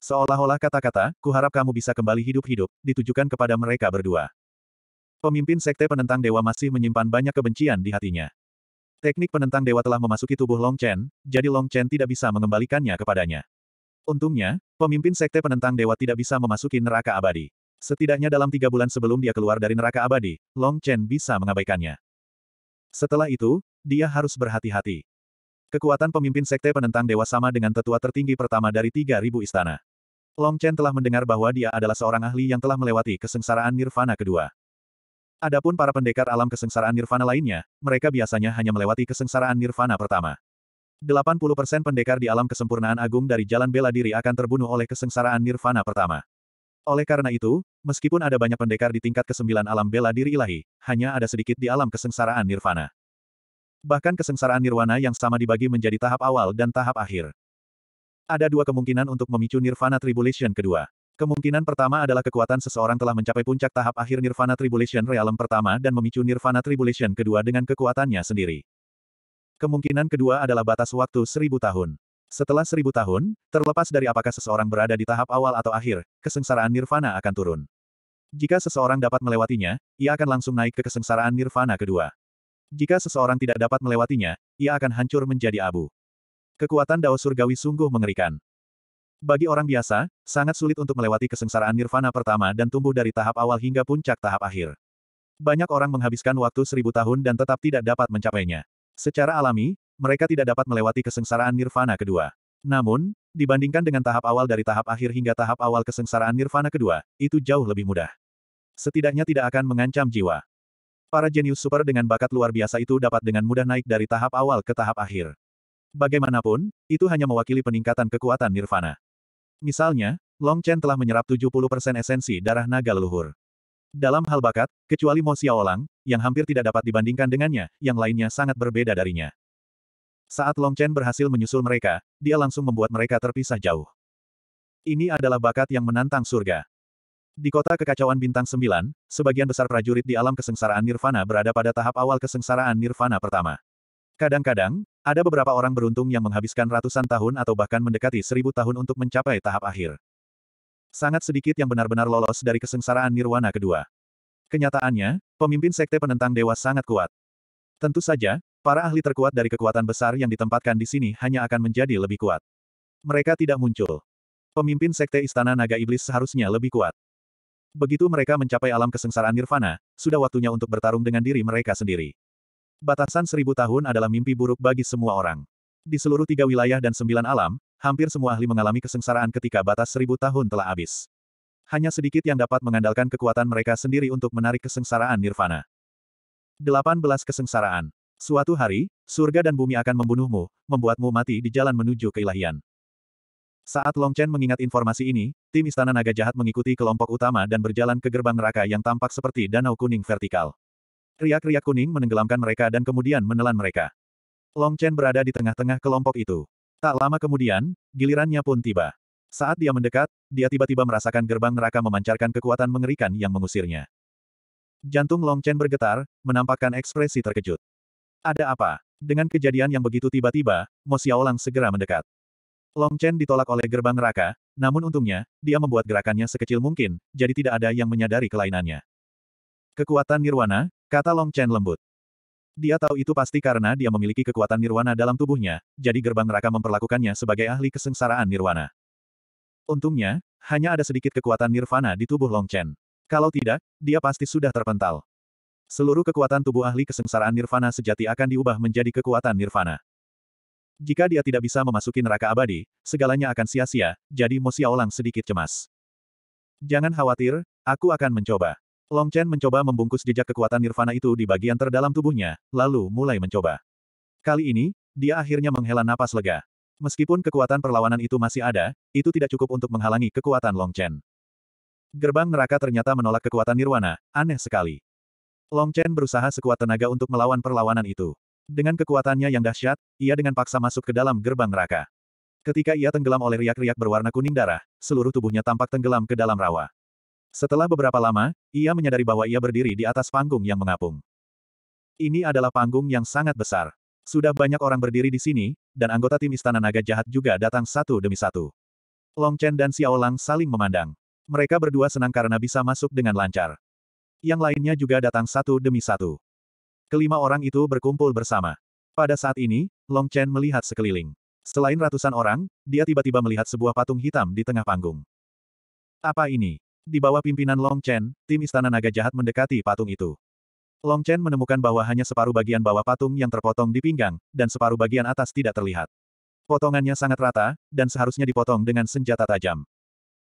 Seolah-olah kata-kata, kuharap kamu bisa kembali hidup-hidup, ditujukan kepada mereka berdua. Pemimpin sekte penentang dewa masih menyimpan banyak kebencian di hatinya. Teknik penentang dewa telah memasuki tubuh Long Chen, jadi Long Chen tidak bisa mengembalikannya kepadanya. Untungnya, pemimpin sekte penentang dewa tidak bisa memasuki neraka abadi. Setidaknya dalam tiga bulan sebelum dia keluar dari neraka abadi, Long Chen bisa mengabaikannya. Setelah itu, dia harus berhati-hati. Kekuatan pemimpin sekte penentang dewa sama dengan tetua tertinggi pertama dari 3.000 istana. Long Chen telah mendengar bahwa dia adalah seorang ahli yang telah melewati kesengsaraan nirvana kedua. Adapun para pendekar alam kesengsaraan nirvana lainnya, mereka biasanya hanya melewati kesengsaraan nirvana pertama. 80% pendekar di alam kesempurnaan agung dari jalan bela diri akan terbunuh oleh kesengsaraan nirvana pertama. Oleh karena itu, meskipun ada banyak pendekar di tingkat kesembilan alam bela diri ilahi, hanya ada sedikit di alam kesengsaraan nirvana. Bahkan kesengsaraan nirwana yang sama dibagi menjadi tahap awal dan tahap akhir. Ada dua kemungkinan untuk memicu nirvana tribulation kedua. Kemungkinan pertama adalah kekuatan seseorang telah mencapai puncak tahap akhir nirvana tribulation realm pertama dan memicu nirvana tribulation kedua dengan kekuatannya sendiri. Kemungkinan kedua adalah batas waktu seribu tahun. Setelah seribu tahun, terlepas dari apakah seseorang berada di tahap awal atau akhir, kesengsaraan nirvana akan turun. Jika seseorang dapat melewatinya, ia akan langsung naik ke kesengsaraan nirvana kedua. Jika seseorang tidak dapat melewatinya, ia akan hancur menjadi abu. Kekuatan Dao Surgawi sungguh mengerikan. Bagi orang biasa, sangat sulit untuk melewati kesengsaraan nirvana pertama dan tumbuh dari tahap awal hingga puncak tahap akhir. Banyak orang menghabiskan waktu seribu tahun dan tetap tidak dapat mencapainya. Secara alami, mereka tidak dapat melewati kesengsaraan nirvana kedua. Namun, dibandingkan dengan tahap awal dari tahap akhir hingga tahap awal kesengsaraan nirvana kedua, itu jauh lebih mudah. Setidaknya tidak akan mengancam jiwa. Para jenius super dengan bakat luar biasa itu dapat dengan mudah naik dari tahap awal ke tahap akhir. Bagaimanapun, itu hanya mewakili peningkatan kekuatan nirvana. Misalnya, Long Chen telah menyerap 70% esensi darah naga leluhur. Dalam hal bakat, kecuali Mo Xiaolang, yang hampir tidak dapat dibandingkan dengannya, yang lainnya sangat berbeda darinya. Saat Long Chen berhasil menyusul mereka, dia langsung membuat mereka terpisah jauh. Ini adalah bakat yang menantang surga. Di kota kekacauan bintang 9, sebagian besar prajurit di alam kesengsaraan nirvana berada pada tahap awal kesengsaraan nirvana pertama. Kadang-kadang, ada beberapa orang beruntung yang menghabiskan ratusan tahun atau bahkan mendekati seribu tahun untuk mencapai tahap akhir. Sangat sedikit yang benar-benar lolos dari kesengsaraan nirwana kedua. Kenyataannya, pemimpin sekte penentang dewa sangat kuat. Tentu saja, para ahli terkuat dari kekuatan besar yang ditempatkan di sini hanya akan menjadi lebih kuat. Mereka tidak muncul. Pemimpin sekte Istana Naga Iblis seharusnya lebih kuat. Begitu mereka mencapai alam kesengsaraan nirvana, sudah waktunya untuk bertarung dengan diri mereka sendiri. Batasan seribu tahun adalah mimpi buruk bagi semua orang. Di seluruh tiga wilayah dan sembilan alam, hampir semua ahli mengalami kesengsaraan ketika batas seribu tahun telah habis. Hanya sedikit yang dapat mengandalkan kekuatan mereka sendiri untuk menarik kesengsaraan nirvana. 18 Kesengsaraan Suatu hari, surga dan bumi akan membunuhmu, membuatmu mati di jalan menuju keilahian. Saat Long Chen mengingat informasi ini, tim Istana Naga Jahat mengikuti kelompok utama dan berjalan ke gerbang neraka yang tampak seperti danau kuning vertikal. Riak-riak kuning menenggelamkan mereka dan kemudian menelan mereka. Long Chen berada di tengah-tengah kelompok itu. Tak lama kemudian, gilirannya pun tiba. Saat dia mendekat, dia tiba-tiba merasakan gerbang neraka memancarkan kekuatan mengerikan yang mengusirnya. Jantung Long Chen bergetar, menampakkan ekspresi terkejut. Ada apa? Dengan kejadian yang begitu tiba-tiba, Mo Xiaolang segera mendekat. Long Chen ditolak oleh gerbang neraka, namun untungnya, dia membuat gerakannya sekecil mungkin, jadi tidak ada yang menyadari kelainannya. Kekuatan nirwana, kata Long Chen lembut. Dia tahu itu pasti karena dia memiliki kekuatan nirwana dalam tubuhnya, jadi gerbang neraka memperlakukannya sebagai ahli kesengsaraan nirwana. Untungnya, hanya ada sedikit kekuatan nirvana di tubuh Long Chen. Kalau tidak, dia pasti sudah terpental. Seluruh kekuatan tubuh ahli kesengsaraan nirvana sejati akan diubah menjadi kekuatan nirvana. Jika dia tidak bisa memasuki neraka abadi, segalanya akan sia-sia, jadi Mo Xiaolang sedikit cemas. Jangan khawatir, aku akan mencoba. Long Chen mencoba membungkus jejak kekuatan nirvana itu di bagian terdalam tubuhnya, lalu mulai mencoba. Kali ini, dia akhirnya menghela napas lega. Meskipun kekuatan perlawanan itu masih ada, itu tidak cukup untuk menghalangi kekuatan Long Chen. Gerbang neraka ternyata menolak kekuatan nirwana, aneh sekali. Long Chen berusaha sekuat tenaga untuk melawan perlawanan itu. Dengan kekuatannya yang dahsyat, ia dengan paksa masuk ke dalam gerbang neraka. Ketika ia tenggelam oleh riak-riak berwarna kuning darah, seluruh tubuhnya tampak tenggelam ke dalam rawa. Setelah beberapa lama, ia menyadari bahwa ia berdiri di atas panggung yang mengapung. Ini adalah panggung yang sangat besar. Sudah banyak orang berdiri di sini, dan anggota tim Istana Naga Jahat juga datang satu demi satu. Long Chen dan Xiao Lang saling memandang. Mereka berdua senang karena bisa masuk dengan lancar. Yang lainnya juga datang satu demi satu. Kelima orang itu berkumpul bersama. Pada saat ini, Long Chen melihat sekeliling. Selain ratusan orang, dia tiba-tiba melihat sebuah patung hitam di tengah panggung. Apa ini? Di bawah pimpinan Long Chen, tim Istana Naga Jahat mendekati patung itu. Long Chen menemukan bahwa hanya separuh bagian bawah patung yang terpotong di pinggang, dan separuh bagian atas tidak terlihat. Potongannya sangat rata, dan seharusnya dipotong dengan senjata tajam.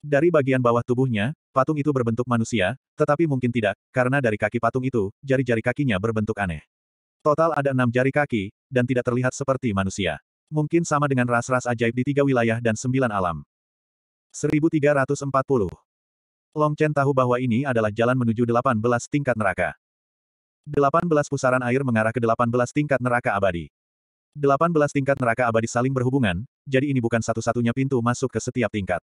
Dari bagian bawah tubuhnya, Patung itu berbentuk manusia, tetapi mungkin tidak, karena dari kaki patung itu, jari-jari kakinya berbentuk aneh. Total ada enam jari kaki, dan tidak terlihat seperti manusia. Mungkin sama dengan ras-ras ajaib di tiga wilayah dan sembilan alam. 1340. Long Chen tahu bahwa ini adalah jalan menuju 18 tingkat neraka. 18 pusaran air mengarah ke 18 tingkat neraka abadi. 18 tingkat neraka abadi saling berhubungan, jadi ini bukan satu-satunya pintu masuk ke setiap tingkat.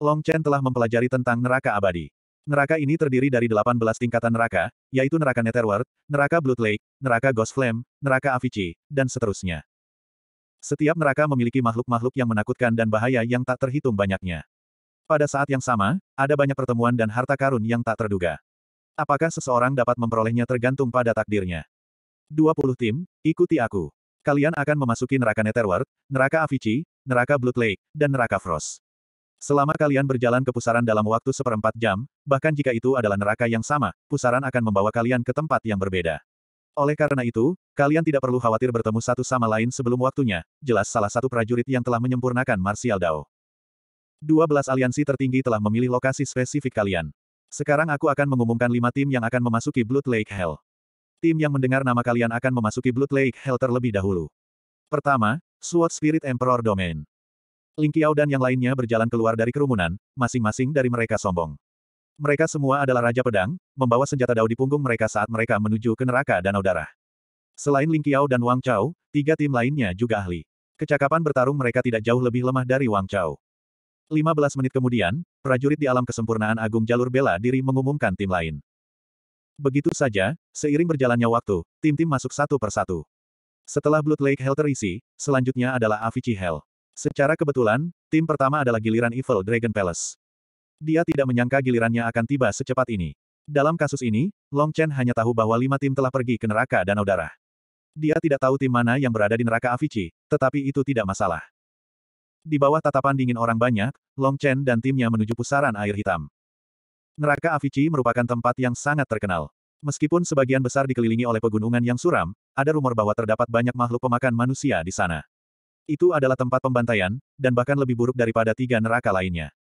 Long Chen telah mempelajari tentang neraka abadi. Neraka ini terdiri dari 18 tingkatan neraka, yaitu neraka Netherworld, neraka Blood Lake, neraka Ghost Flame, neraka Avicii, dan seterusnya. Setiap neraka memiliki makhluk-makhluk yang menakutkan dan bahaya yang tak terhitung banyaknya. Pada saat yang sama, ada banyak pertemuan dan harta karun yang tak terduga. Apakah seseorang dapat memperolehnya tergantung pada takdirnya. 20 tim, ikuti aku. Kalian akan memasuki neraka Netherworld, neraka Avicii, neraka Blood Lake, dan neraka Frost. Selama kalian berjalan ke pusaran dalam waktu seperempat jam, bahkan jika itu adalah neraka yang sama, pusaran akan membawa kalian ke tempat yang berbeda. Oleh karena itu, kalian tidak perlu khawatir bertemu satu sama lain sebelum waktunya, jelas salah satu prajurit yang telah menyempurnakan Martial Dao. 12 aliansi tertinggi telah memilih lokasi spesifik kalian. Sekarang aku akan mengumumkan lima tim yang akan memasuki Blood Lake Hell. Tim yang mendengar nama kalian akan memasuki Blood Lake Hell terlebih dahulu. Pertama, Sword Spirit Emperor Domain. Ling Qiao dan yang lainnya berjalan keluar dari kerumunan, masing-masing dari mereka sombong. Mereka semua adalah Raja Pedang, membawa senjata dao di punggung mereka saat mereka menuju ke neraka Danau Darah. Selain Ling Qiao dan Wang Chao, tiga tim lainnya juga ahli. Kecakapan bertarung mereka tidak jauh lebih lemah dari Wang Chao. 15 menit kemudian, prajurit di alam kesempurnaan agung jalur bela diri mengumumkan tim lain. Begitu saja, seiring berjalannya waktu, tim-tim masuk satu persatu. Setelah Blood Lake Hell terisi, selanjutnya adalah Avicii Hell. Secara kebetulan, tim pertama adalah giliran Evil Dragon Palace. Dia tidak menyangka gilirannya akan tiba secepat ini. Dalam kasus ini, Long Chen hanya tahu bahwa lima tim telah pergi ke neraka Danau Darah. Dia tidak tahu tim mana yang berada di neraka Avicii, tetapi itu tidak masalah. Di bawah tatapan dingin orang banyak, Long Chen dan timnya menuju pusaran air hitam. Neraka Avicii merupakan tempat yang sangat terkenal. Meskipun sebagian besar dikelilingi oleh pegunungan yang suram, ada rumor bahwa terdapat banyak makhluk pemakan manusia di sana. Itu adalah tempat pembantaian, dan bahkan lebih buruk daripada tiga neraka lainnya.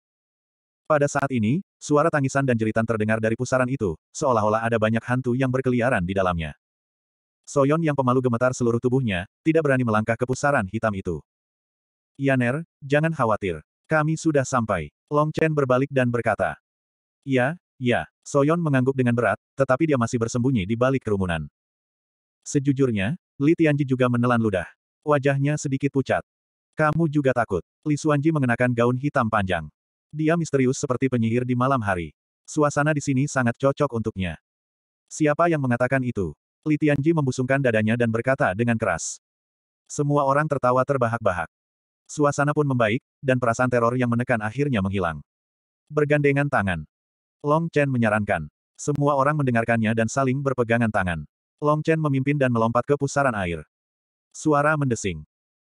Pada saat ini, suara tangisan dan jeritan terdengar dari pusaran itu, seolah-olah ada banyak hantu yang berkeliaran di dalamnya. Soyon yang pemalu gemetar seluruh tubuhnya, tidak berani melangkah ke pusaran hitam itu. Yaner, jangan khawatir. Kami sudah sampai. Long Chen berbalik dan berkata. Ya, ya. Soyon mengangguk dengan berat, tetapi dia masih bersembunyi di balik kerumunan. Sejujurnya, Li Tianji juga menelan ludah. Wajahnya sedikit pucat. Kamu juga takut. Li Suanji mengenakan gaun hitam panjang. Dia misterius seperti penyihir di malam hari. Suasana di sini sangat cocok untuknya. Siapa yang mengatakan itu? Li Tianji membusungkan dadanya dan berkata dengan keras. Semua orang tertawa terbahak-bahak. Suasana pun membaik, dan perasaan teror yang menekan akhirnya menghilang. Bergandengan tangan. Long Chen menyarankan. Semua orang mendengarkannya dan saling berpegangan tangan. Long Chen memimpin dan melompat ke pusaran air. Suara mendesing.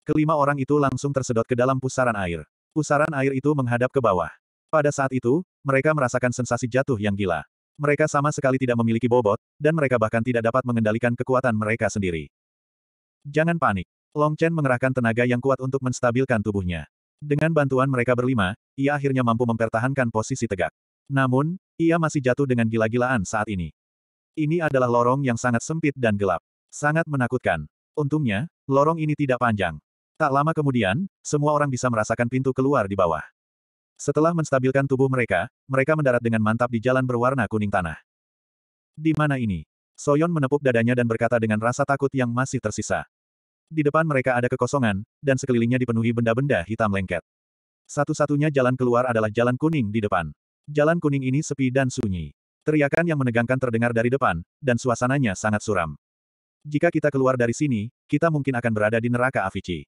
Kelima orang itu langsung tersedot ke dalam pusaran air. Pusaran air itu menghadap ke bawah. Pada saat itu, mereka merasakan sensasi jatuh yang gila. Mereka sama sekali tidak memiliki bobot, dan mereka bahkan tidak dapat mengendalikan kekuatan mereka sendiri. Jangan panik. Long Chen mengerahkan tenaga yang kuat untuk menstabilkan tubuhnya. Dengan bantuan mereka berlima, ia akhirnya mampu mempertahankan posisi tegak. Namun, ia masih jatuh dengan gila-gilaan saat ini. Ini adalah lorong yang sangat sempit dan gelap. Sangat menakutkan. Untungnya, lorong ini tidak panjang. Tak lama kemudian, semua orang bisa merasakan pintu keluar di bawah. Setelah menstabilkan tubuh mereka, mereka mendarat dengan mantap di jalan berwarna kuning tanah. Di mana ini? Soyon menepuk dadanya dan berkata dengan rasa takut yang masih tersisa. Di depan mereka ada kekosongan, dan sekelilingnya dipenuhi benda-benda hitam lengket. Satu-satunya jalan keluar adalah jalan kuning di depan. Jalan kuning ini sepi dan sunyi. Teriakan yang menegangkan terdengar dari depan, dan suasananya sangat suram. Jika kita keluar dari sini, kita mungkin akan berada di neraka Avicii.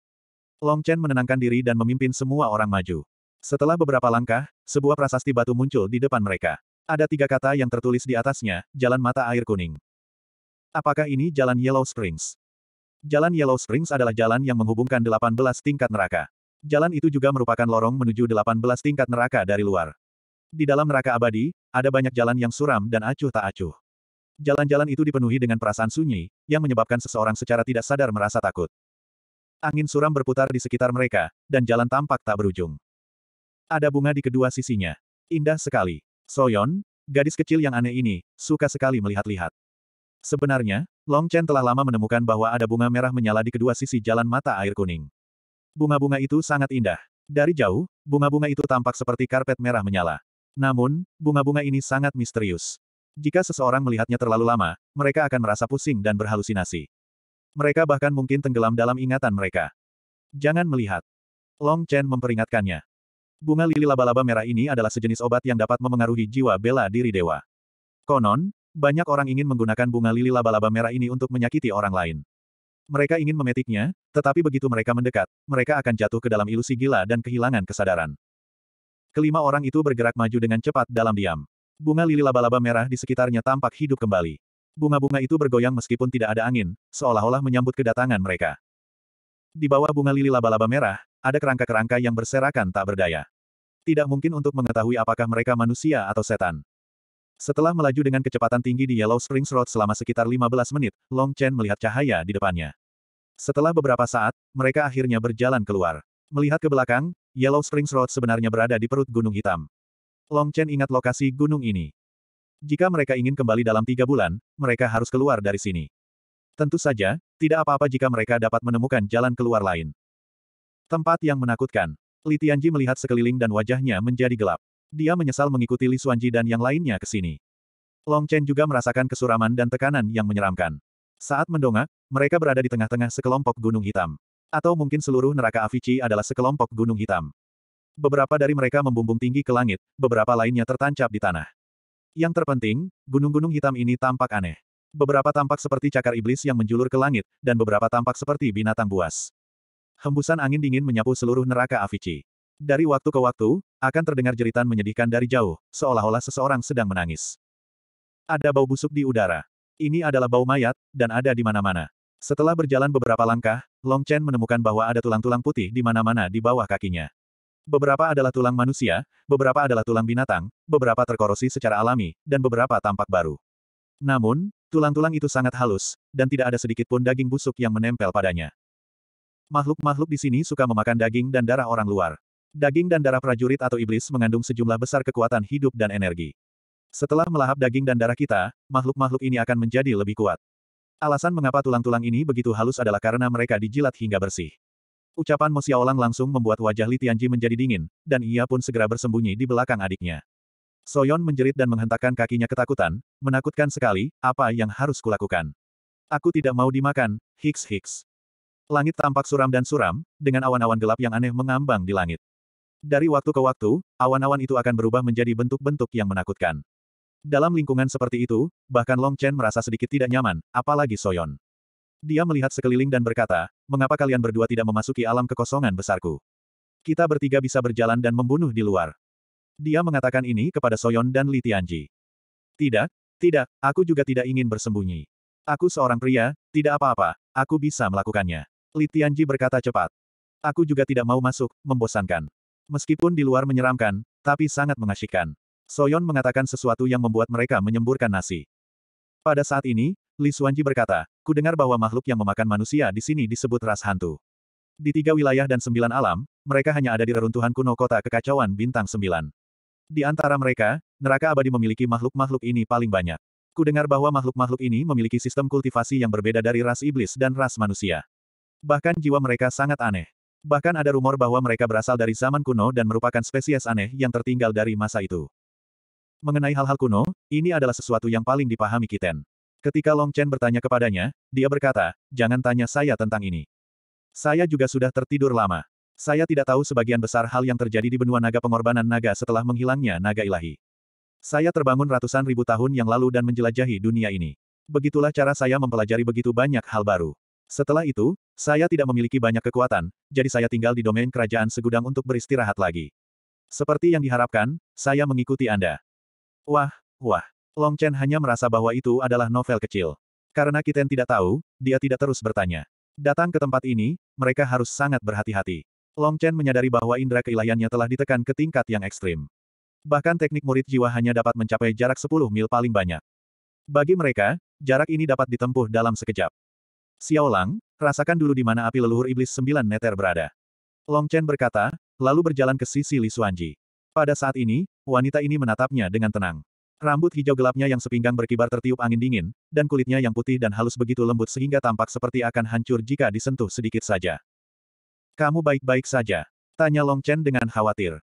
Long Chen menenangkan diri dan memimpin semua orang maju. Setelah beberapa langkah, sebuah prasasti batu muncul di depan mereka. Ada tiga kata yang tertulis di atasnya, jalan mata air kuning. Apakah ini jalan Yellow Springs? Jalan Yellow Springs adalah jalan yang menghubungkan 18 tingkat neraka. Jalan itu juga merupakan lorong menuju 18 tingkat neraka dari luar. Di dalam neraka abadi, ada banyak jalan yang suram dan acuh tak acuh. Jalan-jalan itu dipenuhi dengan perasaan sunyi, yang menyebabkan seseorang secara tidak sadar merasa takut. Angin suram berputar di sekitar mereka, dan jalan tampak tak berujung. Ada bunga di kedua sisinya. Indah sekali. Soyon, gadis kecil yang aneh ini, suka sekali melihat-lihat. Sebenarnya, Long Chen telah lama menemukan bahwa ada bunga merah menyala di kedua sisi jalan mata air kuning. Bunga-bunga itu sangat indah. Dari jauh, bunga-bunga itu tampak seperti karpet merah menyala. Namun, bunga-bunga ini sangat misterius. Jika seseorang melihatnya terlalu lama, mereka akan merasa pusing dan berhalusinasi. Mereka bahkan mungkin tenggelam dalam ingatan mereka. Jangan melihat. Long Chen memperingatkannya. Bunga lili laba-laba merah ini adalah sejenis obat yang dapat memengaruhi jiwa bela diri dewa. Konon, banyak orang ingin menggunakan bunga lili laba-laba merah ini untuk menyakiti orang lain. Mereka ingin memetiknya, tetapi begitu mereka mendekat, mereka akan jatuh ke dalam ilusi gila dan kehilangan kesadaran. Kelima orang itu bergerak maju dengan cepat dalam diam. Bunga lili laba-laba merah di sekitarnya tampak hidup kembali. Bunga-bunga itu bergoyang meskipun tidak ada angin, seolah-olah menyambut kedatangan mereka. Di bawah bunga lili laba-laba merah, ada kerangka-kerangka yang berserakan tak berdaya. Tidak mungkin untuk mengetahui apakah mereka manusia atau setan. Setelah melaju dengan kecepatan tinggi di Yellow Springs Road selama sekitar 15 menit, Long Chen melihat cahaya di depannya. Setelah beberapa saat, mereka akhirnya berjalan keluar. Melihat ke belakang, Yellow Springs Road sebenarnya berada di perut Gunung Hitam. Long Chen ingat lokasi gunung ini. Jika mereka ingin kembali dalam tiga bulan, mereka harus keluar dari sini. Tentu saja, tidak apa-apa jika mereka dapat menemukan jalan keluar lain. Tempat yang menakutkan. Li Tianji melihat sekeliling dan wajahnya menjadi gelap. Dia menyesal mengikuti Li Xuanji dan yang lainnya ke sini. Long Chen juga merasakan kesuraman dan tekanan yang menyeramkan. Saat mendongak, mereka berada di tengah-tengah sekelompok gunung hitam. Atau mungkin seluruh neraka Avici adalah sekelompok gunung hitam. Beberapa dari mereka membumbung tinggi ke langit, beberapa lainnya tertancap di tanah. Yang terpenting, gunung-gunung hitam ini tampak aneh. Beberapa tampak seperti cakar iblis yang menjulur ke langit, dan beberapa tampak seperti binatang buas. Hembusan angin dingin menyapu seluruh neraka Avicii. Dari waktu ke waktu, akan terdengar jeritan menyedihkan dari jauh, seolah-olah seseorang sedang menangis. Ada bau busuk di udara. Ini adalah bau mayat, dan ada di mana-mana. Setelah berjalan beberapa langkah, Long Chen menemukan bahwa ada tulang-tulang putih di mana-mana di bawah kakinya. Beberapa adalah tulang manusia, beberapa adalah tulang binatang, beberapa terkorosi secara alami, dan beberapa tampak baru. Namun, tulang-tulang itu sangat halus, dan tidak ada sedikit pun daging busuk yang menempel padanya. Makhluk-makhluk di sini suka memakan daging dan darah orang luar. Daging dan darah prajurit atau iblis mengandung sejumlah besar kekuatan hidup dan energi. Setelah melahap daging dan darah kita, makhluk-makhluk ini akan menjadi lebih kuat. Alasan mengapa tulang-tulang ini begitu halus adalah karena mereka dijilat hingga bersih. Ucapan Mo Xiaolang langsung membuat wajah Li Tianji menjadi dingin, dan ia pun segera bersembunyi di belakang adiknya. Soyon menjerit dan menghentakkan kakinya ketakutan, menakutkan sekali, apa yang harus kulakukan. Aku tidak mau dimakan, hiks hiks. Langit tampak suram dan suram, dengan awan-awan gelap yang aneh mengambang di langit. Dari waktu ke waktu, awan-awan itu akan berubah menjadi bentuk-bentuk yang menakutkan. Dalam lingkungan seperti itu, bahkan Long Chen merasa sedikit tidak nyaman, apalagi Soyon. Dia melihat sekeliling dan berkata, mengapa kalian berdua tidak memasuki alam kekosongan besarku? Kita bertiga bisa berjalan dan membunuh di luar. Dia mengatakan ini kepada Soyon dan Li Tianji. Tidak, tidak, aku juga tidak ingin bersembunyi. Aku seorang pria, tidak apa-apa, aku bisa melakukannya. Li Tianji berkata cepat. Aku juga tidak mau masuk, membosankan. Meskipun di luar menyeramkan, tapi sangat mengasyikkan. Soyon mengatakan sesuatu yang membuat mereka menyemburkan nasi. Pada saat ini, Li Xuanji berkata, "Kudengar bahwa makhluk yang memakan manusia di sini disebut ras hantu. Di tiga wilayah dan sembilan alam, mereka hanya ada di reruntuhan kuno kota kekacauan bintang sembilan. Di antara mereka, neraka abadi memiliki makhluk-makhluk ini paling banyak. Kudengar bahwa makhluk-makhluk ini memiliki sistem kultivasi yang berbeda dari ras iblis dan ras manusia. Bahkan jiwa mereka sangat aneh. Bahkan ada rumor bahwa mereka berasal dari zaman kuno dan merupakan spesies aneh yang tertinggal dari masa itu. Mengenai hal-hal kuno, ini adalah sesuatu yang paling dipahami Kiten. Ketika Long Chen bertanya kepadanya, dia berkata, jangan tanya saya tentang ini. Saya juga sudah tertidur lama. Saya tidak tahu sebagian besar hal yang terjadi di benua naga pengorbanan naga setelah menghilangnya naga ilahi. Saya terbangun ratusan ribu tahun yang lalu dan menjelajahi dunia ini. Begitulah cara saya mempelajari begitu banyak hal baru. Setelah itu, saya tidak memiliki banyak kekuatan, jadi saya tinggal di domain kerajaan segudang untuk beristirahat lagi. Seperti yang diharapkan, saya mengikuti Anda. Wah, wah. Long Chen hanya merasa bahwa itu adalah novel kecil. Karena Kiten tidak tahu, dia tidak terus bertanya. Datang ke tempat ini, mereka harus sangat berhati-hati. Long Chen menyadari bahwa indera keilahiannya telah ditekan ke tingkat yang ekstrim. Bahkan teknik murid jiwa hanya dapat mencapai jarak 10 mil paling banyak. Bagi mereka, jarak ini dapat ditempuh dalam sekejap. Xiaolang, rasakan dulu di mana api leluhur iblis sembilan neter berada. Long Chen berkata, lalu berjalan ke sisi Li Suanji. Pada saat ini, wanita ini menatapnya dengan tenang. Rambut hijau gelapnya yang sepinggang berkibar tertiup angin dingin, dan kulitnya yang putih dan halus begitu lembut sehingga tampak seperti akan hancur jika disentuh sedikit saja. Kamu baik-baik saja. Tanya Long Chen dengan khawatir.